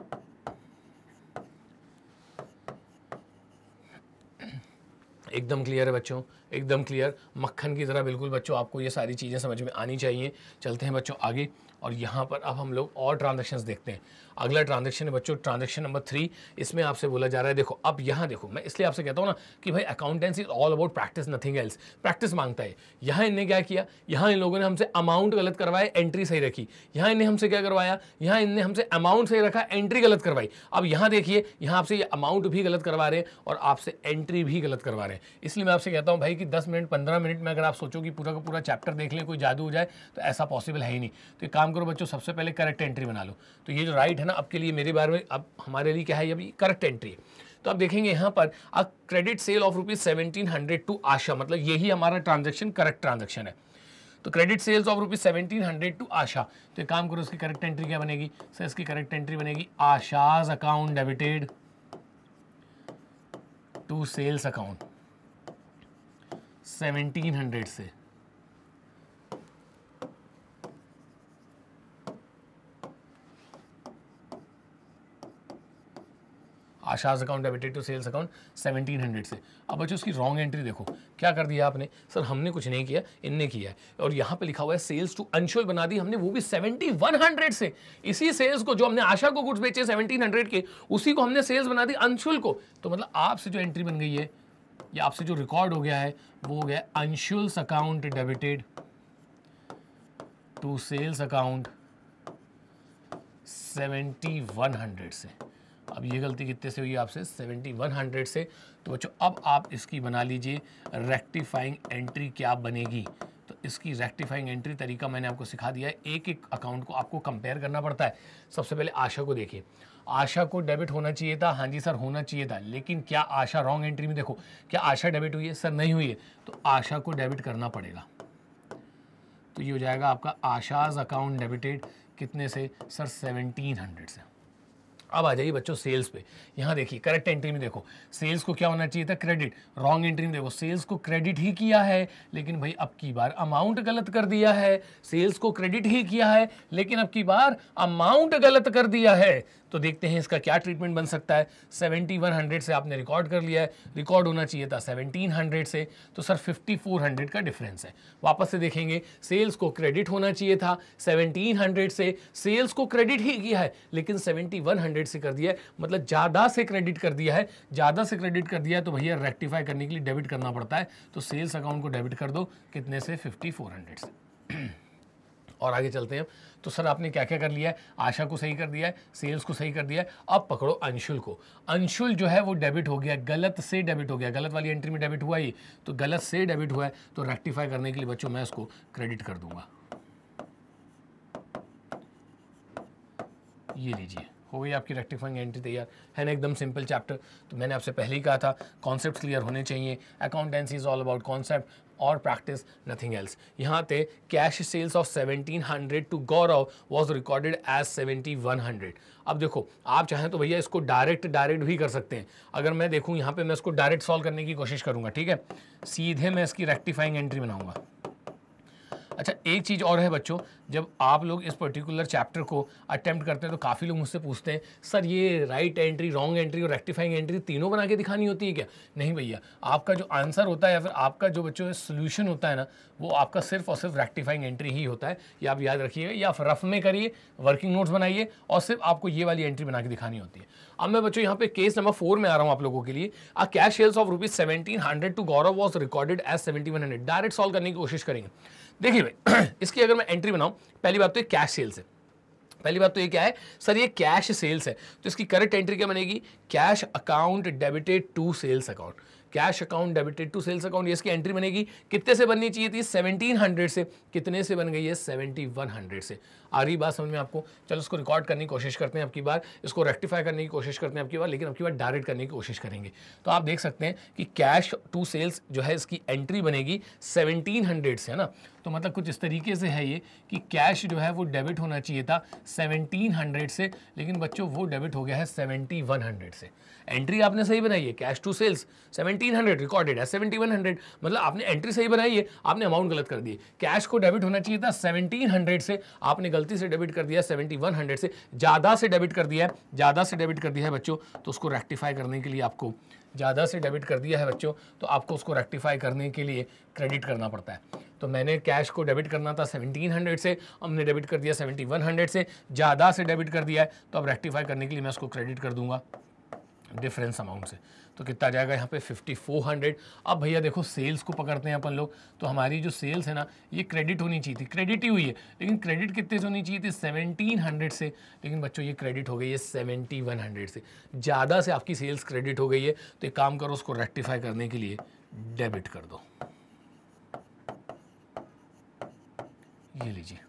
एकदम क्लियर है बच्चों एकदम क्लियर मक्खन की तरह बिल्कुल बच्चों आपको ये सारी चीज़ें समझ में आनी चाहिए चलते हैं बच्चों आगे और यहाँ पर अब हम लोग और ट्रांजेक्शन्स देखते हैं अगला ट्रांजेक्शन है बच्चों ट्रांजेक्शन नंबर थ्री इसमें आपसे बोला जा रहा है देखो अब यहाँ देखो मैं इसलिए आपसे कहता हूँ ना कि भाई accountancy is all about practice nothing else practice मांगता है यहाँ इनने क्या किया यहाँ इन लोगों ने हमसे अमाउंट गलत करवाया एंट्री सही रखी यहाँ इन्हें हमसे क्या करवाया यहाँ इनने हमसे अमाउंट सही रखा एंट्री गलत करवाई अब यहाँ देखिए यहाँ आपसे ये अमाउंट भी गलत करवा रहे हैं और आपसे एंट्री भी गलत करवा रहे हैं इसलिए मैं आपसे कहता हूँ भाई कि दस मिनट पंद्रह मिनट में अगर आप सोचो कि पूरा का पूरा चैप्टर देख लें कोई जादू हो जाए तो ऐसा पॉसिबल है ही नहीं तो एक काम करो बच्चों सबसे पहले करेक्ट एंट्री बना लो तो ये जो राइट है है ना आपके लिए मेरे बारे में अब हमारे लिए क्या है अभी करेक्ट एंट्री है तो आप देखेंगे यहाँ पर a credit sale of rupees seventeen hundred to Asha मतलब यही हमारा ट्रांजेक्शन करेक्ट ट्रांजेक्शन है तो credit sales of rupees seventeen hundred to Asha तो एक काम करो उसकी करेक्ट एंट्री क्या बनेगी सर इसकी करेक्ट एंट्री बनेगी Asha's account debited to sales account seventeen hundred से Asha's account debited to sales account hundred से अब बच्चों उसकी रॉन्ग एंट्री देखो क्या कर दिया आपने सर हमने कुछ नहीं किया इनने किया है और यहाँ पे लिखा हुआ है सेल्स टू अंशुल बना दी हमने वो भी सेवेंटी वन हंड्रेड से इसी सेल्स को जो हमने आशा को गुड्स बेचे हंड्रेड के उसी को हमने सेल्स बना दी अंशुल को तो मतलब आपसे जो एंट्री बन गई है या आपसे जो रिकॉर्ड हो गया है वो हो गया Anshul's account debited to sales account seventy one hundred से अब ये गलती कितने से हुई आपसे सेवेंटी वन हंड्रेड से तो बच्चों अब आप इसकी बना लीजिए रेक्टिफाइंग एंट्री क्या बनेगी तो इसकी रेक्टिफाइंग एंट्री तरीका मैंने आपको सिखा दिया है एक एक अकाउंट को आपको कंपेयर करना पड़ता है सबसे पहले आशा को देखिए आशा को डेबिट होना चाहिए था हाँ जी सर होना चाहिए था लेकिन क्या आशा रॉन्ग एंट्री में देखो क्या आशा डेबिट हुई है सर नहीं हुई है तो आशा को डेबिट करना पड़ेगा तो ये हो जाएगा आपका आशाज अकाउंट डेबिटेड कितने से सर सेवनटीन हंड्रेड से अब आ जाइए बच्चों सेल्स पे यहाँ देखिए करेक्ट एंट्री में देखो सेल्स को क्या होना चाहिए था क्रेडिट रॉन्ग एंट्री में देखो सेल्स को क्रेडिट ही किया है लेकिन भाई अब की बार अमाउंट गलत कर दिया है सेल्स को क्रेडिट ही किया है लेकिन अब की बार अमाउंट गलत कर दिया है तो देखते हैं इसका क्या ट्रीटमेंट बन सकता है 7100 से आपने रिकॉर्ड कर लिया है रिकॉर्ड होना चाहिए था 1700 से तो सर 5400 का डिफरेंस है वापस से देखेंगे सेल्स को क्रेडिट होना चाहिए था 1700 से सेल्स को क्रेडिट ही किया है लेकिन 7100 से कर दिया है मतलब ज़्यादा से क्रेडिट कर दिया है ज़्यादा से क्रेडिट कर दिया है तो भैया रेक्टिफाई करने के लिए डेबिट करना पड़ता है तो सेल्स अकाउंट को डेबिट कर दो कितने से हंड्रेड से और आगे चलते हैं तो सर आपने क्या क्या कर लिया है आशा को सही कर दिया है सेल्स को सही कर दिया है अब पकड़ो अंशुल को अंशुल जो है वो डेबिट हो गया गलत से डेबिट हो गया गलत वाली एंट्री में डेबिट हुआ ही तो गलत से डेबिट हुआ है तो रेक्टिफाई करने के लिए बच्चों मैं इसको क्रेडिट कर दूंगा ये लीजिए हो गई आपकी रेक्टिफाइंग एंट्री तैयार है ना एकदम सिंपल चैप्टर तो मैंने आपसे पहले ही कहा था कॉन्सेप्ट क्लियर होने चाहिए accountancy is all about concept और प्रैक्टिस नथिंग एल्स यहाँ पे cash sales of 1700 to Gaurav was recorded as 7100. अब देखो आप चाहें तो भैया इसको डायरेक्ट डायरेक्ट भी कर सकते हैं अगर मैं देखूँ यहाँ पे मैं इसको डायरेक्ट सॉल्व करने की कोशिश करूँगा ठीक है सीधे मैं इसकी रेक्टिफाइंग एंट्री बनाऊँगा अच्छा एक चीज़ और है बच्चों जब आप लोग इस पर्टिकुलर चैप्टर को अटैम्प्ट करते हैं तो काफ़ी लोग मुझसे पूछते हैं सर ये राइट एंट्री रॉन्ग एंट्री और रेक्टिफाइंग एंट्री तीनों बना के दिखानी होती है क्या नहीं भैया आपका जो आंसर होता है या फिर आपका जो बच्चों सोल्यूशन होता है ना वो आपका सिर्फ और सिर्फ रेक्टिफाइंग एंट्री ही होता है या आप याद रखिएगा या आप रफ में करिए वर्किंग नोट्स बनाइए और सिर्फ आपको ये वाली एंट्री बना के दिखानी होती है अब मैं बच्चों यहाँ पे केस नंबर फोर में आ रहा हूँ आप लोगों के लिए a cash sales of rupees seventeen hundred to Gaurav was recorded as seventy one hundred direct solve करने की कोशिश करेंगे देखिए भाई इसकी अगर मैं एंट्री बनाऊँ पहली बात तो ये कैश सेल्स है पहली बात तो ये क्या है सर ये कैश सेल्स है तो इसकी करेक्ट एंट्री क्या बनेगी cash account debited to sales account cash account debited to sales account इसकी एंट्री बनेगी कितने से बननी चाहिए थी 1700 से कितने से बन गई है 7100 से आ रही बात समझ में आपको चलो इसको रिकॉर्ड करने की कोशिश करते हैं आपकी बार इसको रेक्टिफाई करने की कोशिश करते हैं आपकी बार लेकिन आपकी बार डायरेक्ट करने की कोशिश करेंगे तो आप देख सकते हैं कि कैश टू सेल्स जो है इसकी एंट्री बनेगी सेवनटीन से है ना तो मतलब कुछ इस तरीके से है ये कि कैश जो है वो डेबिट होना चाहिए था हंड्रेड से लेकिन बच्चों वो डेबिट हो गया है हंड्रेड से एंट्री आपने सही बनाई है कैश टू सेल्स 1700 रिकॉर्डेड है 7100 मतलब आपने एंट्री सही बनाई है आपने अमाउंट गलत कर दिए कैश को डेबिट होना चाहिए था 1700 से आपने गलती से डेबिट कर दिया 7100 से ज़्यादा से डेबिट कर दिया है ज़्यादा से डेबिट कर दिया है बच्चों तो उसको रेक्टिफाई करने के लिए आपको ज़्यादा से डेबिट कर दिया है बच्चों तो आपको उसको रेक्टिफाई करने के लिए क्रेडिट करना पड़ता है तो मैंने कैश को डेबिट करना था 1700 से हमने डेबिट कर दिया 7100 से ज़्यादा से डेबिट कर दिया है तो अब रेक्टिफाई करने के लिए मैं उसको क्रेडिट कर दूंगा डिफरेंस अमाउंट से तो कितना आ जाएगा यहाँ पे 5400 अब भैया देखो सेल्स को पकड़ते हैं अपन लोग तो हमारी जो सेल्स है ना ये क्रेडिट होनी चाहिए थी क्रेडिट ही हुई है लेकिन क्रेडिट कितने से होनी चाहिए थी 1700 से लेकिन बच्चों ये क्रेडिट हो गई है 7100 से ज़्यादा से आपकी सेल्स क्रेडिट हो गई है तो एक काम करो उसको रेक्टिफाई करने के लिए डेबिट कर दो ये लीजिए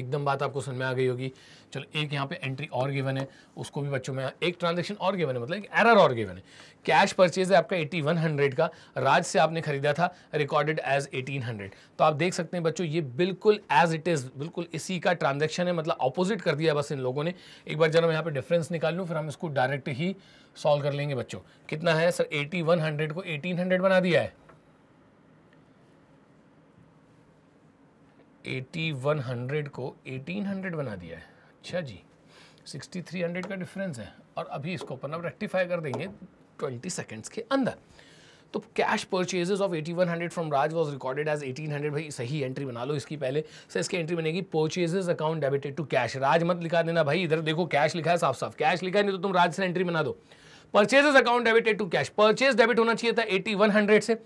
एकदम बात आपको समझ में आ गई होगी चलो एक यहाँ पे एंट्री और गिवन है उसको भी बच्चों में एक ट्रांजेक्शन और गिवन है मतलब एक एरर और गिवन है कैश परचेज है आपका 8100 का राज से आपने खरीदा था रिकॉर्डेड एज 1800 तो आप देख सकते हैं बच्चों ये बिल्कुल एज इट इज़ बिल्कुल इसी का ट्रांजेक्शन है मतलब अपोजिट कर दिया बस इन लोगों ने एक बार जरा मैं यहाँ पे डिफरेंस निकाल लूँ फिर हम इसको डायरेक्ट ही सॉल्व कर लेंगे बच्चों कितना है सर एटी को एटीन बना दिया है 8100 को 1800 बना दिया है अच्छा जी 6300 का डिफरेंस है और अभी इसको अपन अब रेक्टिफाई कर देंगे 20 सेकेंड्स के अंदर तो cash purchases of 8100 from Raj was recorded as 1800 भाई सही एंट्री बना लो इसकी पहले से इसकी एंट्री बनेगी purchases account debited to cash Raj मत लिखा देना भाई इधर देखो कैश लिखा है साफ साफ कैश लिखा है नहीं तो तुम राज से एंट्री बना दो purchases account debited to cash purchase debit होना चाहिए था एटी से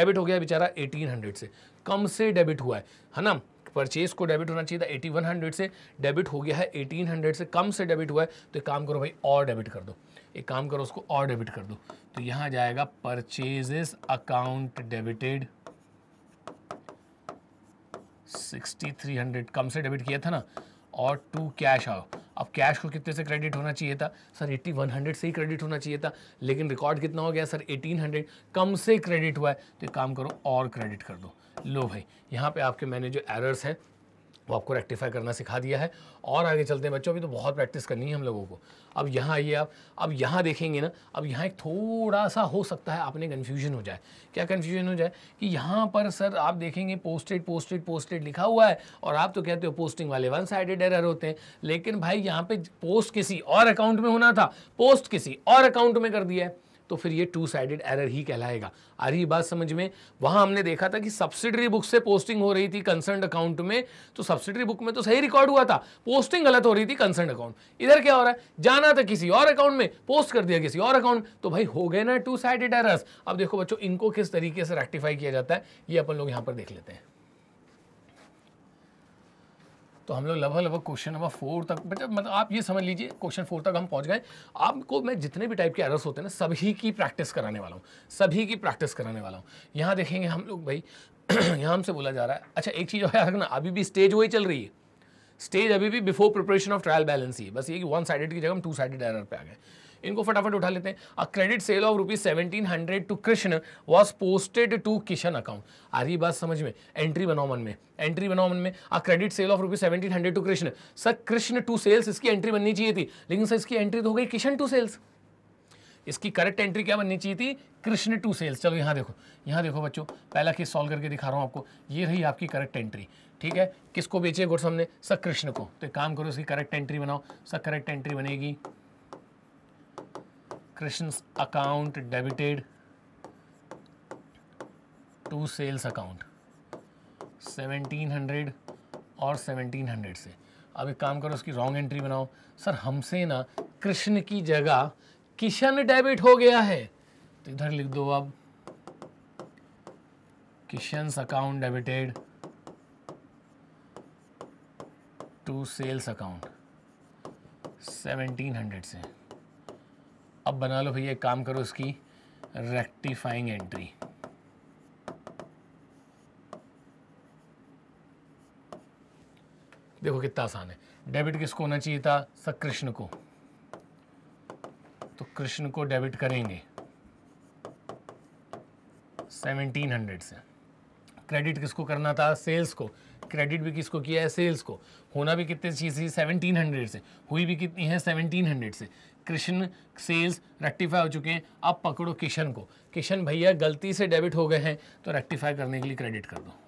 डेबिट हो गया बेचारा 1800 से कम से डेबिट हुआ है है ना परचेज को डेबिट होना चाहिए था एटी वन हंड्रेड से डेबिट हो गया है एटीन हंड्रेड से कम से डेबिट हुआ है तो एक काम करो भाई और डेबिट कर दो एक काम करो उसको और डेबिट कर दो तो यहाँ जाएगा purchases account debited sixty three hundred कम से डेबिट किया था ना और टू कैश आओ अब कैश को कितने से क्रेडिट होना चाहिए था सर एटी वन हंड्रेड से ही क्रेडिट होना चाहिए था लेकिन रिकॉर्ड कितना हो गया सर एटीन हंड्रेड कम से क्रेडिट हुआ है तो एक काम करो और क्रेडिट कर दो लो भाई यहाँ पे आपके मैंने जो एरर्स है वो आपको रेक्टिफाई करना सिखा दिया है और आगे चलते हैं बच्चों अभी तो बहुत प्रैक्टिस करनी है हम लोगों को अब यहाँ आइए आप अब यहाँ देखेंगे ना अब यहाँ एक थोड़ा सा हो सकता है आपने कन्फ्यूजन हो जाए क्या कन्फ्यूजन हो जाए कि यहाँ पर सर आप देखेंगे पोस्टेड पोस्टेड पोस्टेड लिखा हुआ है और आप तो कहते हो पोस्टिंग वाले वन साइडेड एरर होते हैं लेकिन भाई यहाँ पर पोस्ट किसी और अकाउंट में होना था पोस्ट किसी और अकाउंट में कर दिया है तो फिर ये टू साइडेड एरर ही कहलाएगा आ रही बात समझ में वहां हमने देखा था कि सब्सिडरी बुक से पोस्टिंग हो रही थी कंसर्न अकाउंट में तो सब्सिडरी बुक में तो सही रिकॉर्ड हुआ था पोस्टिंग गलत हो रही थी कंसर्न अकाउंट इधर क्या हो रहा है जाना था किसी और अकाउंट में पोस्ट कर दिया किसी और अकाउंट तो भाई हो गए ना टू साइडेड एरर अब देखो बच्चों इनको किस तरीके से रेक्टिफाई किया जाता है ये अपन लोग यहाँ पर देख लेते हैं तो हम लोग लगभग लगभग क्वेश्चन नंबर फोर तक मतलब मतलब आप ये समझ लीजिए क्वेश्चन फोर तक हम पहुंच गए आपको मैं जितने भी टाइप के एरर्स होते हैं ना सभी की प्रैक्टिस कराने वाला हूँ सभी की प्रैक्टिस कराने वाला हूँ यहाँ देखेंगे हम लोग भाई यहाँ हमसे बोला जा रहा है अच्छा एक चीज़ और रखना अभी भी स्टेज वही चल रही है स्टेज अभी भी before preparation of trial balance ही बस ये कि वन साइडेड की जगह हम टू साइडेड एरर पर आ गए इनको फटाफट उठा लेते हैं a credit sale of rupees seventeen hundred to Krishna was posted to Kishan account आ रही बात समझ में एंट्री बनाओ मन में एंट्री बनाओ मन में a credit sale of rupees seventeen hundred to Krishna sir Krishna to sales इसकी एंट्री बननी चाहिए थी लेकिन सर इसकी एंट्री तो हो गई किशन टू सेल्स इसकी करेक्ट एंट्री क्या बननी चाहिए थी कृष्ण टू सेल्स चलो यहाँ देखो यहाँ देखो बच्चों पहला केस सॉल्व करके दिखा रहा हूँ आपको ये रही आपकी करेक्ट एंट्री ठीक है किसको बेचे गुड़ सामने सर कृष्ण को तो एक काम करो इसकी करेक्ट एंट्री बनाओ सर करेक्ट एंट्री बनेगी Krishn's account debited to sales account 1700 और 1700 से अब एक काम करो उसकी रॉन्ग एंट्री बनाओ सर हमसे ना कृष्ण की जगह किशन डेबिट हो गया है तो इधर लिख दो अब Kishan's account debited to sales account 1700 से अब बना लो भैया एक काम करो इसकी रेक्टिफाइंग एंट्री देखो कितना आसान है डेबिट किसको होना चाहिए था सर कृष्ण को तो कृष्ण को डेबिट करेंगे 1700 से क्रेडिट किसको करना था सेल्स को क्रेडिट भी किसको किया है सेल्स को होना भी कितने चीज़ थी 1700 से हुई भी कितनी है 1700 से कृष्ण सेल्स रेक्टिफाई हो चुके हैं अब पकड़ो किशन को किशन भैया गलती से डेबिट हो गए हैं तो रेक्टिफाई करने के लिए क्रेडिट कर दो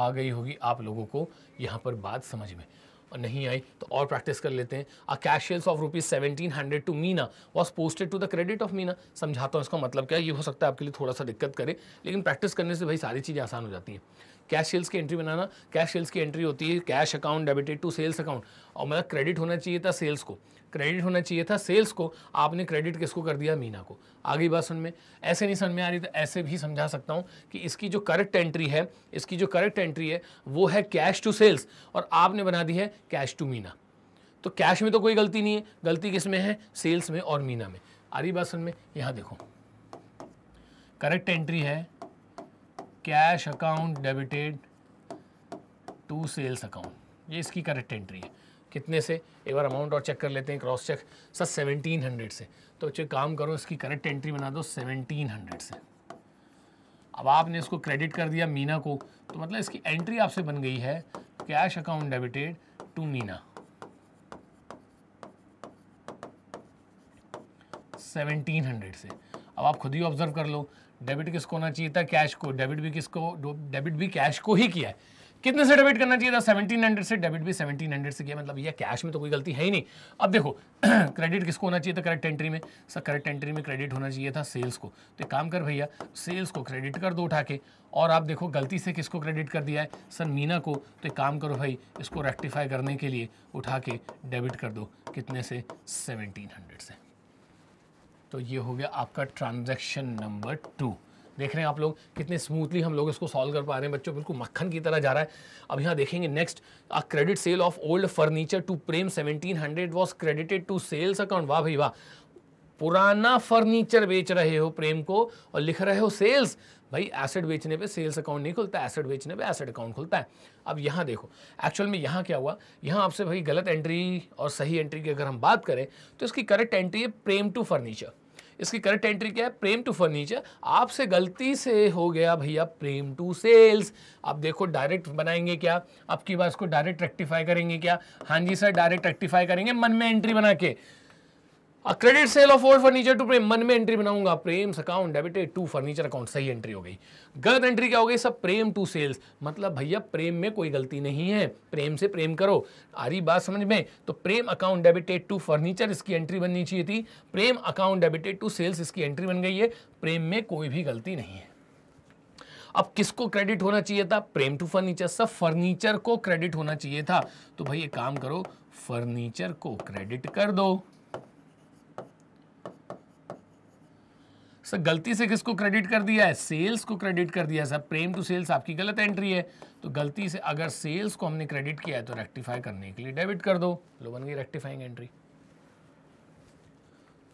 आ गई होगी आप लोगों को यहां पर बात समझ में और नहीं आई तो और प्रैक्टिस कर लेते हैं a cash sales of rupees seventeen hundred to Meena was posted to the credit of Meena समझाता हूँ इसका मतलब क्या ये हो सकता है आपके लिए थोड़ा सा दिक्कत करे लेकिन प्रैक्टिस करने से भाई सारी चीज़ें आसान हो जाती हैं कैश सेल्स की एंट्री बनाना कैश सेल्स की एंट्री होती है cash account debited to sales account और मतलब क्रेडिट होना चाहिए था सेल्स को क्रेडिट होना चाहिए था सेल्स को आपने क्रेडिट किसको कर दिया मीना को आगे बात सुन में ऐसे नहीं समझ में आ रही तो ऐसे भी समझा सकता हूँ कि इसकी जो करेक्ट एंट्री है इसकी जो करेक्ट एंट्री है वो है कैश टू सेल्स और आपने बना दी है कैश टू मीना तो कैश में तो कोई गलती नहीं है गलती किस में है सेल्स में और मीना में बात सुन में यहाँ देखो करेक्ट एंट्री है cash account debited to sales account ये इसकी करेक्ट एंट्री है कितने से एक बार अमाउंट और चेक कर लेते हैं cross check sir seventeen hundred से तो बच्चे काम करो इसकी करेक्ट एंट्री बना दो सेवनटीन हंड्रेड से अब आपने इसको क्रेडिट कर दिया मीना को तो मतलब इसकी एंट्री आपसे बन गई है cash account debited to Meena seventeen hundred से अब आप खुद ही ऑब्जर्व कर लो डेबिट किसको होना चाहिए था कैश को डेबिट भी किसको डेबिट भी कैश को ही किया है कितने से डेबिट करना चाहिए था हंड्रेड से डेबिट भी हंड्रेड से किया मतलब ये कैश में तो कोई गलती है ही नहीं अब देखो क्रेडिट किसको होना चाहिए था करेक्ट एंट्री में सर करेक्ट एंट्री में क्रेडिट होना चाहिए था सेल्स को तो काम कर भैया सेल्स को क्रेडिट कर दो उठा के और आप देखो गलती से किसको क्रेडिट कर दिया है सर मीना को तो एक काम करो भाई इसको रेक्टिफाई करने के लिए उठा के डेबिट कर दो कितने से सेवनटीन से तो ये हो गया आपका ट्रांजेक्शन नंबर टू देख रहे हैं आप लोग कितने स्मूथली हम लोग इसको सॉल्व कर पा रहे हैं बच्चों बिल्कुल मक्खन की तरह जा रहा है अब यहाँ देखेंगे next a credit sale of old furniture to Prem 1700 was credited to sales account वाह भाई वाह पुराना फर्नीचर बेच रहे हो प्रेम को और लिख रहे हो सेल्स भाई एसेट बेचने पे सेल्स अकाउंट नहीं खुलता एसेट बेचने पे एसेट अकाउंट खुलता है अब यहाँ देखो एक्चुअल में यहाँ क्या हुआ यहाँ आपसे भाई गलत एंट्री और सही एंट्री की अगर हम बात करें तो इसकी करेक्ट एंट्री है प्रेम टू फर्नीचर इसकी करेक्ट एंट्री क्या है प्रेम टू फर्नीचर आपसे गलती से हो गया भैया प्रेम टू सेल्स आप देखो डायरेक्ट बनाएंगे क्या आपकी बात बार इसको डायरेक्ट रेक्टिफाई करेंगे क्या हाँ जी सर डायरेक्ट रेक्टिफाई करेंगे मन में एंट्री बना के credit sale of old furniture to Prem मन में एंट्री बनाऊंगा Prem account debited to furniture account सही एंट्री हो गई गलत एंट्री क्या हो गई सब प्रेम टू सेल्स मतलब भैया प्रेम में कोई गलती नहीं है प्रेम से प्रेम करो आ रही बात समझ में तो Prem account debited to furniture इसकी एंट्री बननी चाहिए थी Prem account debited to sales इसकी एंट्री बन गई है प्रेम में कोई भी गलती नहीं है अब किसको क्रेडिट होना चाहिए था प्रेम टू फर्नीचर सब फर्नीचर को क्रेडिट होना चाहिए था तो भाई ये काम करो फर्नीचर को क्रेडिट कर दो सर गलती से किसको क्रेडिट कर दिया है सेल्स को क्रेडिट कर दिया है सर प्रेम टू सेल्स आपकी गलत एंट्री है तो गलती से अगर सेल्स को हमने क्रेडिट किया है तो रेक्टिफाई करने के लिए डेबिट कर दो लो बन गई रेक्टिफाइंग एंट्री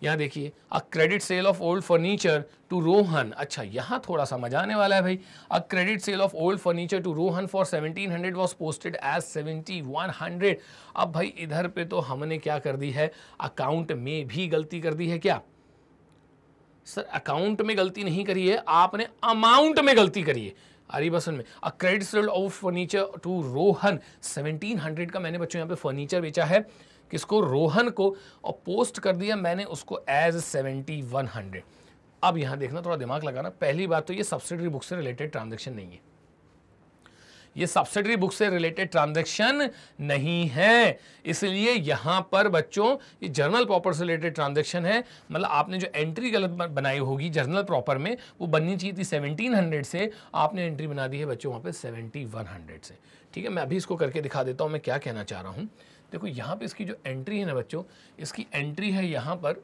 यहां देखिए a credit sale of old furniture to Rohan अच्छा यहाँ थोड़ा सा मजा आने वाला है भाई a credit sale of old furniture to Rohan for 1700 hundred was posted as seventy one hundred अब भाई इधर पे तो हमने क्या कर दी है अकाउंट में भी गलती कर दी है क्या सर अकाउंट में गलती नहीं करी है आपने अमाउंट में गलती करी है अरीबसन में a credit sale of furniture to Rohan 1700 का मैंने बच्चों यहाँ पे फर्नीचर बेचा है किसको रोहन को और पोस्ट कर दिया मैंने उसको एज 7100 अब यहाँ देखना थोड़ा दिमाग लगाना पहली बात तो ये सब्सिडरी बुक से रिलेटेड ट्रांजेक्शन नहीं है ये सब्सिडरी बुक से रिलेटेड ट्रांजेक्शन नहीं है इसलिए यहाँ पर बच्चों ये जर्नल प्रॉपर से रिलेटेड ट्रांजेक्शन है मतलब आपने जो एंट्री गलत बनाई होगी जर्नल प्रॉपर में वो बननी चाहिए थी सेवनटीन हंड्रेड से आपने एंट्री बना दी है बच्चों वहाँ पे सेवेंटी वन हंड्रेड से ठीक है मैं अभी इसको करके दिखा देता हूँ मैं क्या कहना चाह रहा हूँ देखो यहाँ पर इसकी जो एंट्री है ना बच्चों इसकी एंट्री है यहाँ पर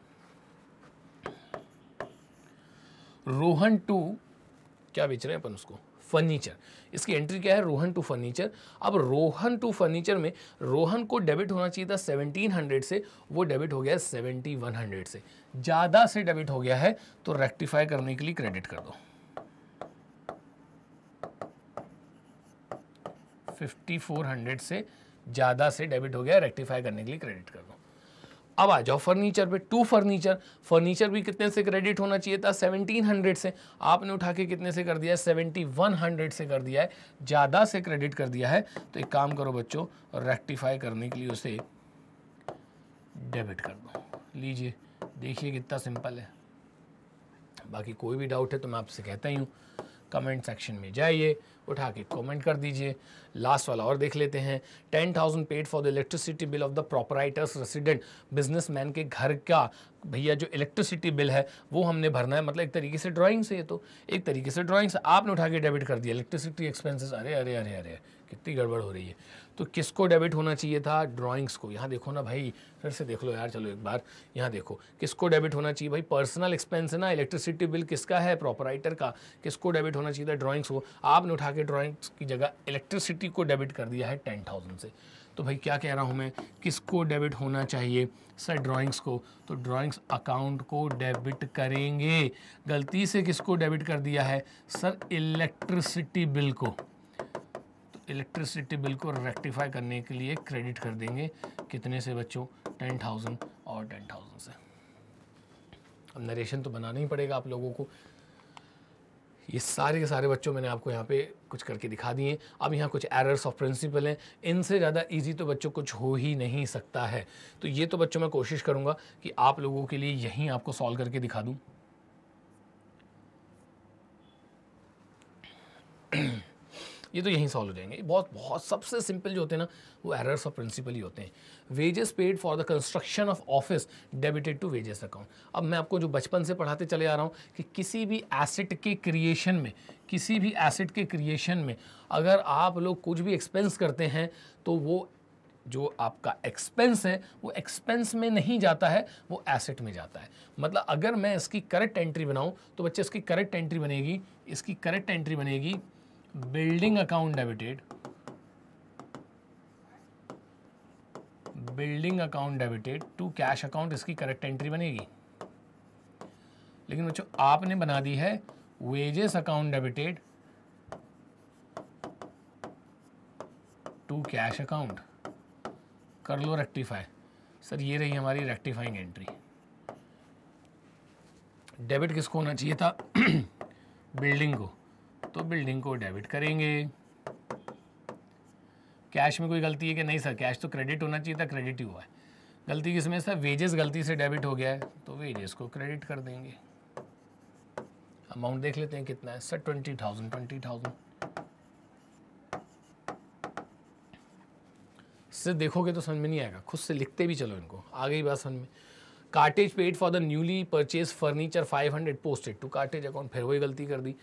रोहन टू क्या बेच रहे हैं अपन उसको फर्नीचर इसकी एंट्री क्या है रोहन टू फर्नीचर अब रोहन टू फर्नीचर में रोहन को डेबिट होना चाहिए था 1700 से वो डेबिट हो गया है 7100 से ज़्यादा से डेबिट हो गया है तो रेक्टिफाई करने के लिए क्रेडिट कर दो 5400 से ज़्यादा से डेबिट हो गया रेक्टिफाई करने के लिए क्रेडिट कर दो अब आ जाओ फर्नीचर पे टू फर्नीचर फर्नीचर भी कितने से क्रेडिट होना चाहिए था 1700 से आपने उठा के कितने से कर दिया है 7100 से कर दिया है ज़्यादा से क्रेडिट कर दिया है तो एक काम करो बच्चों रेक्टिफाई करने के लिए उसे डेबिट कर दो लीजिए देखिए कितना सिंपल है बाकी कोई भी डाउट है तो मैं आपसे कहता ही हूँ कमेंट सेक्शन में जाइए उठा के कमेंट कर दीजिए लास्ट वाला और देख लेते हैं ten thousand paid for the electricity bill of the proprietor's resident businessman के घर का भैया जो इलेक्ट्रिसिटी बिल है वो हमने भरना है मतलब एक तरीके से ड्राइंग से ये तो एक तरीके से ड्राइंग से आपने उठा के डेबिट कर दिया इलेक्ट्रिसिटी एक्सपेंसेस अरे अरे अरे अरे कितनी गड़बड़ हो रही है तो किसको डेबिट होना चाहिए था ड्राइंग्स को यहाँ देखो ना भाई फिर से देख लो यार चलो एक बार यहाँ देखो किसको डेबिट होना चाहिए भाई पर्सनल एक्सपेंस है ना इलेक्ट्रिसिटी बिल किसका है प्रॉपराइटर का किसको डेबिट होना चाहिए था ड्राइंग्स को आपने उठा के ड्राइंग्स की जगह इलेक्ट्रिसिटी को डेबिट कर दिया है टेन थाउजेंड से तो भाई क्या कह रहा हूँ मैं किसको डेबिट होना चाहिए सर ड्राइंग्स को तो ड्राइंग्स अकाउंट को डेबिट करेंगे गलती से किसको डेबिट कर दिया है सर इलेक्ट्रिसिटी बिल को इलेक्ट्रिसिटी बिल को रेक्टिफाई करने के लिए क्रेडिट कर देंगे कितने से बच्चों टेन थाउजेंड और टेन थाउजेंड से अब नरेशन तो बनाना ही पड़ेगा आप लोगों को ये सारे के सारे बच्चों मैंने आपको यहाँ पे कुछ करके दिखा दिए अब यहाँ कुछ एरर्स ऑफ प्रिंसिपल हैं इनसे ज़्यादा इजी तो बच्चों कुछ हो ही नहीं सकता है तो ये तो बच्चों मैं कोशिश करूँगा कि आप लोगों के लिए यहीं आपको सॉल्व करके दिखा दूँ ये तो यहीं सॉल्व हो जाएंगे बहुत बहुत सबसे सिंपल जो होते हैं ना वो एरर्स ऑफ प्रिंसिपल ही होते हैं wages paid for the construction of office debited to wages account अब मैं आपको जो बचपन से पढ़ाते चले आ रहा हूँ कि किसी भी एसेट के क्रिएशन में किसी भी एसेट के क्रिएशन में अगर आप लोग कुछ भी एक्सपेंस करते हैं तो वो जो आपका एक्सपेंस है वो एक्सपेंस में नहीं जाता है वो एसेट में जाता है मतलब अगर मैं इसकी करेक्ट एंट्री बनाऊं तो बच्चे इसकी करेक्ट एंट्री बनेगी इसकी करेक्ट एंट्री बनेगी building account debited building account debited to cash account इसकी करेक्ट एंट्री बनेगी लेकिन बच्चों आपने बना दी है wages account debited to cash account कर लो रेक्टिफाई सर ये रही हमारी रेक्टिफाइंग एंट्री डेबिट किसको होना चाहिए था बिल्डिंग को तो बिल्डिंग को डेबिट करेंगे कैश में कोई गलती है कि नहीं सर कैश तो क्रेडिट होना चाहिए था क्रेडिट ही हुआ है गलती किसमें सर वेजेस गलती से डेबिट हो गया है तो वेजेस को क्रेडिट कर देंगे अमाउंट देख लेते हैं कितना है sir twenty thousand twenty thousand सिर्फ देखोगे तो समझ में नहीं आएगा खुद से लिखते भी चलो इनको आ गई बात समझ में cartage paid for the newly purchase furniture five hundred posted to cartage account फिर वही गलती कर दी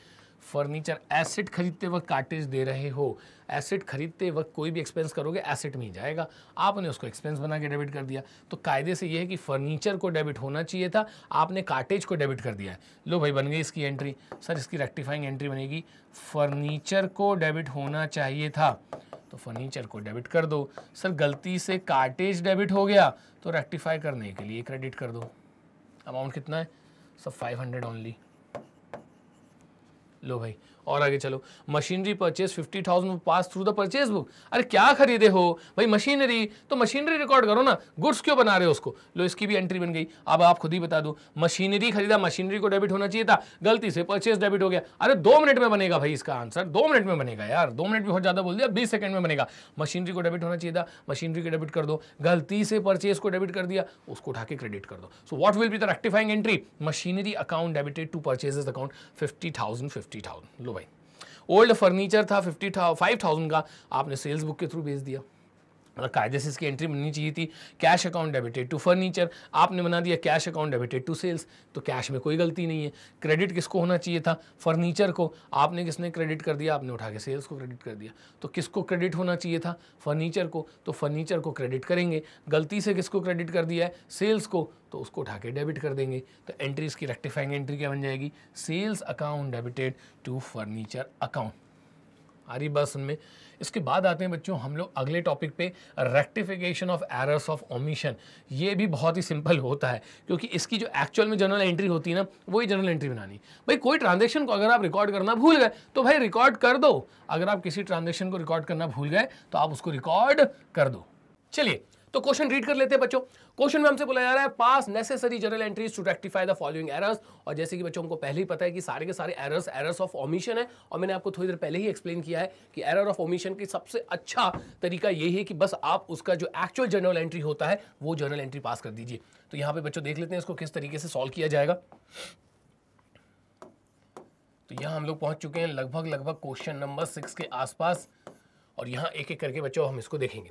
फर्नीचर एसेट खरीदते वक्त कार्टेज दे रहे हो एसेट खरीदते वक्त कोई भी एक्सपेंस करोगे एसेट में ही जाएगा आपने उसको एक्सपेंस बना के डेबिट कर दिया तो कायदे से यह है कि फर्नीचर को डेबिट होना चाहिए था आपने कार्टेज को डेबिट कर दिया है लो भाई बन गई इसकी एंट्री सर इसकी रेक्टिफाइंग एंट्री बनेगी फर्नीचर को डेबिट होना चाहिए था तो फर्नीचर को डेबिट कर दो सर गलती से कार्टेज डेबिट हो गया तो रेक्टिफाई करने के लिए क्रेडिट कर दो अमाउंट कितना है सर फाइव हंड्रेड ओनली लो भाई और आगे चलो machinery purchase fifty thousand pass through the purchase book अरे क्या खरीदे हो भाई मशीनरी तो मशीनरी रिकॉर्ड करो ना गुड्स क्यों बना रहे हो उसको लो इसकी भी एंट्री बन गई अब आप खुद ही बता दो मशीनरी खरीदा मशीनरी को डेबिट होना चाहिए था गलती से परचेज डेबिट हो गया अरे दो मिनट में बनेगा भाई इसका आंसर दो मिनट में बनेगा यार दो मिनट बहुत ज़्यादा बोल दिया बीस सेकंड में बनेगा मशीनरी को डेबिट होना चाहिए था मशीनरी को डेबिट कर दो गलती से परचेज को डेबिट कर दिया उसको उठा के क्रेडिट कर दो so what will be the rectifying entry machinery account debited to purchase account fifty thousand fifty thousand लो ओल्ड फर्नीचर था फिफ्टी फाइव थाउजेंड का आपने सेल्स बुक के थ्रू भेज दिया मतलब कायदे से इसकी एंट्री बननी चाहिए थी cash account debited to furniture आपने बना दिया cash account debited to sales तो कैश में कोई गलती नहीं है क्रेडिट किसको होना चाहिए था फर्नीचर को आपने किसने क्रेडिट कर दिया आपने उठा के सेल्स को क्रेडिट कर दिया तो किसको क्रेडिट होना चाहिए था फर्नीचर को तो फर्नीचर को क्रेडिट करेंगे गलती से किसको क्रेडिट कर दिया है सेल्स को तो उसको उठा के डेबिट कर देंगे तो एंट्री इसकी रेक्टिफाइंग एंट्री क्या बन जाएगी sales account debited to furniture account आ रही बात सुन में इसके बाद आते हैं बच्चों हम लोग अगले टॉपिक पे rectification of errors of omission ये भी बहुत ही सिंपल होता है क्योंकि इसकी जो एक्चुअल में जर्नल एंट्री होती है ना वही जर्नल एंट्री बनानी भाई कोई ट्रांजेक्शन को अगर आप रिकॉर्ड करना भूल गए तो भाई रिकॉर्ड कर दो अगर आप किसी ट्रांजेक्शन को रिकॉर्ड करना भूल गए तो आप उसको रिकॉर्ड कर दो चलिए तो क्वेश्चन रीड कर लेते हैं बच्चों क्वेश्चन में हमसे बोला जा रहा है pass necessary journal entries to rectify the following errors और जैसे कि बच्चों को पहले ही पता है कि सारे के सारे एरर्स एरर्स ऑफ ओमिशन है और मैंने आपको थोड़ी देर पहले ही एक्सप्लेन किया है कि एरर ऑफ ओमिशन की सबसे अच्छा तरीका यही है कि बस आप उसका जो एक्चुअल जनरल एंट्री होता है वो जनरल एंट्री पास कर दीजिए तो यहाँ पे बच्चों देख लेते हैं इसको किस तरीके से सॉल्व किया जाएगा तो यहाँ हम लोग पहुंच चुके हैं लगभग लगभग क्वेश्चन नंबर सिक्स के आसपास और यहाँ एक एक करके बच्चों हम इसको देखेंगे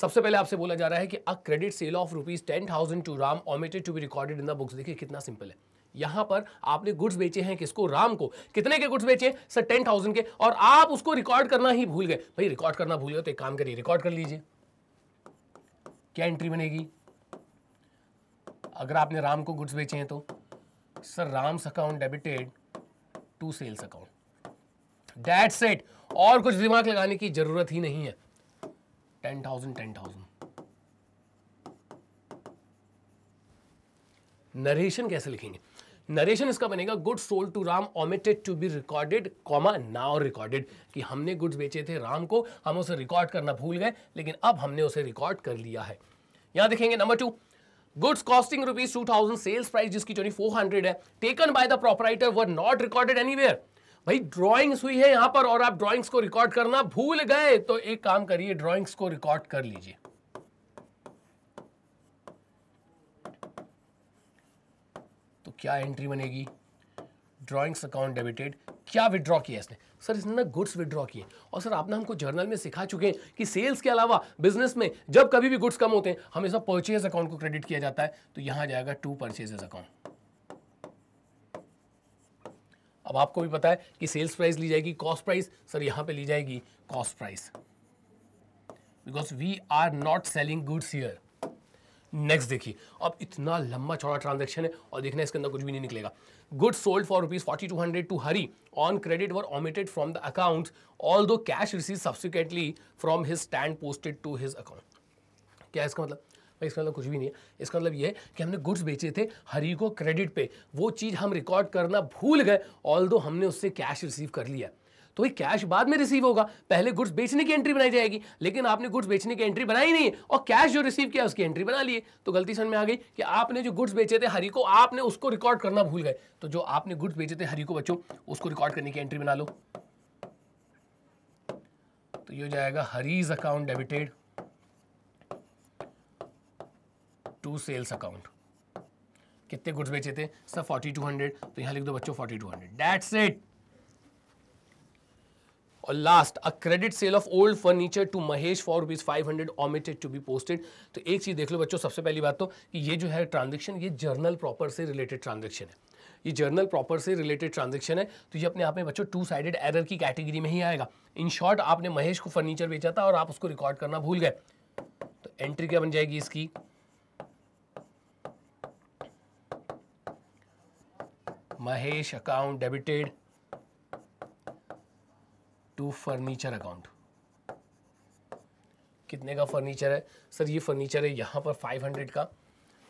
सबसे पहले आपसे बोला जा रहा है कि a credit sale of rupees ten thousand to Ram omitted to be recorded in the books देखिए कितना सिंपल है यहां पर आपने गुड्स बेचे हैं किसको राम को कितने के गुड्स बेचे सर टेन थाउजेंड के और आप उसको रिकॉर्ड करना ही भूल गए भाई रिकॉर्ड करना भूल गए तो एक काम करिए रिकॉर्ड कर लीजिए क्या एंट्री बनेगी अगर आपने राम को गुड्स बेचे हैं तो sir Ram's account debited to sales account डेट सेट और कुछ दिमाग लगाने की जरूरत ही नहीं है ten thousand ten thousand narration कैसे लिखेंगे नरेशन इसका बनेगा good sold to Ram omitted to be recorded comma now recorded कि हमने गुड्स बेचे थे राम को हम उसे रिकॉर्ड करना भूल गए लेकिन अब हमने उसे रिकॉर्ड कर लिया है यहां देखेंगे number two goods costing rupees two thousand sales price जिसकी ट्वेंटी फोर हंड्रेड है taken by the proprietor were not recorded anywhere भाई ड्रॉइंग्स हुई है यहां पर और आप ड्रॉइंग्स को रिकॉर्ड करना भूल गए तो एक काम करिए ड्रॉइंग्स को रिकॉर्ड कर लीजिए तो क्या एंट्री बनेगी ड्रॉइंग्स अकाउंट डेबिटेड क्या विड्रॉ किया इसने सर इसने ना गुड्स विड्रॉ किए और सर आपने हमको जर्नल में सिखा चुके हैं कि सेल्स के अलावा बिजनेस में जब कभी भी गुड्स कम होते हैं हमेशा परचेज अकाउंट को क्रेडिट किया जाता है तो यहां जाएगा टू परचेजेज अकाउंट अब आपको भी पता है कि सेल्स प्राइस ली जाएगी कॉस्ट प्राइस सर यहां पे ली जाएगी cost price because we are not selling goods here next देखिए अब इतना लंबा चौड़ा ट्रांजेक्शन है और देखना इसके अंदर कुछ भी नहीं निकलेगा good sold for rupees forty two hundred to Hari on credit were omitted from the account although cash receive subsequently from his stand posted to his account क्या इसका मतलब इसका मतलब कुछ भी नहीं है इसका मतलब ये है कि हमने गुड्स बेचे थे हरी को क्रेडिट पे वो चीज़ हम रिकॉर्ड करना भूल गए ऑल हमने उससे कैश रिसीव कर लिया तो ये कैश बाद में रिसीव होगा पहले गुड्स बेचने की एंट्री बनाई जाएगी लेकिन आपने गुड्स बेचने की एंट्री बनाई नहीं है और कैश जो रिसीव किया उसकी एंट्री बना लिए तो गलती समझ में आ गई कि आपने जो गुड्स बेचे थे हरी को आपने उसको रिकॉर्ड करना भूल गए तो जो आपने गुड्स बेचे थे हरी को बच्चों उसको रिकॉर्ड करने की एंट्री बना लो तो ये हो जाएगा Hari's account debited to sales account कितने गुड्स बेचे थे सर 4200 तो यहां लिख दो बच्चों 4200 टू हंड्रेड डैट्स इट और last a credit sale of old furniture to Mahesh for rupees five hundred omitted to be posted तो एक चीज़ देख लो बच्चों सबसे पहली बात तो कि ये जो है ट्रांजेक्शन ये जर्नल प्रॉपर से रिलेटेड ट्रांजेक्शन है ये जर्नल प्रॉपर से रिलेटेड ट्रांजेक्शन है तो ये अपने आप में बच्चों टू साइडेड एरर की कैटेगरी में ही आएगा इन शॉर्ट आपने महेश को फर्नीचर बेचा था और आप उसको रिकॉर्ड करना भूल गए तो एंट्री क्या बन जाएगी इसकी Mahesh account debited to furniture account कितने का फर्नीचर है सर ये फर्नीचर है यहाँ पर 500 का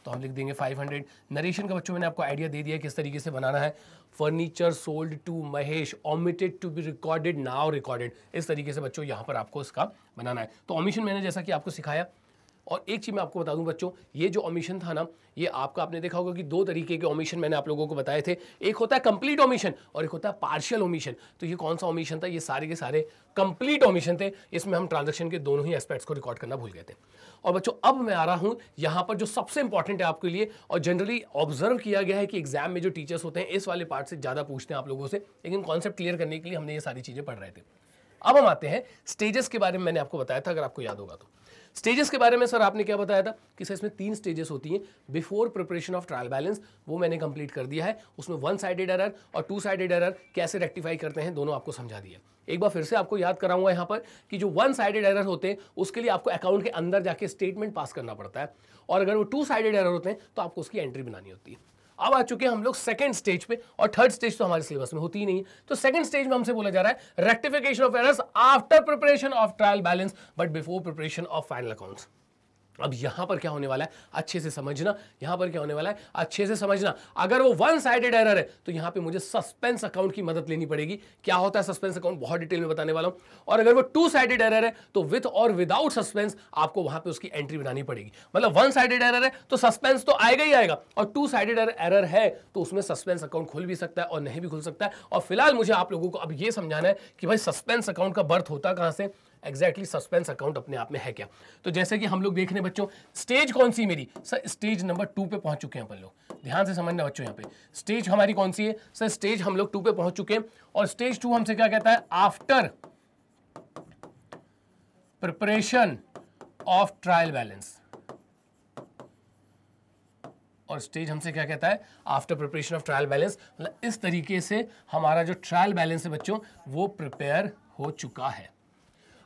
तो हम लिख देंगे 500 नरेशन का बच्चों मैंने आपको आइडिया दे दिया किस तरीके से बनाना है furniture sold to Mahesh omitted to be recorded now recorded इस तरीके से बच्चों यहाँ पर आपको इसका बनाना है तो ऑमिशन मैंने जैसा कि आपको सिखाया और एक चीज़ मैं आपको बता दूं बच्चों ये जो ऑमिशन था ना ये आपका आपने देखा होगा कि दो तरीके के ऑमिशन मैंने आप लोगों को बताए थे एक होता है कंप्लीट ऑमिशन और एक होता है पार्शियल ऑमिशन तो ये कौन सा ऑमिशन था ये सारे के सारे कंप्लीट ऑमिशन थे इसमें हम ट्रांजेक्शन के दोनों ही एस्पेक्ट्स को रिकॉर्ड करना भूल गए थे और बच्चों अब मैं आ रहा हूँ यहाँ पर जो सबसे इंपॉर्टेंट है आपके लिए और जनरली ऑब्जर्व किया गया है कि एग्जाम में जो टीचर्स होते हैं इस वाले पार्ट से ज़्यादा पूछते हैं आप लोगों से लेकिन कॉन्सेप्ट क्लियर करने के लिए हमने ये सारी चीज़ें पढ़ रहे थे अब हम आते हैं स्टेजेस के बारे में मैंने आपको बताया था अगर आपको याद होगा तो स्टेजेस के बारे में सर आपने क्या बताया था कि सर इसमें तीन स्टेजेस होती हैं before preparation of trial balance वो मैंने कंप्लीट कर दिया है उसमें वन साइडेड एरर और टू साइडेड एरर कैसे रेक्टिफाई करते हैं दोनों आपको समझा दिया एक बार फिर से आपको याद कराऊंगा यहाँ पर कि जो वन साइडेड एरर होते हैं उसके लिए आपको अकाउंट के अंदर जाके स्टेटमेंट पास करना पड़ता है और अगर वो टू साइडेड एरर होते हैं तो आपको उसकी एंट्री बनानी होती है अब आ चुके हैं हम लोग सेकंड स्टेज पे और थर्ड स्टेज तो हमारे सिलेबस में होती ही नहीं है तो सेकंड स्टेज में हमसे बोला जा रहा है rectification of errors after preparation of trial balance but before preparation of final accounts अब यहां पर क्या होने वाला है अच्छे से समझना यहां पर क्या होने वाला है अच्छे से समझना अगर वो वन साइडेड एरर है तो यहां पे मुझे सस्पेंस अकाउंट की मदद लेनी पड़ेगी क्या होता है सस्पेंस अकाउंट बहुत डिटेल में बताने वाला हूं और अगर वो टू साइडेड एरर है तो विथ और विदाउट सस्पेंस आपको वहां पर उसकी एंट्री बनानी पड़ेगी मतलब वन साइडेड एरर है तो सस्पेंस तो आएगा ही आएगा और टू साइडेड एरर है तो उसमें सस्पेंस अकाउंट खुल भी सकता है और नहीं भी खुल सकता है और फिलहाल मुझे आप लोगों को अब यह समझाना है कि भाई सस्पेंस अकाउंट का बर्थ होता कहां से एग्जैक्टली सस्पेंस अकाउंट अपने आप में है क्या तो जैसे कि हम लोग देख रहे हैं बच्चों स्टेज कौन सी मेरी सर स्टेज नंबर टू पे पहुंच चुके हैं अपन लोग ध्यान से समझना बच्चों यहाँ पे स्टेज हमारी कौन सी है सर स्टेज हम लोग टू पे पहुंच चुके हैं और स्टेज टू हमसे क्या कहता है after preparation of trial balance और स्टेज हमसे क्या कहता है after preparation of trial balance मतलब इस तरीके से हमारा जो ट्रायल बैलेंस है बच्चों वो प्रिपेयर हो चुका है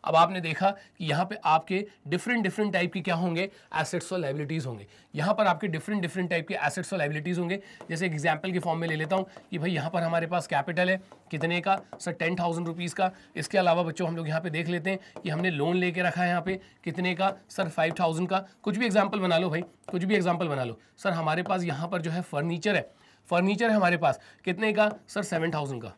अब आपने देखा कि यहाँ पे आपके डिफरेंट डिफरेंट टाइप के क्या होंगे एसेट्स और लाइबिलिटीज़ होंगे यहाँ पर आपके डिफरेंट डिफरेंट टाइप के एसेट्स और लाइबिलिटीज़ होंगे जैसे एग्जाम्पल के फॉर्म में ले लेता हूँ कि भाई यहाँ पर हमारे पास कैपिटल है कितने का सर टेन थाउजेंड रुपीज़ का इसके अलावा बच्चों हम लोग यहाँ पे देख लेते हैं कि हमने लोन लेके रखा है यहाँ पे कितने का सर फाइव थाउजेंड का कुछ भी एग्जाम्पल बना लो भाई कुछ भी एग्जाम्पल बना लो सर हमारे पास यहाँ पर जो है फर्नीचर है फर्नीचर है हमारे पास कितने का सर सेवन थाउजेंड का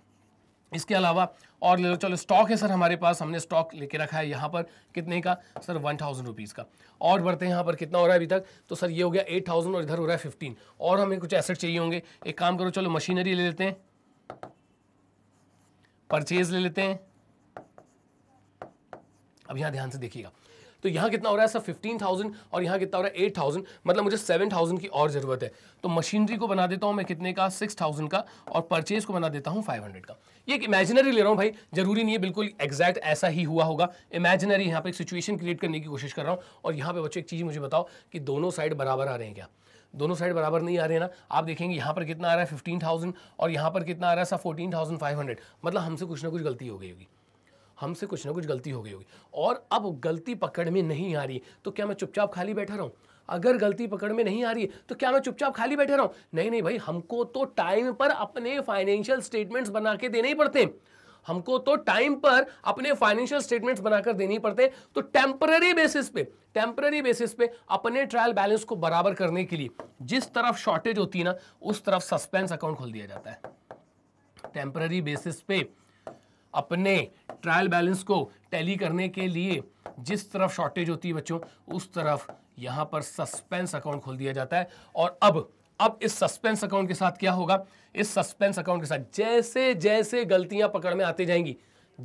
इसके अलावा और ले लो चलो स्टॉक है सर हमारे पास हमने स्टॉक लेके रखा है यहाँ पर कितने का सर वन थाउजेंड रुपीज़ का और बढ़ते हैं यहाँ पर कितना हो रहा है अभी तक तो सर ये हो गया एट थाउजेंड और इधर हो रहा है फिफ्टीन और हमें कुछ एसेट चाहिए होंगे एक काम करो चलो मशीनरी ले लेते हैं परचेज ले लेते हैं अब यहाँ ध्यान से देखिएगा तो यहाँ कितना हो रहा है सर फिफ्टीन थाउजेंड और यहाँ कितना हो रहा है एट थाउजेंड मतलब मुझे सेवन थाउजेंड की और ज़रूरत है तो मशीनरी को बना देता हूँ मैं कितने का सिक्स थाउजेंड का और परचेज को बना देता हूँ फाइव हंड्रेड का ये एक इमेजिनरी ले रहा हूँ भाई जरूरी नहीं है बिल्कुल एग्जैक्ट ऐसा ही हुआ होगा इमेजिनरी यहाँ पे एक सिचुएशन क्रिएट करने की कोशिश कर रहा हूँ और यहाँ पे बच्चों एक चीज़ मुझे बताओ कि दोनों साइड बराबर आ रहे हैं क्या दोनों साइड बराबर नहीं आ रहे हैं ना आप देखेंगे यहाँ पर कितना आ रहा है फिफ्टीन थाउजेंड और यहाँ पर कितना आ रहा है सा फोर्टीन थाउजेंड फाइव हंड्रेड मतलब हमसे कुछ ना कुछ गलती हो गई होगी हमसे कुछ ना कुछ गलती हो गई होगी और अब गलती पकड़ में नहीं आ रही तो क्या मैं चुपचाप खाली बैठा रहा हूँ अगर गलती पकड़ में नहीं आ रही तो क्या मैं चुपचाप खाली बैठे रहा हूं नहीं नहीं भाई हमको तो टाइम पर अपने फाइनेंशियल स्टेटमेंट्स बना के देने ही पड़ते हैं हमको तो टाइम पर अपने फाइनेंशियल स्टेटमेंट्स बनाकर देने ही पड़ते तो टेम्पररी बेसिस पे टेम्पररी बेसिस पे अपने ट्रायल बैलेंस को बराबर करने के लिए जिस तरफ शॉर्टेज होती है ना उस तरफ सस्पेंस अकाउंट खोल दिया जाता है टेम्पररी बेसिस पे अपने ट्रायल बैलेंस को टैली करने के लिए जिस तरफ शॉर्टेज होती है बच्चों उस तरफ यहां पर सस्पेंस अकाउंट खोल दिया जाता है और अब अब इस सस्पेंस अकाउंट के साथ क्या होगा इस सस्पेंस अकाउंट के साथ जैसे जैसे गलतियां पकड़ में आती जाएंगी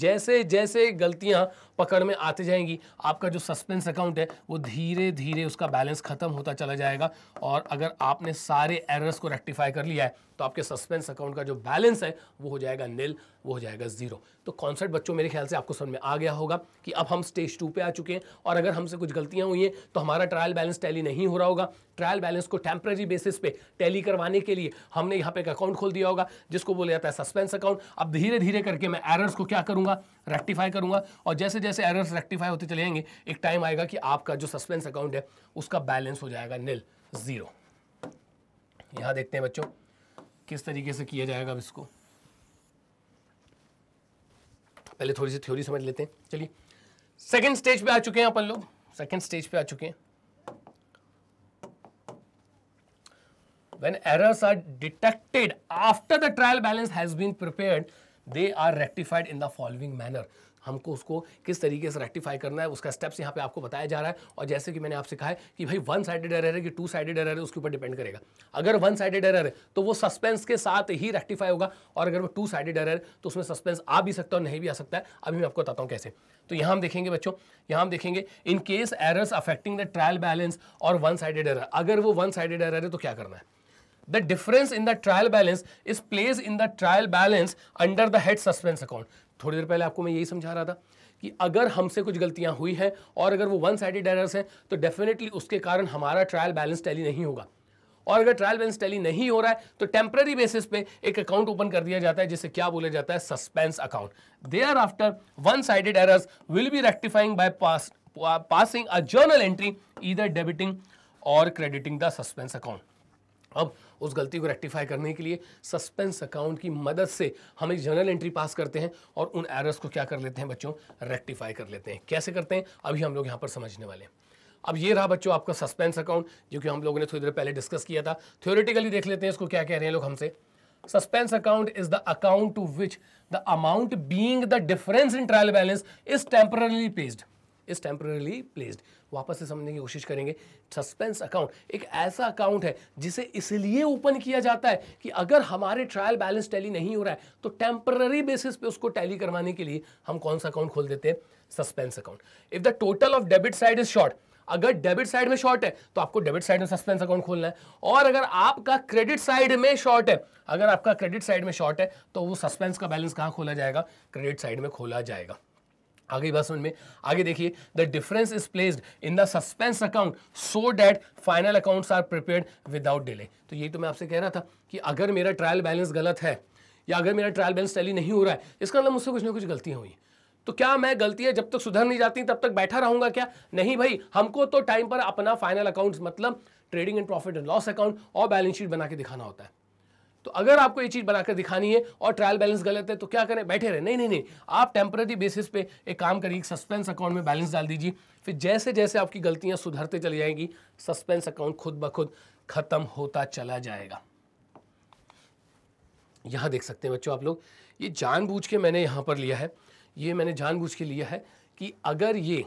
जैसे जैसे गलतियां पकड़ में आते जाएंगी आपका जो सस्पेंस अकाउंट है वो धीरे धीरे उसका बैलेंस खत्म होता चला जाएगा और अगर आपने सारे एरर्स को रेक्टिफाई कर लिया है तो आपके सस्पेंस अकाउंट का जो बैलेंस है वो हो जाएगा नील वो हो जाएगा जीरो तो कॉन्सेप्ट बच्चों मेरे ख्याल से आपको समझ में आ गया होगा कि अब हम स्टेज टू पे आ चुके हैं और अगर हमसे कुछ गलतियां हुई हैं तो हमारा ट्रायल बैलेंस टैली नहीं हो रहा होगा ट्रायल बैलेंस को टेम्प्रेरी बेसिस पे टैली करवाने के लिए हमने यहाँ पे एक अकाउंट खोल दिया होगा जिसको बोला जाता है सस्पेंस अकाउंट अब धीरे धीरे करके मैं एरर्स को क्या करूँगा रेक्टिफाई करूँगा और जैसे जैसे एरर्स रेक्टिफाई होते चले जाएंगे एक टाइम आएगा कि आपका जो सस्पेंस अकाउंट है उसका बैलेंस हो जाएगा नील ज़ीरो यहां देखते हैं बच्चों किस तरीके से किया जाएगा अब इसको पहले थोड़ी सी थ्योरी समझ लेते हैं चलिए सेकेंड स्टेज पे आ चुके हैं अपन लोग सेकेंड स्टेज पे आ चुके हैं when errors are detected after the trial balance has been prepared they are rectified in the following manner हमको उसको किस तरीके से रेक्टिफाई करना है उसका स्टेप्स यहाँ पे आपको बताया जा रहा है और जैसे कि मैंने आपसे कहा है कि भाई वन साइडेड एरर है कि टू साइडेड एरर है उसके ऊपर डिपेंड करेगा अगर वन साइडेड एरर है तो वो सस्पेंस के साथ ही रेक्टिफाई होगा और अगर वो टू साइडेड एरर है तो उसमें सस्पेंस आ भी सकता है नहीं भी आ सकता है अभी मैं आपको बताता हूँ कैसे तो यहाँ हम देखेंगे बच्चों यहाँ हम देखेंगे in case errors affecting the trial balance और वन साइडेड एरर अगर वो वन साइडेड एरर है तो क्या करना है the difference in the trial balance is placed in the trial balance under the head suspense account थोड़ी देर पहले आपको मैं यही समझा रहा था कि अगर हमसे कुछ गलतियां हुई हैं और अगर वो वन साइडेड एरर्स हैं तो डेफिनेटली उसके कारण हमारा ट्रायल बैलेंस टैली नहीं होगा और अगर ट्रायल बैलेंस टैली नहीं हो रहा है तो टेम्प्ररी बेसिस पे एक अकाउंट ओपन कर दिया जाता है जिसे क्या बोला जाता है suspense account they are after one sided errors will be rectifying by pass passing a journal entry इधर डेबिटिंग और क्रेडिटिंग द सस्पेंस अकाउंट अब उस गलती को रेक्टिफाई करने के लिए सस्पेंस अकाउंट की मदद से हम एक जनरल एंट्री पास करते हैं और उन एरर्स को क्या कर लेते हैं बच्चों रेक्टिफाई कर लेते हैं कैसे करते हैं अभी हम लोग यहाँ पर समझने वाले हैं अब ये रहा बच्चों आपका सस्पेंस अकाउंट जो कि हम लोगों ने थोड़ी देर पहले डिस्कस किया था थ्योरेटिकली देख लेते हैं इसको क्या कह रहे हैं लोग हमसे suspense account is the account to which the amount being the difference in trial balance is temporarily placed is temporarily placed वापस से समझने की कोशिश करेंगे सस्पेंस अकाउंट एक ऐसा अकाउंट है जिसे इसलिए ओपन किया जाता है कि अगर हमारे ट्रायल बैलेंस टैली नहीं हो रहा है तो टेम्पररी बेसिस पे उसको टैली करवाने के लिए हम कौन सा अकाउंट खोल देते हैं suspense account if the total of debit side is short अगर डेबिट साइड में शॉर्ट है तो आपको डेबिट साइड में सस्पेंस अकाउंट खोलना है और अगर आपका क्रेडिट साइड में शॉर्ट है अगर आपका क्रेडिट साइड में शॉर्ट है तो वो सस्पेंस का बैलेंस कहाँ खोला जाएगा क्रेडिट साइड में खोला जाएगा आगे बस उनमें आगे देखिए the difference is placed in the suspense account so that final accounts are prepared without delay तो यही तो मैं आपसे कह रहा था कि अगर मेरा ट्रायल बैलेंस गलत है या अगर मेरा ट्रायल बैलेंस टैली नहीं हो रहा है इसका मतलब मुझसे कुछ ना कुछ गलतियाँ हुई तो क्या मैं गलतियाँ जब तक सुधर नहीं जाती तब तक बैठा रहूंगा क्या नहीं भाई हमको तो टाइम पर अपना फाइनल अकाउंट मतलब trading and profit and loss account और बैलेंस शीट बना के दिखाना होता है तो अगर आपको ये चीज़ बनाकर दिखानी है और ट्रायल बैलेंस गलत है तो क्या करें बैठे रहे नहीं नहीं नहीं आप टेम्पररी बेसिस पे एक काम करिए सस्पेंस अकाउंट में बैलेंस डाल दीजिए फिर जैसे जैसे आपकी गलतियां सुधरते चली जाएंगी सस्पेंस अकाउंट खुद ब खुद खत्म होता चला जाएगा यहां देख सकते हैं बच्चों आप लोग ये जानबूझ के मैंने यहां पर लिया है ये मैंने जानबूझ के लिया है कि अगर ये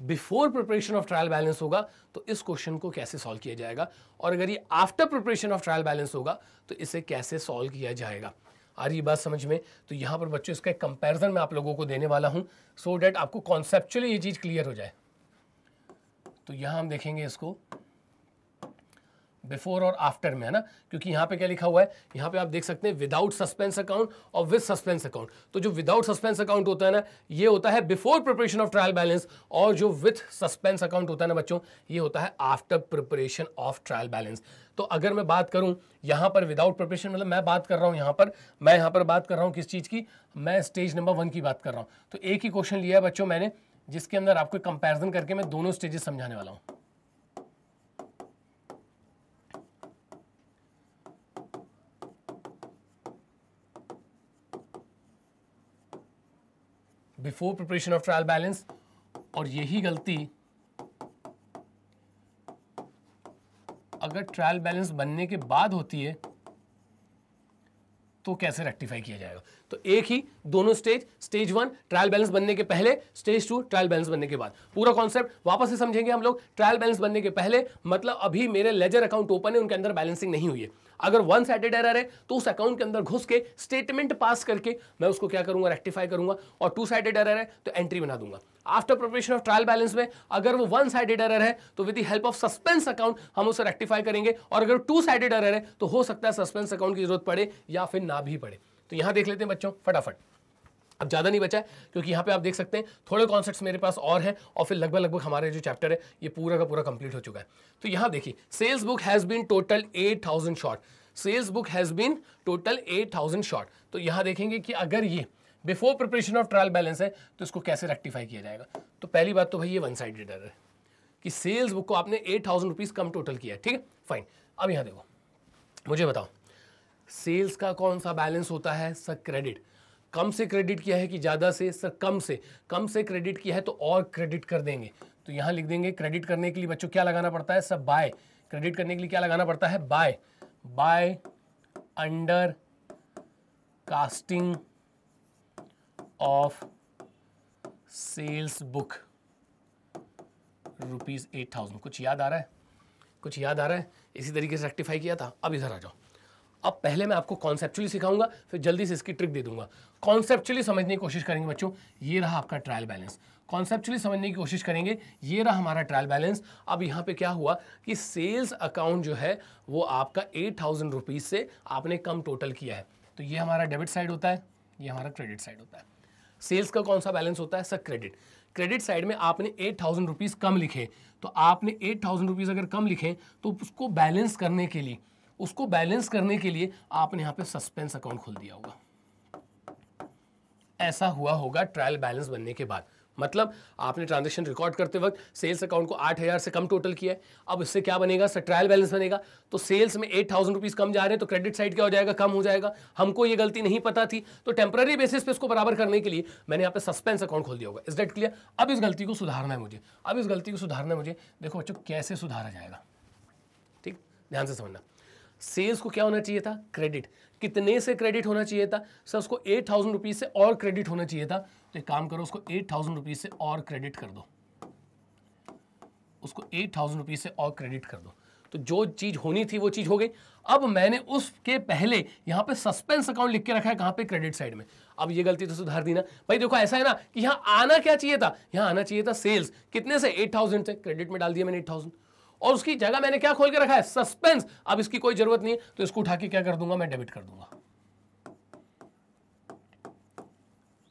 before preparation of trial balance होगा तो इस क्वेश्चन को कैसे सॉल्व किया जाएगा और अगर ये after preparation of trial balance होगा तो इसे कैसे सॉल्व किया जाएगा आ रही बात समझ में तो यहाँ पर बच्चों इसका एक कंपेरिजन मैं आप लोगों को देने वाला हूँ सो डैट आपको कॉन्सेप्चुअली ये चीज़ क्लियर हो जाए तो यहाँ हम देखेंगे इसको बिफोर और आफ्टर में है ना क्योंकि यहाँ पे क्या लिखा हुआ है यहाँ पे आप देख सकते हैं विदाउट सस्पेंस अकाउंट और विद सस्पेंस अकाउंट तो जो विदाउट सस्पेंस अकाउंट होता है ना ये होता है before preparation of trial balance और जो विथ सस्पेंस अकाउंट होता है ना बच्चों ये होता है after preparation of trial balance तो अगर मैं बात करूँ यहाँ पर विदाउट प्रिपरेशन मतलब मैं बात कर रहा हूँ यहाँ पर मैं यहाँ पर बात कर रहा हूँ किस चीज़ की मैं स्टेज नंबर वन की बात कर रहा हूँ तो एक ही क्वेश्चन लिया है बच्चों मैंने जिसके अंदर आपको कंपेरिजन करके मैं दोनों स्टेजेस समझाने वाला हूँ before preparation of trial balance और यही गलती अगर ट्रायल बैलेंस बनने के बाद होती है तो कैसे रेक्टिफाई किया जाएगा तो एक ही दोनों stage stage one trial balance बनने के पहले स्टेज टू ट्रायल बैलेंस बनने के बाद पूरा कॉन्सेप्ट वापस से समझेंगे हम लोग ट्रायल बैलेंस बनने के पहले मतलब अभी मेरे लेजर अकाउंट ओपन है उनके अंदर बैलेंसिंग नहीं हुई है अगर वन साइडेड एरर है तो उस अकाउंट के अंदर घुस के स्टेटमेंट पास करके मैं उसको क्या करूंगा रेक्टिफाई करूंगा और टू साइडेड एरर है तो एंट्री बना दूंगा after preparation of trial balance में अगर वो वन साइडेड एरर है तो with the help of suspense account हम उसे रेक्टिफाई करेंगे और अगर टू साइडेड एरर है तो हो सकता है सस्पेंस अकाउंट की जरूरत पड़े या फिर ना भी पड़े तो यहां देख लेते हैं बच्चों फटाफट अब ज़्यादा नहीं बचा है क्योंकि यहाँ पे आप देख सकते हैं थोड़े कॉन्सेप्ट्स मेरे पास और हैं और फिर लगभग लगभग हमारे जो चैप्टर है ये पूरा का पूरा कंप्लीट हो चुका है तो यहाँ देखिए sales book has been total eight thousand short sales book has been total eight thousand short तो यहाँ देखेंगे कि अगर ये before preparation of trial balance है तो इसको कैसे रेक्टिफाई किया जाएगा तो पहली बात तो भाई ये वन साइड एरर है कि सेल्स बुक को आपने एट थाउजेंड रुपीज़ कम टोटल किया है ठीक है फाइन अब यहाँ देखो मुझे बताओ सेल्स का कौन सा बैलेंस होता है स क्रेडिट कम से क्रेडिट किया है कि ज़्यादा से सर कम से कम से क्रेडिट किया है तो और क्रेडिट कर देंगे तो यहाँ लिख देंगे क्रेडिट करने के लिए बच्चों क्या लगाना पड़ता है सर बाय क्रेडिट करने के लिए क्या लगाना पड़ता है by by under casting of sales book rupees eight thousand कुछ याद आ रहा है कुछ याद आ रहा है इसी तरीके से रेक्टिफाई किया था अब इधर आ जाओ अब पहले मैं आपको कॉन्सेप्चुअली सिखाऊंगा फिर जल्दी से इसकी ट्रिक दे दूंगा कॉन्सेप्चुअली समझने की कोशिश करेंगे बच्चों ये रहा आपका ट्रायल बैलेंस कॉन्सेप्चुअली समझने की कोशिश करेंगे ये रहा हमारा ट्रायल बैलेंस अब यहाँ पे क्या हुआ कि सेल्स अकाउंट जो है वो आपका एट थाउजेंड रुपीज़ से आपने कम टोटल किया है तो ये हमारा डेबिट साइड होता है ये हमारा क्रेडिट साइड होता है सेल्स का कौन सा बैलेंस होता है सर क्रेडिट क्रेडिट साइड में आपने एट थाउजेंड रुपीज़ कम लिखे तो आपने एट थाउजेंड रुपीज़ अगर कम लिखे तो उसको बैलेंस करने के लिए उसको बैलेंस करने के लिए आपने यहाँ पे सस्पेंस अकाउंट खोल दिया होगा ऐसा हुआ होगा ट्रायल बैलेंस बनने के बाद मतलब आपने ट्रांजेक्शन रिकॉर्ड करते वक्त सेल्स अकाउंट को आठ हज़ार से कम टोटल किया है अब इससे क्या बनेगा सर ट्रायल बैलेंस बनेगा तो सेल्स में एट थाउजेंड रुपीज़ कम जा रहे हैं तो क्रेडिट साइड क्या हो जाएगा कम हो जाएगा हमको ये गलती नहीं पता थी तो टेम्प्ररी बेसिस पे इसको बराबर करने के लिए मैंने यहाँ पे सस्पेंस अकाउंट खोल दिया होगा इज डेट क्लियर अब इस गलती को सुधारना है मुझे अब इस गलती को सुधारना है मुझे देखो बच्चों कैसे सुधारा जाएगा ठीक ध्यान से समझना सेल्स को क्या होना चाहिए था क्रेडिट कितने से क्रेडिट होना चाहिए था सर उसको एट थाउजेंड रुपीज़ से और क्रेडिट होना चाहिए था तो एक काम करो उसको एट थाउजेंड रुपीज़ से और क्रेडिट कर दो उसको एट थाउजेंड रुपीज़ से और क्रेडिट कर दो तो जो चीज़ होनी थी वो चीज़ हो गई अब मैंने उसके पहले यहां पे सस्पेंस अकाउंट लिख के रखा है कहां पे क्रेडिट साइड में अब ये गलती तो सुधार दी ना भाई देखो ऐसा है ना कि यहाँ आना क्या चाहिए था यहाँ आना चाहिए था सेल्स कितने से एट थाउजेंड से क्रेडिट में डाल दिया मैंने एट थाउजेंड और उसकी जगह मैंने क्या खोल के रखा है सस्पेंस अब इसकी कोई जरूरत नहीं है तो इसको उठा के क्या कर दूंगा मैं डेबिट कर दूंगा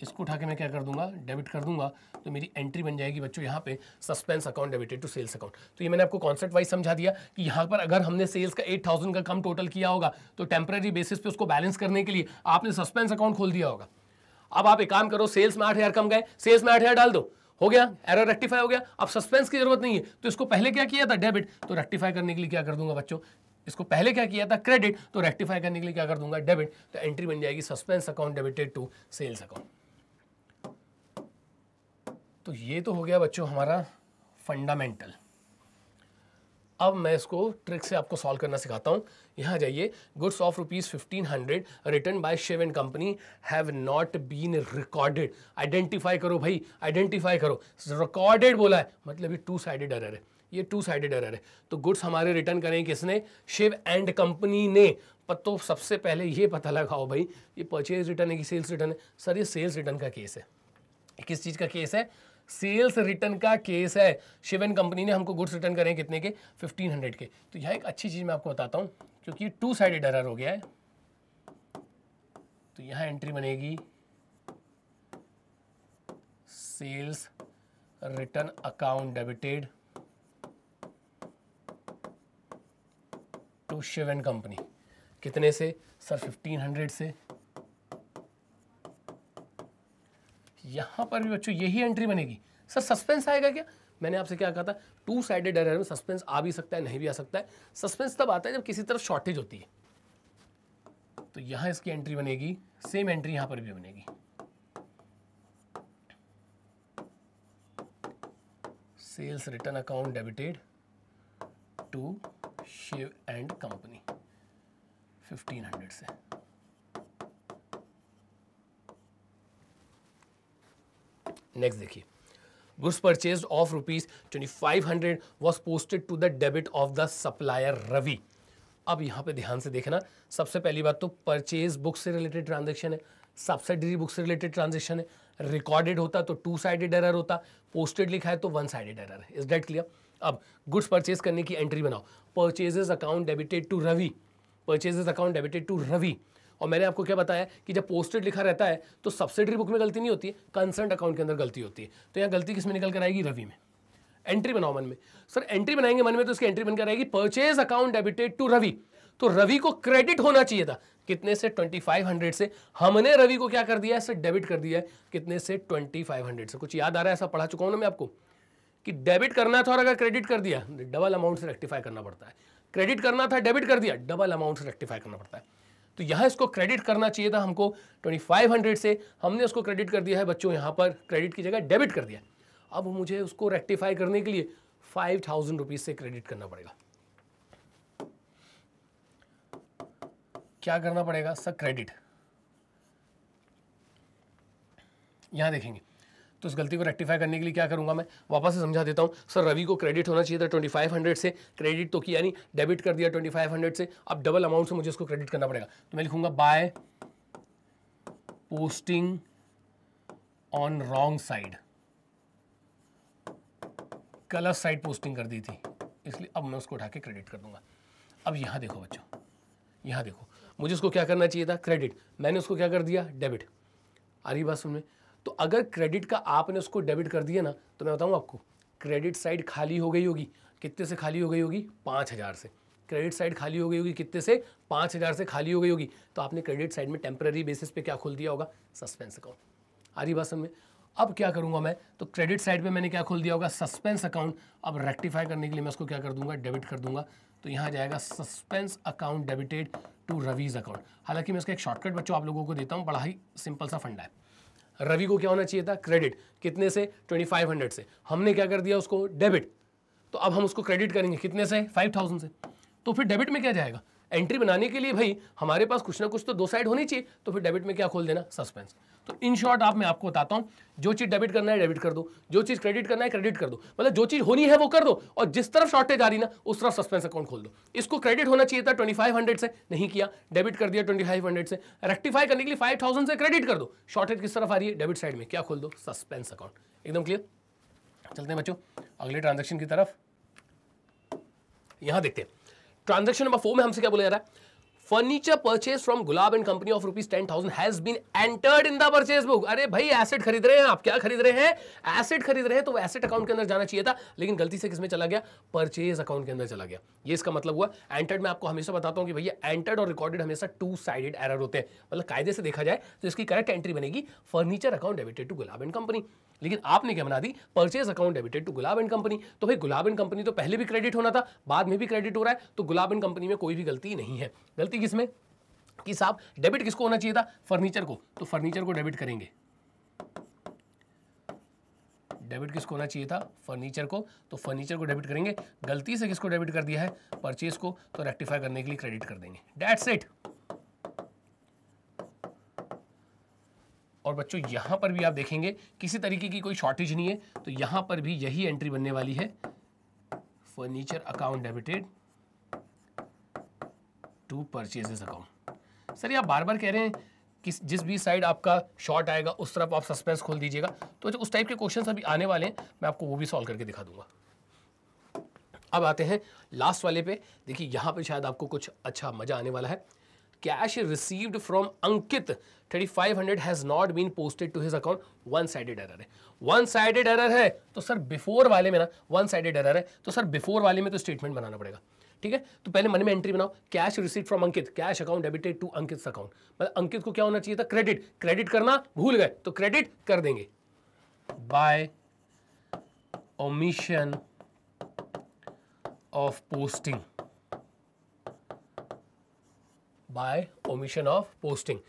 इसको उठा के मैं क्या कर दूंगा डेबिट कर दूंगा तो मेरी एंट्री बन जाएगी बच्चों यहाँ पे suspense account debited to sales account तो ये मैंने आपको कॉन्सेप्ट वाइज समझा दिया कि यहाँ पर अगर हमने सेल्स का 8000 का कम टोटल किया होगा तो टेम्प्रेरी बेसिस पे उसको बैलेंस करने के लिए आपने सस्पेंस अकाउंट खोल दिया होगा अब आप एक काम करो सेल्स में आठ कम गए सेल्स में आठ डाल दो हो गया एरर रेक्टिफाई हो गया अब सस्पेंस की जरूरत नहीं है तो इसको पहले क्या किया था डेबिट तो रेक्टिफाई करने के लिए क्या कर दूंगा बच्चों इसको पहले क्या किया था क्रेडिट तो रेक्टिफाई करने के लिए क्या कर दूंगा डेबिट तो एंट्री बन जाएगी suspense account debited to sales account तो ये तो हो गया बच्चों हमारा फंडामेंटल अब मैं इसको ट्रिक से आपको सॉल्व करना सिखाता हूं यहाँ जाइए goods of rupees fifteen hundred return by Shiv and company have not been recorded identify करो भाई आइडेंटिफाई करो रिकॉर्डेड बोला है मतलब ये टू साइडेड एरर है ये टू साइडेड एरर है तो गुड्स हमारे रिटर्न करें किसने शिव एंड कंपनी ने पर तो सबसे पहले ये पता लगाओ भाई ये परचेज रिटर्न है कि सेल्स रिटर्न है सर ये सेल्स रिटर्न का केस है किस चीज़ का केस है सेल्स रिटर्न का केस है शिवन कंपनी ने हमको गुड्स रिटर्न करें कितने के 1500 के तो यह एक अच्छी चीज़ मैं आपको बताता हूं क्योंकि टू साइडेड एरर हो गया है तो यहां एंट्री बनेगी sales return account debited to Shiv and company कितने से सर 1500 से यहाँ पर भी बच्चों यही एंट्री बनेगी सर सस्पेंस आएगा क्या मैंने आपसे क्या कहा था टू साइडेड एरर में सस्पेंस आ भी सकता है नहीं भी आ सकता है सस्पेंस तब आता है जब किसी तरफ शॉर्टेज होती है तो यहां इसकी एंट्री बनेगी सेम एंट्री यहां पर भी बनेगी sales return account debited to Shiv and company 1500 से नेक्स्ट देखिए of rupees twenty five hundred was posted to the debit of the supplier Ravi अब यहाँ पे ध्यान से देखना सबसे पहली बात तो परचेज बुक से रिलेटेड ट्रांजेक्शन है सब्सिडरी बुक से रिलेटेड ट्रांजेक्शन है रिकॉर्डेड होता तो टू साइडेड एरर होता पोस्टेड लिखा है तो वन साइडेड एरर है इज डेट क्लियर अब गुड्स परचेज करने की एंट्री बनाओ purchases account debited to Ravi purchases account debited to Ravi और मैंने आपको क्या बताया कि जब पोस्टेड लिखा रहता है तो सब्सिडरी बुक में गलती नहीं होती है कंसर्न अकाउंट के अंदर गलती होती है तो यहाँ गलती किस में निकल कर आएगी रवि में एंट्री बनाओ मन में सर एंट्री बनाएंगे मन में तो इसकी एंट्री बनकर आएगी purchase account debited to Ravi तो रवि को क्रेडिट होना चाहिए था कितने से 2500 से हमने रवि को क्या कर दिया है सर डेबिट कर दिया है कितने से 2500 से कुछ याद आ रहा है ऐसा पढ़ा चुका हूं ना मैं आपको कि डेबिट करना था और अगर क्रेडिट कर दिया डबल अमाउंट से रेक्टिफाई करना पड़ता है क्रेडिट करना था डेबिट कर दिया डबल अमाउंट से रेक्टिफाई करना पड़ता है तो यहाँ इसको क्रेडिट करना चाहिए था हमको 2500 से हमने उसको क्रेडिट कर दिया है बच्चों यहाँ पर क्रेडिट की जगह डेबिट कर दिया अब मुझे उसको रेक्टिफाई करने के लिए फाइव थाउजेंड रुपीज से क्रेडिट करना पड़ेगा क्या करना पड़ेगा सर क्रेडिट यहां देखेंगे तो इस गलती को रेक्टिफाई करने के लिए क्या करूँगा मैं वापस से समझा देता हूँ सर रवि को क्रेडिट होना चाहिए था ट्वेंटी फाइव हंड्रेड से क्रेडिट तो किया नहीं डेबिट कर दिया ट्वेंटी फाइव हंड्रेड से अब डबल अमाउंट से मुझे उसको क्रेडिट करना पड़ेगा तो मैं लिखूंगा by posting on wrong side गलत साइड पोस्टिंग कर दी थी इसलिए अब मैं उसको उठा के क्रेडिट कर दूंगा अब यहाँ देखो बच्चों यहाँ देखो मुझे उसको क्या करना चाहिए था क्रेडिट मैंने उसको क्या कर दिया डेबिट आ रही बात सुन में तो अगर क्रेडिट का आपने उसको डेबिट कर दिया ना तो मैं बताऊँ आपको क्रेडिट साइड खाली हो गई होगी कितने से खाली हो गई होगी पाँच हज़ार से क्रेडिट साइड खाली हो गई होगी कितने से पाँच हज़ार से खाली हो गई होगी तो आपने क्रेडिट साइड में टेम्प्रेरी बेसिस पे क्या खोल दिया होगा सस्पेंस अकाउंट आ रही बात समझ अब क्या करूँगा मैं तो क्रेडिट साइड पे मैंने क्या खोल दिया होगा सस्पेंस अकाउंट अब रेक्टिफाई करने के लिए मैं उसको क्या कर दूँगा डेबिट कर दूंगा तो यहाँ जाएगा suspense account debited to Ravi's account हालांकि मैं इसका एक शॉर्टकट बच्चों आप लोगों को देता हूँ बड़ा ही सिंपल सा फंडा है रवि को क्या होना चाहिए था क्रेडिट कितने से 2500 से हमने क्या कर दिया उसको डेबिट तो अब हम उसको क्रेडिट करेंगे कितने से 5000 से तो फिर डेबिट में क्या जाएगा एंट्री बनाने के लिए भाई हमारे पास कुछ ना कुछ तो दो साइड होनी चाहिए तो फिर डेबिट में क्या खोल देना सस्पेंस तो इन शॉर्ट आप मैं आपको बताता हूँ जो चीज़ डेबिट करना है डेबिट कर दो जो चीज़ क्रेडिट करना है क्रेडिट कर दो मतलब जो चीज़ होनी है वो कर दो और जिस तरफ शॉर्टेज आ रही ना उस तरफ सस्पेंस अकाउंट खोल दो इसको क्रेडिट होना चाहिए था हंड्रेड से नहीं किया डेबिट कर दिया हंड्रेड से रेक्टिफाई करने के लिए थाउजेंड से क्रेडिट कर दो शॉर्टेज किस तरफ आ रही है डेबिट साइड में क्या खोल दो सस्पेंस अकाउंट एकदम क्लियर चलते हैं बच्चों अगले ट्रांजेक्शन की तरफ यहाँ देखते हैं ट्रांजेक्शन नंबर फोर में हमसे क्या बोला जा रहा है furniture purchase from Gulab and company of rupees ten thousand has been entered in the purchase book अरे भाई एसेट खरीद रहे हैं आप क्या खरीद रहे हैं एसेट खरीद रहे हैं तो एसेट अकाउंट के अंदर जाना चाहिए था लेकिन गलती से किसमें चला गया परचेज अकाउंट के अंदर चला गया ये इसका मतलब हुआ एंटर्ड में आपको हमेशा बताता हूँ कि भैया एंटर्ड और रिकॉर्डेड हमेशा टू साइडेड एरर होते हैं मतलब कायदे से देखा जाए तो इसकी करेक्ट एंट्री बनेगी furniture account debited to Gulab and company लेकिन आपने क्या बना दी purchase account debited to Gulab and company तो भाई गुलाब एंड कंपनी तो पहले भी क्रेडिट होना था बाद में भी क्रेडिट हो रहा है तो गुलाब एंड कंपनी में कोई भी गलती नहीं है गलती होती किसमें कि साहब डेबिट किसको होना चाहिए था फर्नीचर को तो फर्नीचर को डेबिट करेंगे डेबिट किसको होना चाहिए था फर्नीचर को तो फर्नीचर को डेबिट करेंगे गलती से किसको डेबिट कर दिया है परचेज को तो रेक्टिफाई करने के लिए क्रेडिट कर देंगे डेट्स इट और बच्चों यहां पर भी आप देखेंगे किसी तरीके की कोई शॉर्टेज नहीं है तो यहां पर भी यही एंट्री बनने वाली है furniture account debited to purchase purchases account sir ये आप बार बार कह रहे हैं कि जिस भी साइड आपका शॉर्ट आएगा उस तरफ आप सस्पेंस खोल दीजिएगा तो जो उस टाइप के क्वेश्चन अभी आने वाले हैं मैं आपको वो भी सॉल्व करके दिखा दूंगा अब आते हैं लास्ट वाले पे देखिए यहाँ पे शायद आपको कुछ अच्छा मजा आने वाला है cash received from Ankit 3500 has not been posted to his account one sided error है वन साइडेड एरर है तो सर बिफोर वाले में ना वन साइडेड एरर है तो सर बिफोर वाले में तो स्टेटमेंट बनाना पड़ेगा ठीक है तो पहले मनी में एंट्री बनाओ cash receipt from Ankit cash account debited to Ankit account मतलब अंकित को क्या होना चाहिए था क्रेडिट क्रेडिट करना भूल गए तो क्रेडिट कर देंगे by omission of posting by omission of posting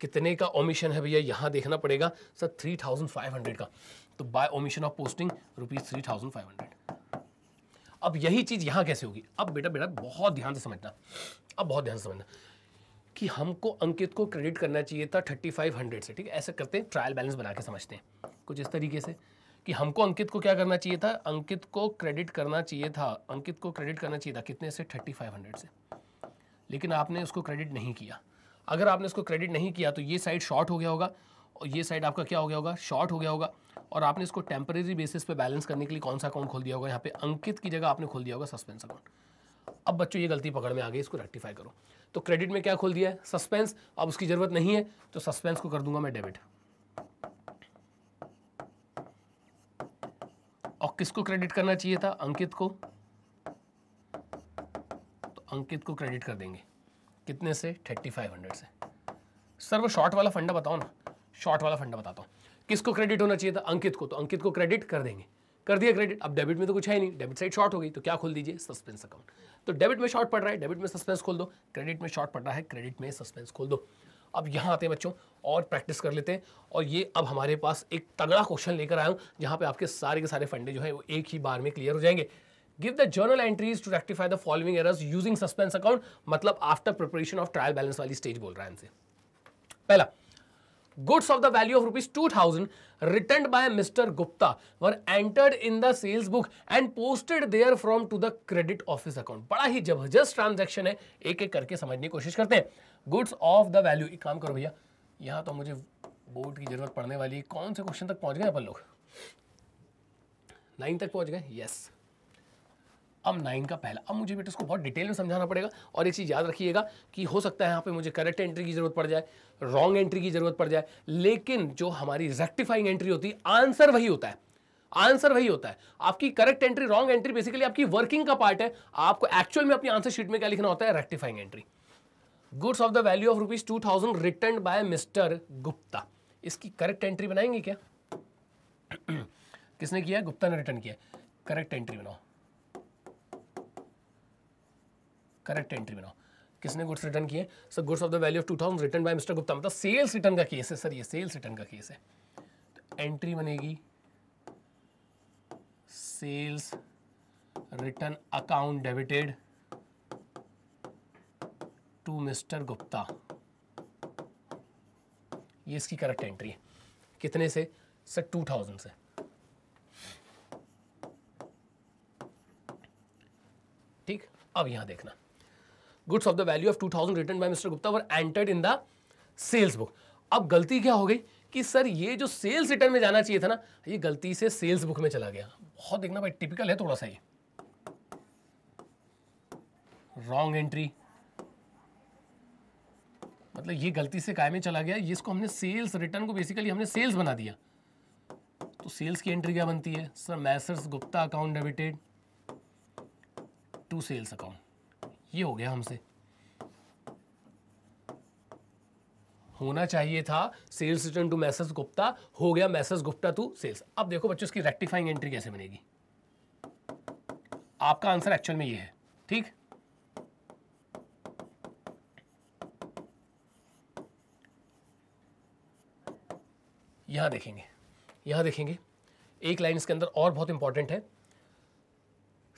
कितने का ओमिशन है भैया यहां देखना पड़ेगा sir three thousand five hundred का तो by omission of posting rupees three thousand five hundred अब यही चीज़ यहाँ कैसे होगी अब बेटा बेटा बहुत ध्यान से समझना अब बहुत ध्यान से समझना कि हमको अंकित को क्रेडिट करना चाहिए था थर्टी फाइव हंड्रेड से ठीक है ऐसा करते हैं ट्रायल बैलेंस बना के समझते हैं कुछ इस तरीके से कि हमको अंकित को क्या करना चाहिए था अंकित को क्रेडिट करना चाहिए था अंकित को क्रेडिट करना चाहिए था कितने से थर्टी फाइव हंड्रेड से लेकिन आपने उसको क्रेडिट नहीं किया अगर आपने उसको क्रेडिट नहीं किया तो ये साइड शॉर्ट हो गया होगा और ये साइड आपका क्या हो गया होगा शॉर्ट हो गया होगा और आपने इसको टेम्परेरी बेसिस पे बैलेंस करने के लिए कौन सा अकाउंट खोल दिया होगा यहाँ पे अंकित की जगह आपने खोल दिया होगा सस्पेंस अकाउंट अब बच्चों ये गलती पकड़ में आ गई इसको रेक्टिफाई करो तो क्रेडिट में क्या खोल दिया है सस्पेंस अब उसकी ज़रूरत नहीं है तो सस्पेंस को कर दूंगा मैं डेबिट और किसको क्रेडिट करना चाहिए था अंकित को तो अंकित को क्रेडिट कर देंगे कितने से थर्टी फाइव हंड्रेड से सर वो शॉर्ट वाला फंडा बताओ ना शॉर्ट वाला फंडा बताता हूँ किसको क्रेडिट होना चाहिए था अंकित को तो अंकित को क्रेडिट कर देंगे कर दिया क्रेडिट अब डेबिट में तो कुछ है नहीं डेबिट साइड शॉर्ट हो गई तो क्या खोल दीजिए सस्पेंस अकाउंट तो डेबिट में शॉर्ट पड़ रहा है डेबिट में सस्पेंस खोल दो क्रेडिट में शॉर्ट पड़ रहा है क्रेडिट में सस्पेंस खोल दो अब यहाँ आते हैं बच्चों और प्रैक्टिस कर लेते हैं और ये अब हमारे पास एक तगड़ा क्वेश्चन लेकर आया हूँ जहाँ पे आपके सारे के सारे फंडे जो है वो एक ही बार में क्लियर हो जाएंगे give the journal entries to rectify the following errors using suspense account मतलब after preparation of trial balance वाली स्टेज बोल रहा है इनसे पहला goods of the value of rupees 2000 returned by Mr. Gupta were entered in the sales book and posted there from to the credit office account. बड़ा ही जबरदस्त transaction है एक एक करके समझने की कोशिश करते हैं गुड्स ऑफ द वैल्यू एक काम करो भैया यहाँ तो मुझे बोर्ड की जरूरत पड़ने वाली कौन से क्वेश्चन तक पहुँच गए अपन लोग नाइन तक पहुँच गए यस yes. अब नाइन का पहला अब मुझे बेटा उसको बहुत डिटेल में समझाना पड़ेगा और एक चीज़ याद रखिएगा कि हो सकता है यहाँ पे मुझे करेक्ट एंट्री की जरूरत पड़ जाए रॉन्ग एंट्री की जरूरत पड़ जाए लेकिन जो हमारी रेक्टिफाइंग एंट्री होती है आंसर वही होता है आंसर वही होता है आपकी correct entry wrong entry basically आपकी वर्किंग का पार्ट है आपको एक्चुअल में अपनी आंसर शीट में क्या लिखना होता है rectifying entry goods of the value of rupees two thousand return by mister Gupta इसकी करेक्ट एंट्री बनाएंगे क्या किसने किया गुप्ता ने रिटर्न किया करेक्ट एंट्री बनाओ करेक्ट एंट्री बनाओ किसने गुड्स रिटर्न किए sir goods of the value of two thousand return by mister Gupta मतलब सेल्स रिटर्न का केस है सर ये सेल्स रिटर्न का केस है तो एंट्री बनेगी sales return account debited to mister Gupta ये इसकी करेक्ट एंट्री है कितने से सर टू थाउजेंड से ठीक अब यहां देखना goods of the value of two thousand return by mister Gupta were entered in the sales book अब गलती क्या हो गई कि सर ये जो सेल्स रिटर्न में जाना चाहिए था ना ये गलती से सेल्स बुक में चला गया बहुत देखना भाई टिपिकल है थोड़ा सा ये रॉन्ग एंट्री मतलब ये गलती से काय चला गया इसको हमने सेल्स रिटर्न को बेसिकली हमने सेल्स बना दिया तो सेल्स की एंट्री क्या बनती है sir messrs Gupta account debited to sales account ये हो गया हमसे होना चाहिए था sales return to messrs Gupta हो गया मैसेज गुप्ता टू सेल्स अब देखो बच्चों इसकी रेक्टिफाइंग एंट्री कैसे बनेगी आपका आंसर एक्चुअल में ये है ठीक यहां देखेंगे यहां देखेंगे एक लाइन इसके अंदर और बहुत इंपॉर्टेंट है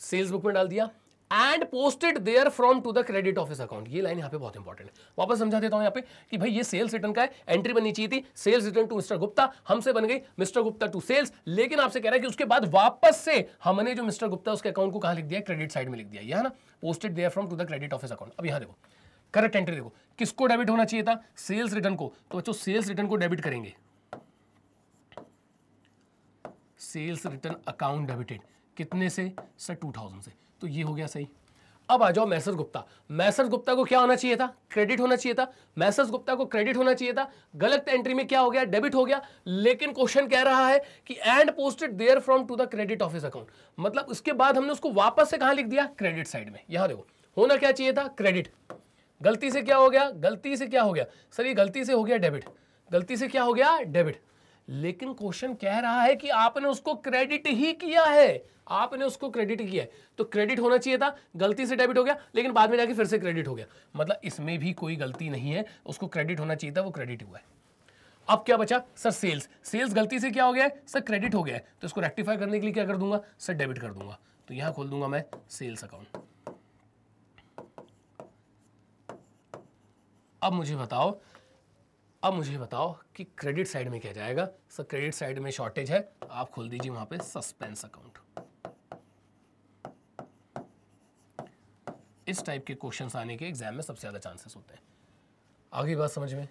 सेल्स बुक में डाल दिया and posted there from to the credit of his account ये लाइन यहाँ पे बहुत इंपॉर्टेंट है वापस समझा देता हूँ यहाँ पे कि भाई ये सेल्स रिटर्न का है एंट्री बननी चाहिए थी sales return to mister Gupta हमसे बन गई मिस्टर गुप्ता टू सेल्स लेकिन आपसे कह रहा है कि उसके बाद वापस से हमने जो मिस्टर गुप्ता उसके अकाउंट को कहा लिख दिया क्रेडिट साइड में लिख दिया है ना posted there from to the credit of his account अब यहाँ देखो करेक्ट एंट्री देखो किसको डेबिट होना चाहिए था सेल्स रिटर्न को तो बच्चों सेल्स रिटर्न को डेबिट करेंगे सेल्स रिटर्न अकाउंट डेबिटेड कितने से सर टू थाउजेंड से तो ये हो गया सही अब आ जाओ मैसर गुप्ता मैसर गुप्ता को क्या होना चाहिए था क्रेडिट होना चाहिए था मैसर गुप्ता को क्रेडिट होना चाहिए था गलत एंट्री में क्या हो गया डेबिट हो गया लेकिन क्वेश्चन कह रहा है कि and posted there from to the credit of his account मतलब उसके बाद हमने उसको वापस से कहा लिख दिया क्रेडिट साइड में यहां देखो होना क्या चाहिए था क्रेडिट गलती से क्या हो गया गलती से क्या हो गया सर ये गलती से हो गया डेबिट गलती से क्या हो गया डेबिट लेकिन क्वेश्चन कह रहा है कि आपने उसको क्रेडिट ही किया है आपने उसको क्रेडिट किया है तो क्रेडिट होना चाहिए था गलती से डेबिट हो गया लेकिन बाद में जाके फिर से क्रेडिट हो गया मतलब इसमें भी कोई गलती नहीं है उसको क्रेडिट होना चाहिए था वो क्रेडिट हुआ है अब क्या बचा सर सेल्स सेल्स गलती से क्या हो गया सर क्रेडिट हो गया है तो इसको रेक्टिफाई करने के लिए क्या कर दूंगा सर डेबिट कर दूंगा तो यहां खोल दूंगा मैं सेल्स अकाउंट अब मुझे बताओ अब मुझे बताओ कि क्रेडिट साइड में क्या जाएगा सर क्रेडिट साइड में शॉर्टेज है आप खोल दीजिए वहां पे सस्पेंस अकाउंट इस टाइप के क्वेश्चन आने के एग्जाम में सबसे ज़्यादा चांसेस होते हैं आगे बात समझ में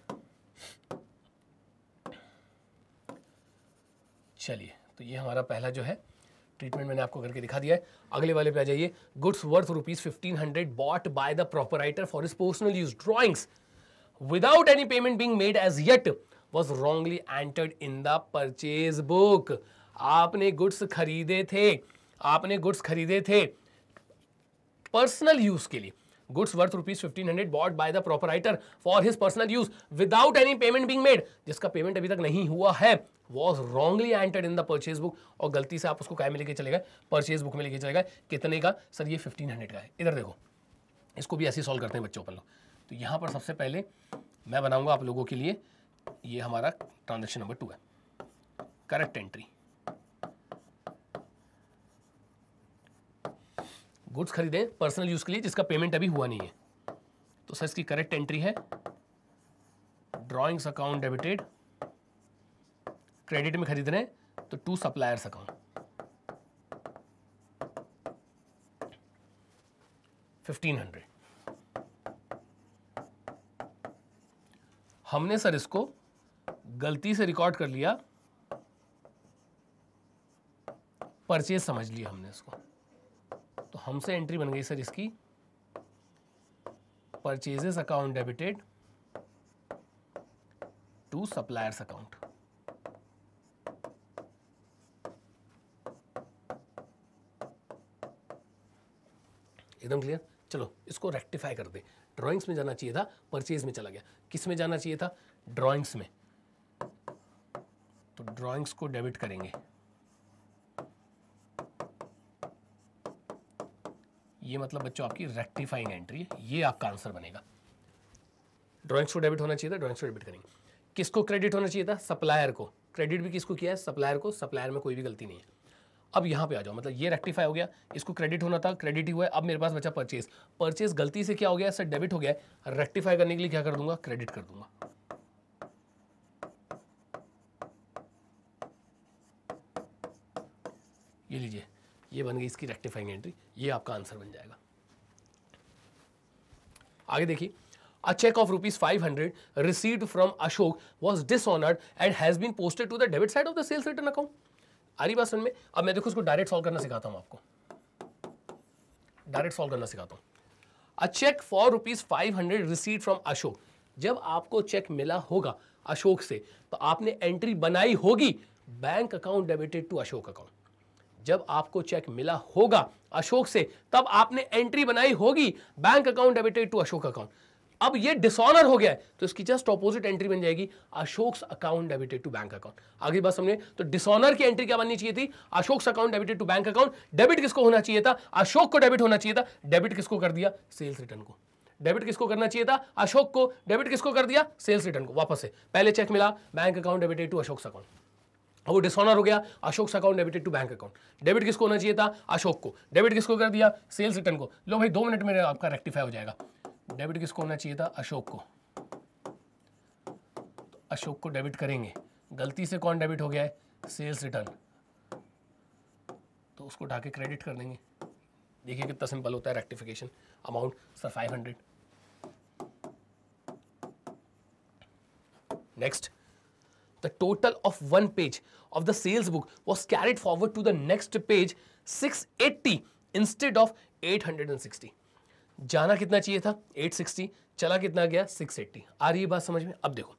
चलिए तो ये हमारा पहला जो है ट्रीटमेंट मैंने आपको करके दिखा दिया है अगले वाले पे आ जाइए goods worth rupees fifteen hundred bought by the proprietor for his personal use drawings without any payment being made as yet was wrongly entered in the purchase book आपने गुड्स खरीदे थे आपने गुड्स खरीदे थे पर्सनल यूज के लिए goods worth rupees fifteen hundred bought by the proprietor for his personal use without any payment being made जिसका payment अभी तक नहीं हुआ है was wrongly entered in the purchase book और गलती से आप उसको काय में लेके चले गए परचेज बुक में लेके चले गए कितने का सर ये फिफ्टीन हंड्रेड का है इधर देखो इसको भी ऐसे सॉल्व करते हैं बच्चों पर लोग तो यहाँ पर सबसे पहले मैं बनाऊंगा आप लोगों के लिए ये हमारा ट्रांजेक्शन नंबर टू है करेक्ट एंट्री गुड्स खरीदें पर्सनल यूज़ के लिए जिसका पेमेंट अभी हुआ नहीं है तो सर इसकी करेक्ट एंट्री है ड्राइंग्स अकाउंट डेबिटेड क्रेडिट में खरीद रहे हैं तो to suppliers account fifteen hundred हमने सर इसको गलती से रिकॉर्ड कर लिया परचेज समझ लिया हमने इसको तो हमसे एंट्री बन गई सर इसकी purchases account debited to suppliers account एकदम क्लियर चलो इसको रेक्टिफाई कर दे ड्राइंग्स में जाना चाहिए था परचेज में चला गया किस में जाना चाहिए था ड्राइंग्स में तो ड्राइंग्स को डेबिट करेंगे ये मतलब बच्चों आपकी रेक्टिफाइंग एंट्री है ये आपका आंसर बनेगा ड्रॉइंग्स को डेबिट होना चाहिए था ड्रॉइंग्स को डेबिट करेंगे किसको क्रेडिट होना चाहिए था सप्लायर को क्रेडिट भी किसको किया है सप्लायर को सप्लायर में कोई भी गलती नहीं है अब यहाँ पे आ जाओ मतलब ये रेक्टिफाई हो गया इसको क्रेडिट होना था क्रेडिट ही हुआ है अब मेरे पास बचा परचेज परचेज गलती से क्या हो गया सर डेबिट हो गया है रेक्टिफाई करने के लिए क्या कर दूंगा क्रेडिट कर दूंगा ये लीजिए ये बन गई इसकी रेक्टिफाइंग एंट्री ये आपका आंसर बन जाएगा आगे देखिए A check of rupees 500 received from Ashok was dishonored and has been posted to the debit side of the sales return account. आ रही बात सुन में अब मैं देखो इसको डायरेक्ट सॉल्व करना सिखाता हूं आपको डायरेक्ट सॉल्व करना सिखाता हूं a cheque for rupees five hundred receive from Ashok जब आपको चेक मिला होगा अशोक से तो आपने एंट्री बनाई होगी bank account debited to Ashok account जब आपको चेक मिला होगा अशोक से तब आपने एंट्री बनाई होगी bank account debited to Ashok account अब ये डिसऑनर हो गया है तो इसकी जस्ट ऑपोजिट एंट्री बन जाएगी Ashok account debited to bank account आगे बात समझे तो डिसऑनर की एंट्री क्या बननी चाहिए थी Ashok account debited to bank account debit किसको होना चाहिए था अशोक को डेबिट होना चाहिए था डेबिट किसको कर दिया सेल्स रिटर्न को डेबिट किसको करना चाहिए था अशोक को डेबिट किसको कर दिया सेल्स रिटर्न को वापस से पहले चेक मिला bank account debited to Ashok account वो डिसऑनर हो गया Ashok account debited to bank account debit किसको होना चाहिए था अशोक को डेबिट किसको कर दिया सेल्स रिटर्न को लो भाई दो मिनट में आपका रेक्टिफाई हो जाएगा डेबिट किसको होना चाहिए था अशोक को तो अशोक को डेबिट करेंगे गलती से कौन डेबिट हो गया है सेल्स रिटर्न तो उसको उठा के क्रेडिट कर देंगे देखिए कितना सिंपल होता है rectification amount sir five next the total of one page of the sales book was carried forward to the next page 680 instead of 860 जाना कितना चाहिए था 860 चला कितना गया 680 आ रही बात समझ में अब देखो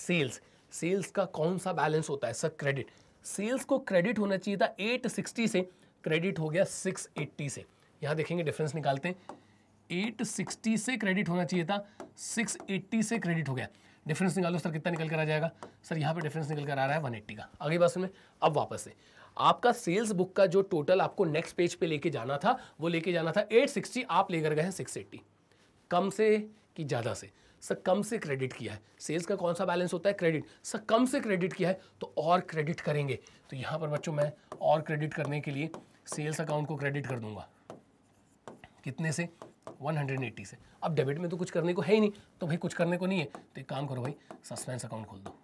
सेल्स सेल्स का कौन सा बैलेंस होता है सर क्रेडिट सेल्स को क्रेडिट होना चाहिए था 860 से क्रेडिट हो गया 680 से यहां देखेंगे डिफरेंस निकालते हैं 860 से क्रेडिट होना चाहिए था 680 से क्रेडिट हो गया डिफरेंस निकालो सर कितना निकल कर आ जाएगा सर यहाँ पे डिफरेंस निकल कर आ रहा है 180 का अगली बात सुनिए अब वापस से आपका सेल्स बुक का जो टोटल आपको नेक्स्ट पेज पे लेके जाना था वो लेके जाना था 860 आप लेकर गए हैं 680 कम से कि ज़्यादा से सर कम से क्रेडिट किया है सेल्स का कौन सा बैलेंस होता है क्रेडिट सर कम से क्रेडिट किया है तो और क्रेडिट करेंगे तो यहाँ पर बच्चों मैं और क्रेडिट करने के लिए सेल्स अकाउंट को क्रेडिट कर दूंगा कितने से 180 से अब डेबिट में तो कुछ करने को है ही नहीं तो भाई कुछ करने को नहीं है तो एक काम करो भाई सस्पेंस अकाउंट खोल दो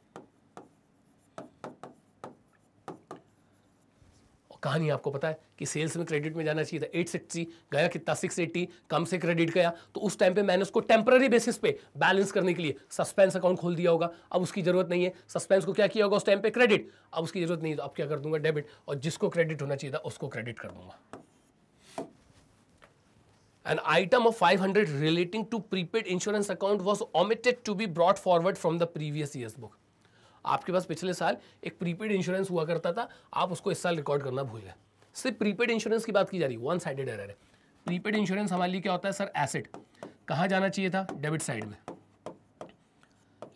कहानी आपको पता है कि सेल्स में क्रेडिट में जाना चाहिए था एट सिक्सटी गया कितना सिक्स एट्टी कम से क्रेडिट गया तो उस टाइम पे मैंने उसको टेम्पररी बेसिस पे बैलेंस करने के लिए सस्पेंस अकाउंट खोल दिया होगा अब उसकी जरूरत नहीं है सस्पेंस को क्या किया होगा उस टाइम पे क्रेडिट अब उसकी जरूरत नहीं है तो अब क्या कर दूंगा डेबिट और जिसको क्रेडिट होना चाहिए था उसको क्रेडिट कर दूंगा An item of 500 relating to prepaid insurance account was omitted to be brought forward from the previous year's book. आपके पास पिछले साल एक प्रीपेड इंश्योरेंस हुआ करता था आप उसको इस साल रिकॉर्ड करना भूल गए सिर्फ प्रीपेड इंश्योरेंस की बात की जा रही है वन साइडेड एरर है प्रीपेड इंश्योरेंस हमारे लिए क्या होता है सर एसेट कहाँ जाना चाहिए था डेबिट साइड में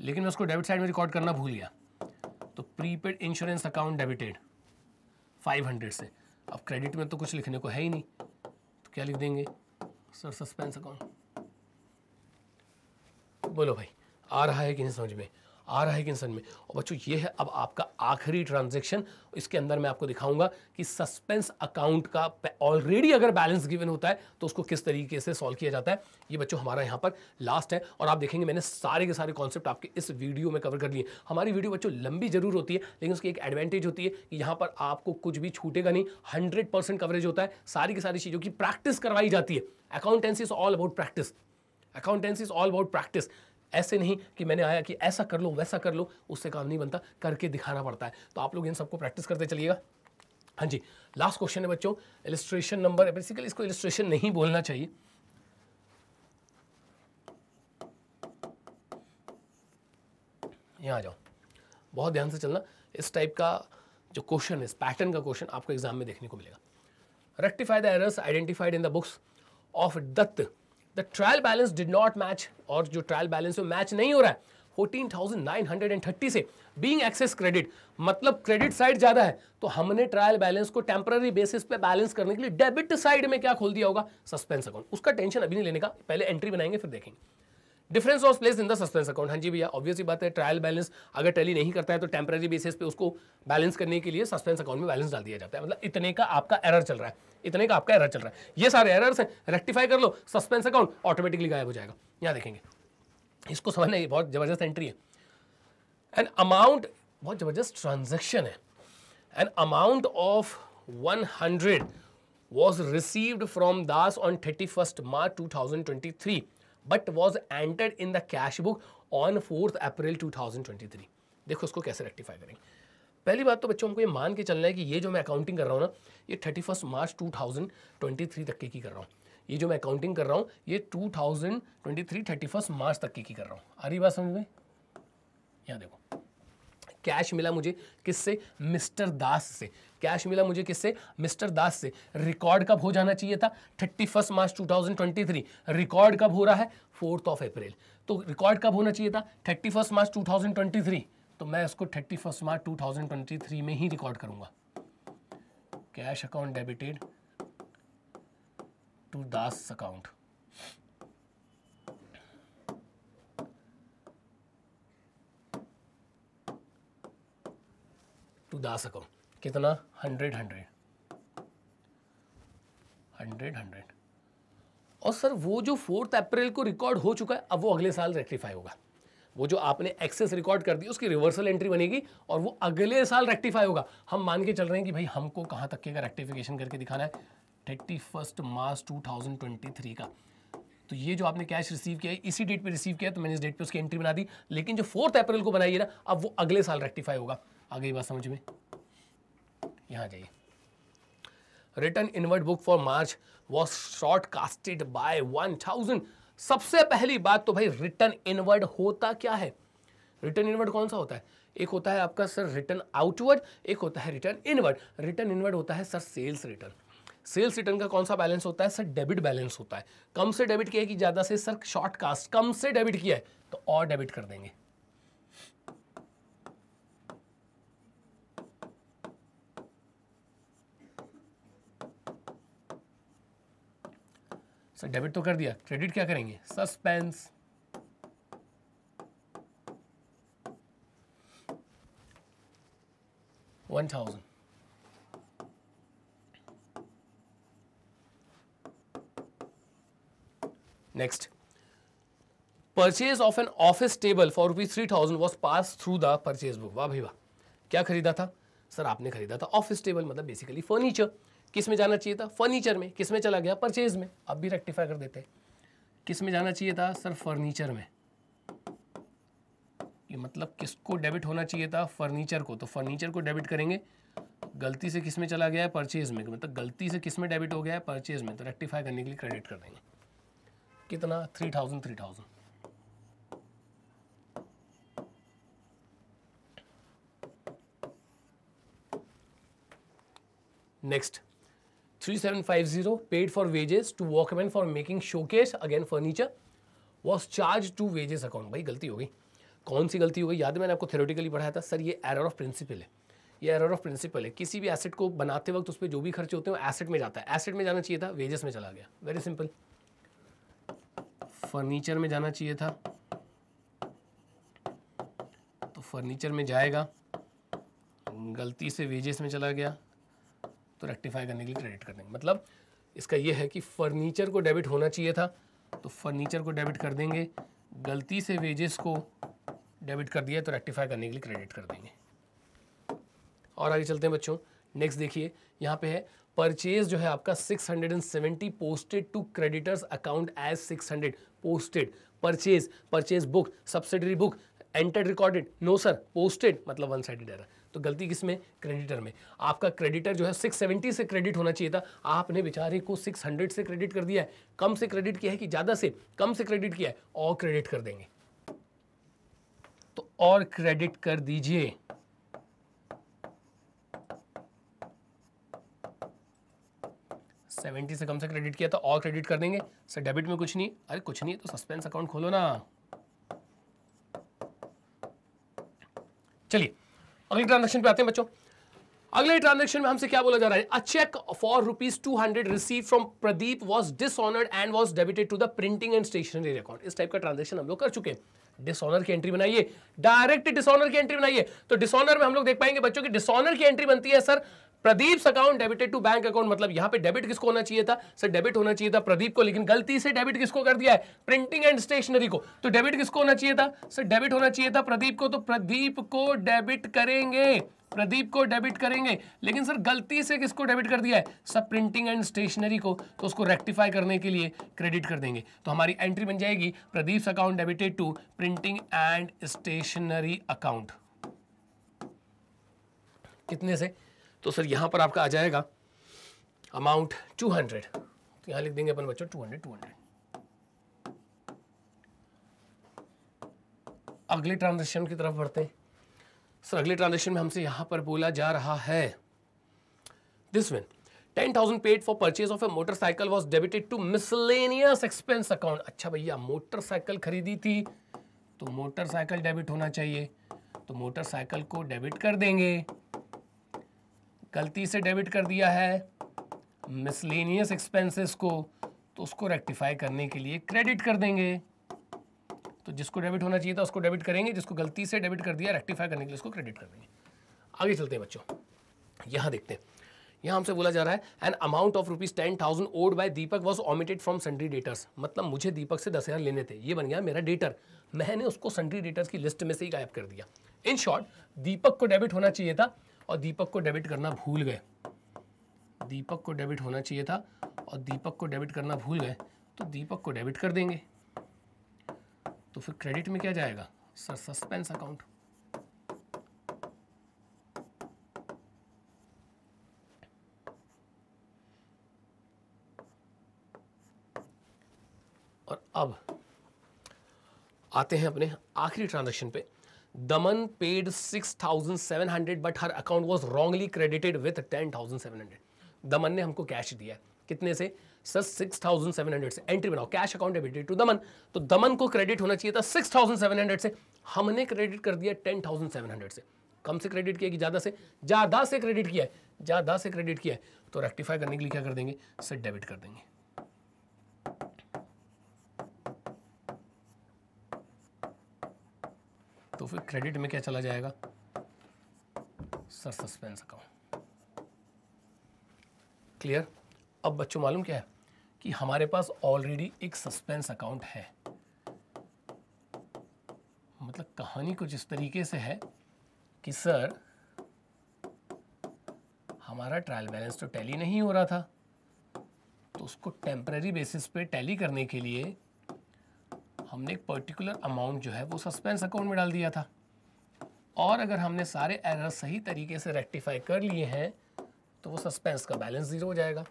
लेकिन मैं उसको डेबिट साइड में रिकॉर्ड करना भूल गया तो प्रीपेड इंश्योरेंस अकाउंट डेबिटेड 500 से अब क्रेडिट में तो कुछ लिखने को है ही नहीं तो क्या लिख देंगे सर सस्पेंस अकाउंट बोलो भाई आ रहा है कि नहीं समझ में आ रहा है किन्सन में और बच्चों ये है अब आपका आखिरी ट्रांजेक्शन इसके अंदर मैं आपको दिखाऊंगा कि सस्पेंस अकाउंट का ऑलरेडी अगर बैलेंस गिवन होता है तो उसको किस तरीके से सॉल्व किया जाता है ये बच्चों हमारा यहाँ पर लास्ट है और आप देखेंगे मैंने सारे के सारे कॉन्सेप्ट आपके इस वीडियो में कवर कर लिए हमारी वीडियो बच्चों लंबी जरूर होती है लेकिन उसकी एक एडवांटेज होती है कि यहाँ पर आपको कुछ भी छूटेगा नहीं हंड्रेड कवरेज होता है सारी की सारी चीज़ों की प्रैक्टिस करवाई जाती है accountancy is all about practice accountancy is all about practice ऐसे नहीं कि मैंने आया कि ऐसा कर लो वैसा कर लो उससे काम नहीं बनता करके दिखाना पड़ता है तो आप लोग इन सबको प्रैक्टिस करते चलिएगा हाँ जी लास्ट क्वेश्चन है बच्चों इलिस्ट्रेशन नंबर बेसिकली इसको इलिस्ट्रेशन नहीं बोलना चाहिए यहाँ आ जाओ बहुत ध्यान से चलना इस टाइप का जो क्वेश्चन है पैटर्न का क्वेश्चन आपको एग्जाम में देखने को मिलेगा rectify the errors identified in the books of Dutt the trial balance did not match और जो ट्रायल बैलेंस है मैच नहीं हो रहा है थर्टी से बींग एक्सेस क्रेडिट मतलब क्रेडिट साइड ज्यादा है तो हमने ट्रायल बैलेंस को टेम्पररी बेसिस पे बैलेंस करने के लिए डेबिट साइड में क्या खोल दिया होगा सस्पेंस अकाउंट उसका टेंशन अभी नहीं लेने का पहले एंट्री बनाएंगे फिर देखेंगे difference of place in the suspense account हाँ जी भैया ऑब्वियसली बात है ट्रायल बैलेंस अगर टैली नहीं करता है तो टेम्प्रेरी बेसिस पे उसको बैलेंस करने के लिए सस्पेंस अकाउंट में बैलेंस डाल दिया जाता है मतलब इतने का आपका एरर चल रहा है इतने का आपका एरर चल रहा है ये सारे एरर्स हैं रेक्टिफाई कर लो सस्पेंस अकाउंट ऑटोमेटिकली गायब हो जाएगा यहाँ देखेंगे इसको समझना बहुत ज़बरदस्त एंट्री है एन अमाउंट बहुत ज़बरदस्त ट्रांजेक्शन है an amount of one hundred was received from Das on thirty first March two thousand twenty three but was entered in the cash book on fourth April 2023 देखो उसको कैसे रेक्टिफाई करेंगे पहली बात तो बच्चों हमको ये मान के चलना है कि ये जो मैं अकाउंटिंग कर रहा हूँ ना ये thirty first March two thousand twenty three तक की कर रहा हूँ ये जो मैं अकाउंटिंग कर रहा हूँ ये two thousand twenty three thirty first March तक की कर रहा हूँ आ रही बात समझ में यहाँ देखो कैश मिला मुझे किससे मिस्टर दास से कैश मिला मुझे किससे मिस्टर दास से रिकॉर्ड कब हो जाना चाहिए था thirty first March two thousand twenty three record कब हो रहा है फोर्थ ऑफ अप्रैल तो रिकॉर्ड कब होना चाहिए था thirty first March two thousand twenty three तो मैं इसको thirty first March two thousand twenty three में ही रिकॉर्ड करूंगा cash account debited to Das account to दा सको कितना हंड्रेड हंड्रेड हंड्रेड हंड्रेड और सर वो जो फोर्थ अप्रैल को रिकॉर्ड हो चुका है अब वो अगले साल रेक्टिफाई होगा वो जो आपने एक्सेस रिकॉर्ड कर दी उसकी रिवर्सल एंट्री बनेगी और वो अगले साल रेक्टिफाई होगा हम मान के चल रहे हैं कि भाई हमको कहाँ तक के का रेक्टिफिकेशन करके दिखाना है thirty first March two thousand twenty three का तो ये जो आपने कैश रिसीव किया है इसी डेट पे रिसीव किया तो मैंने इस डेट पे उसकी एंट्री बना दी लेकिन जो फोर्थ अप्रैल को बनाई है ना अब वो अगले साल रेक्टिफाई होगा आ गई बात समझ में यहाँ जाइए return inward book for March was short casted by one thousand सबसे पहली बात तो भाई रिटर्न इनवर्ड होता क्या है रिटर्न इनवर्ड कौन सा होता है एक होता है आपका सर रिटर्न आउटवर्ड एक होता है रिटर्न इनवर्ड रिटर्न इनवर्ड होता है sir sales return sales return का कौन सा बैलेंस होता है सर डेबिट बैलेंस होता है कम से डेबिट किया है कि ज़्यादा से सर शॉर्ट कास्ट कम से डेबिट किया है तो और डेबिट कर देंगे सर डेबिट तो कर दिया क्रेडिट क्या करेंगे suspense one thousand next purchase of an office table for rupees three thousand was pass through the purchase book वाह भाई वाह क्या खरीदा था सर आपने खरीदा था ऑफिस टेबल मतलब बेसिकली फर्नीचर किस में जाना चाहिए था फर्नीचर में किस में चला गया परचेज में अब भी रेक्टिफाई कर देते किस में जाना चाहिए था सर फर्नीचर में ये मतलब किसको डेबिट होना चाहिए था फर्नीचर को तो फर्नीचर को डेबिट करेंगे गलती से किस में चला गया है परचेज में मतलब गलती से किस में डेबिट हो गया है परचेज में तो रेक्टिफाई करने के लिए क्रेडिट कर देंगे कितना three thousand three thousand next 3750 paid for wages to workmen for making showcase again furniture was charged to wages account भाई गलती हो गई कौन सी गलती हो गई याद है मैंने आपको थेरोटिकली पढ़ाया था सर ये एरर ऑफ प्रिंसिपल है ये एरर ऑफ प्रिंसिपल है किसी भी एसेट को बनाते वक्त उस पर जो भी खर्चे होते हैं वो एसेट में जाता है एसेट में जाना चाहिए था वेजेस में चला गया वेरी सिंपल फर्नीचर में जाना चाहिए था तो फर्नीचर में जाएगा गलती से वेजेस में चला गया तो रेक्टिफाई करने के लिए क्रेडिट कर देंगे मतलब इसका यह है कि फर्नीचर को डेबिट होना चाहिए था तो फर्नीचर को डेबिट कर देंगे गलती से वेजेस को डेबिट कर दिया तो रेक्टिफाई करने के लिए क्रेडिट कर देंगे और आगे चलते हैं बच्चों नेक्स्ट देखिए यहाँ पे है परचेज जो है आपका 670 posted to creditors account as 600 posted purchase purchase book subsidiary book entered recorded no sir posted मतलब वन साइडेड एरर तो गलती किस में क्रेडिटर में आपका क्रेडिटर जो है 670 से क्रेडिट होना चाहिए था आपने बेचारे को 600 से क्रेडिट कर दिया है कम से क्रेडिट किया है कि ज़्यादा से कम से क्रेडिट किया है और क्रेडिट कर देंगे तो और क्रेडिट कर दीजिए सेवेंटी से कम से क्रेडिट किया तो और क्रेडिट कर देंगे सर डेबिट में कुछ नहीं अरे कुछ नहीं तो सस्पेंस अकाउंट खोलो ना चलिए अगले ट्रांजेक्शन पे आते हैं बच्चों अगले ट्रांजेक्शन में हमसे क्या बोला जा रहा है a cheque for rupees two hundred receive from Pradeep was dishonoured and was debited to the printing and stationery account इस टाइप का ट्रांजेक्शन हम लोग कर चुके हैं डिसऑनर की एंट्री बनाइए डायरेक्ट डिसऑनर की एंट्री बनाइए तो डिसऑनर में हम लोग देख पाएंगे बच्चों की डिसऑनर की एंट्री बनती है sir Pradeep account debited to bank account मतलब यहां पे डेबिट किसको होना चाहिए था सर डेबिट होना चाहिए था प्रदीप को लेकिन गलती से डेबिट किसको कर दिया है प्रिंटिंग एंड स्टेशनरी को तो डेबिट किसको होना चाहिए था सर डेबिट होना चाहिए था प्रदीप को तो प्रदीप को डेबिट करेंगे प्रदीप को डेबिट करेंगे लेकिन सर गलती से किसको डेबिट कर दिया है सब प्रिंटिंग एंड स्टेशनरी को तो उसको रेक्टिफाई करने के लिए क्रेडिट कर देंगे तो हमारी एंट्री बन जाएगी Pradeep account debited to printing and stationery account कितने से तो सर यहां पर आपका आ जाएगा अमाउंट टू हंड्रेड तो यहां लिख देंगे अपन बच्चों टू हंड्रेड टू हंड्रेड अगले ट्रांजेक्शन की तरफ बढ़ते हैं सर अगले ट्रांजेक्शन में हमसे यहां पर बोला जा रहा है this one ten thousand paid for purchase of a motorcycle was debited to miscellaneous expense account अच्छा भैया मोटरसाइकिल खरीदी थी तो मोटरसाइकिल डेबिट होना चाहिए तो मोटरसाइकिल को डेबिट कर देंगे गलती से डेबिट कर दिया है मिसलेनियस एक्सपेंसेस को तो उसको रेक्टिफाई करने के लिए क्रेडिट कर देंगे तो जिसको डेबिट होना चाहिए था उसको डेबिट करेंगे जिसको गलती से डेबिट कर दिया रेक्टिफाई करने के लिए उसको क्रेडिट कर देंगे आगे चलते हैं बच्चों यहाँ देखते हैं यहाँ हमसे बोला जा रहा है an amount of rupees ten thousand owed by Deepak was omitted from sundry debtors मतलब मुझे दीपक से दस हज़ार लेने थे ये बन गया मेरा डेटर मैंने उसको सन्ड्री डेटर्स की लिस्ट में से ही गायब कर दिया इन शॉर्ट दीपक को डेबिट होना चाहिए था और दीपक को डेबिट करना भूल गए दीपक को डेबिट होना चाहिए था और दीपक को डेबिट करना भूल गए तो दीपक को डेबिट कर देंगे तो फिर क्रेडिट में क्या जाएगा सर सस्पेंस अकाउंट और अब आते हैं अपने आखिरी ट्रांजेक्शन पे Daman paid six thousand seven hundred but her account was wrongly credited with ten thousand seven hundred Daman ने हमको कैश दिया कितने से sir six thousand seven hundred से एंट्री बनाओ cash account debited to Daman तो दमन को क्रेडिट होना चाहिए था सिक्स थाउजेंड सेवन हंड्रेड से हमने क्रेडिट कर दिया टेन थाउजेंड सेवन हंड्रेड से कम से क्रेडिट किया कि ज़्यादा से ज़्यादा से क्रेडिट किया है ज़्यादा से क्रेडिट किया है तो रेक्टिफाई करने के लिए क्या कर देंगे सर डेबिट कर देंगे तो फिर क्रेडिट में क्या चला जाएगा सर सस्पेंस अकाउंट क्लियर अब बच्चों मालूम क्या है कि हमारे पास ऑलरेडी एक सस्पेंस अकाउंट है मतलब कहानी कुछ इस तरीके से है कि सर हमारा ट्रायल बैलेंस तो टैली नहीं हो रहा था तो उसको टेम्प्रेरी बेसिस पे टैली करने के लिए हमने एक पर्टिकुलर अमाउंट जो है वो सस्पेंस अकाउंट में डाल दिया था और अगर हमने सारे एरर सही तरीके से रेक्टिफाई कर लिए हैं तो वो सस्पेंस का बैलेंस ज़ीरो हो जाएगा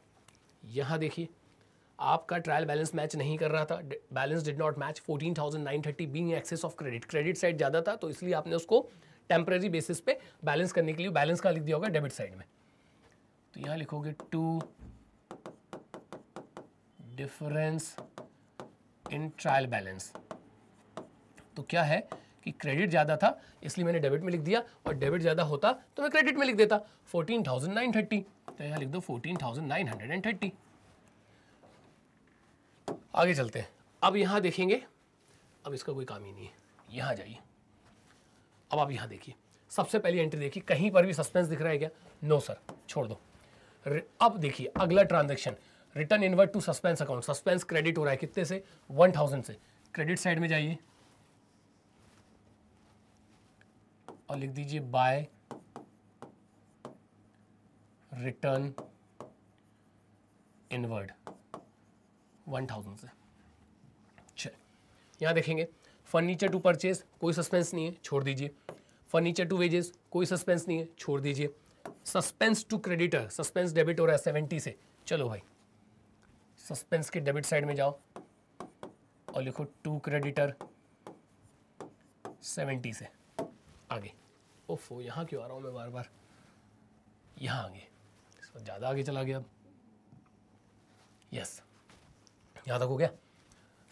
यहाँ देखिए आपका ट्रायल बैलेंस मैच नहीं कर रहा था balance did not match 14,930 being excess of credit credit side ज़्यादा था तो इसलिए आपने उसको टेम्प्रेरी बेसिस पे बैलेंस करने के लिए बैलेंस का लिख दिया होगा डेबिट साइड में तो यहाँ लिखोगे to difference in trial balance तो क्या है कि क्रेडिट ज़्यादा था इसलिए मैंने डेबिट में लिख दिया और डेबिट ज़्यादा होता तो मैं क्रेडिट में लिख देता फोर्टीन तो यहाँ लिख दो fourteen thousand nine hundred and thirty आगे चलते हैं अब यहाँ देखेंगे अब इसका कोई काम ही नहीं है यहाँ जाइए अब आप यहाँ देखिए सबसे पहली एंट्री देखिए कहीं पर भी सस्पेंस दिख रहा है क्या नो सर छोड़ दो अब देखिए अगला transaction return inward to suspense account suspense credit हो रहा है कितने से वन थाउजेंड से क्रेडिट साइड में जाइए और लिख दीजिए by return inward one thousand से छः यहाँ देखेंगे फर्नीचर टू परचेज कोई सस्पेंस नहीं है छोड़ दीजिए फर्नीचर टू वेजेस कोई सस्पेंस नहीं है छोड़ दीजिए suspense to creditor suspense debit हो रहा है सेवेंटी से चलो भाई सस्पेंस के डेबिट साइड में जाओ और लिखो टू क्रेडिटर सेवेंटी से आगे ओफो यहाँ क्यों आ रहा हूँ मैं बार बार यहाँ आगे तो ज़्यादा आगे चला गया यस यहाँ तक हो गया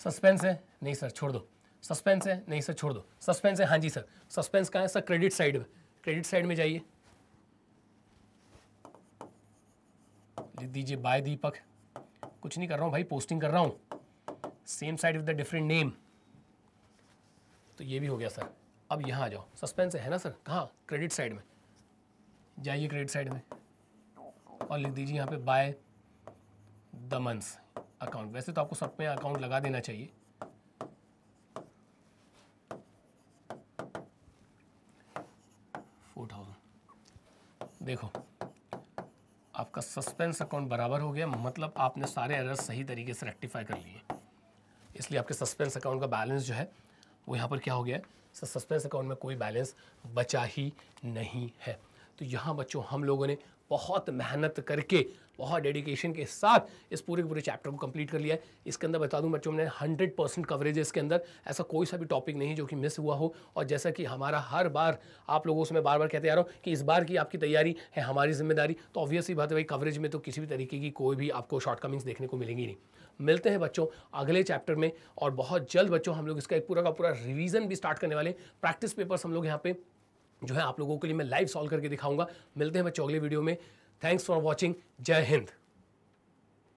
सस्पेंस है नहीं सर छोड़ दो सस्पेंस है नहीं सर छोड़ दो सस्पेंस है हाँ जी सर सस्पेंस कहाँ है सर क्रेडिट साइड में क्रेडिट साइड में जाइए लिख दीजिए बाय दीपक कुछ नहीं कर रहा हूँ भाई पोस्टिंग कर रहा हूँ same side with the different name तो ये भी हो गया सर अब यहाँ आ जाओ सस्पेंस है ना सर कहाँ क्रेडिट साइड में जाइए क्रेडिट साइड में और लिख दीजिए यहाँ पे बाय द मंथ्स अकाउंट वैसे तो आपको सब में अकाउंट लगा देना चाहिए फोर थाउजेंड देखो आपका सस्पेंस अकाउंट बराबर हो गया मतलब आपने सारे एरर सही तरीके से रेक्टिफाई कर लिए इसलिए आपके सस्पेंस अकाउंट का बैलेंस जो है वो यहाँ पर क्या हो गया सस्पेंस अकाउंट में कोई बैलेंस बचा ही नहीं है तो यहाँ बच्चों हम लोगों ने बहुत मेहनत करके बहुत डेडिकेशन के साथ इस पूरे पूरे चैप्टर को कंप्लीट कर लिया है इसके अंदर बता दूं बच्चों ने 100 परसेंट कवरेज है इसके अंदर ऐसा कोई सा भी टॉपिक नहीं जो कि मिस हुआ हो और जैसा कि हमारा हर बार आप लोगों से मैं बार बार कहते आ रहा हूँ कि इस बार की आपकी तैयारी है हमारी जिम्मेदारी तो ऑब्वियसली बात है भाई कवरेज में तो किसी भी तरीके की कोई भी आपको शॉर्टकमिंग्स देखने को मिलेंगी नहीं मिलते हैं बच्चों अगले चैप्टर में और बहुत जल्द बच्चों हम लोग इसका एक पूरा का पूरा रिवीजन भी स्टार्ट करने वाले प्रैक्टिस पेपर्स हम लोग यहाँ पे जो है आप लोगों के लिए मैं लाइव सॉल्व करके दिखाऊंगा मिलते हैं बच्चों अगले वीडियो में थैंक्स फॉर वॉचिंग जय हिंद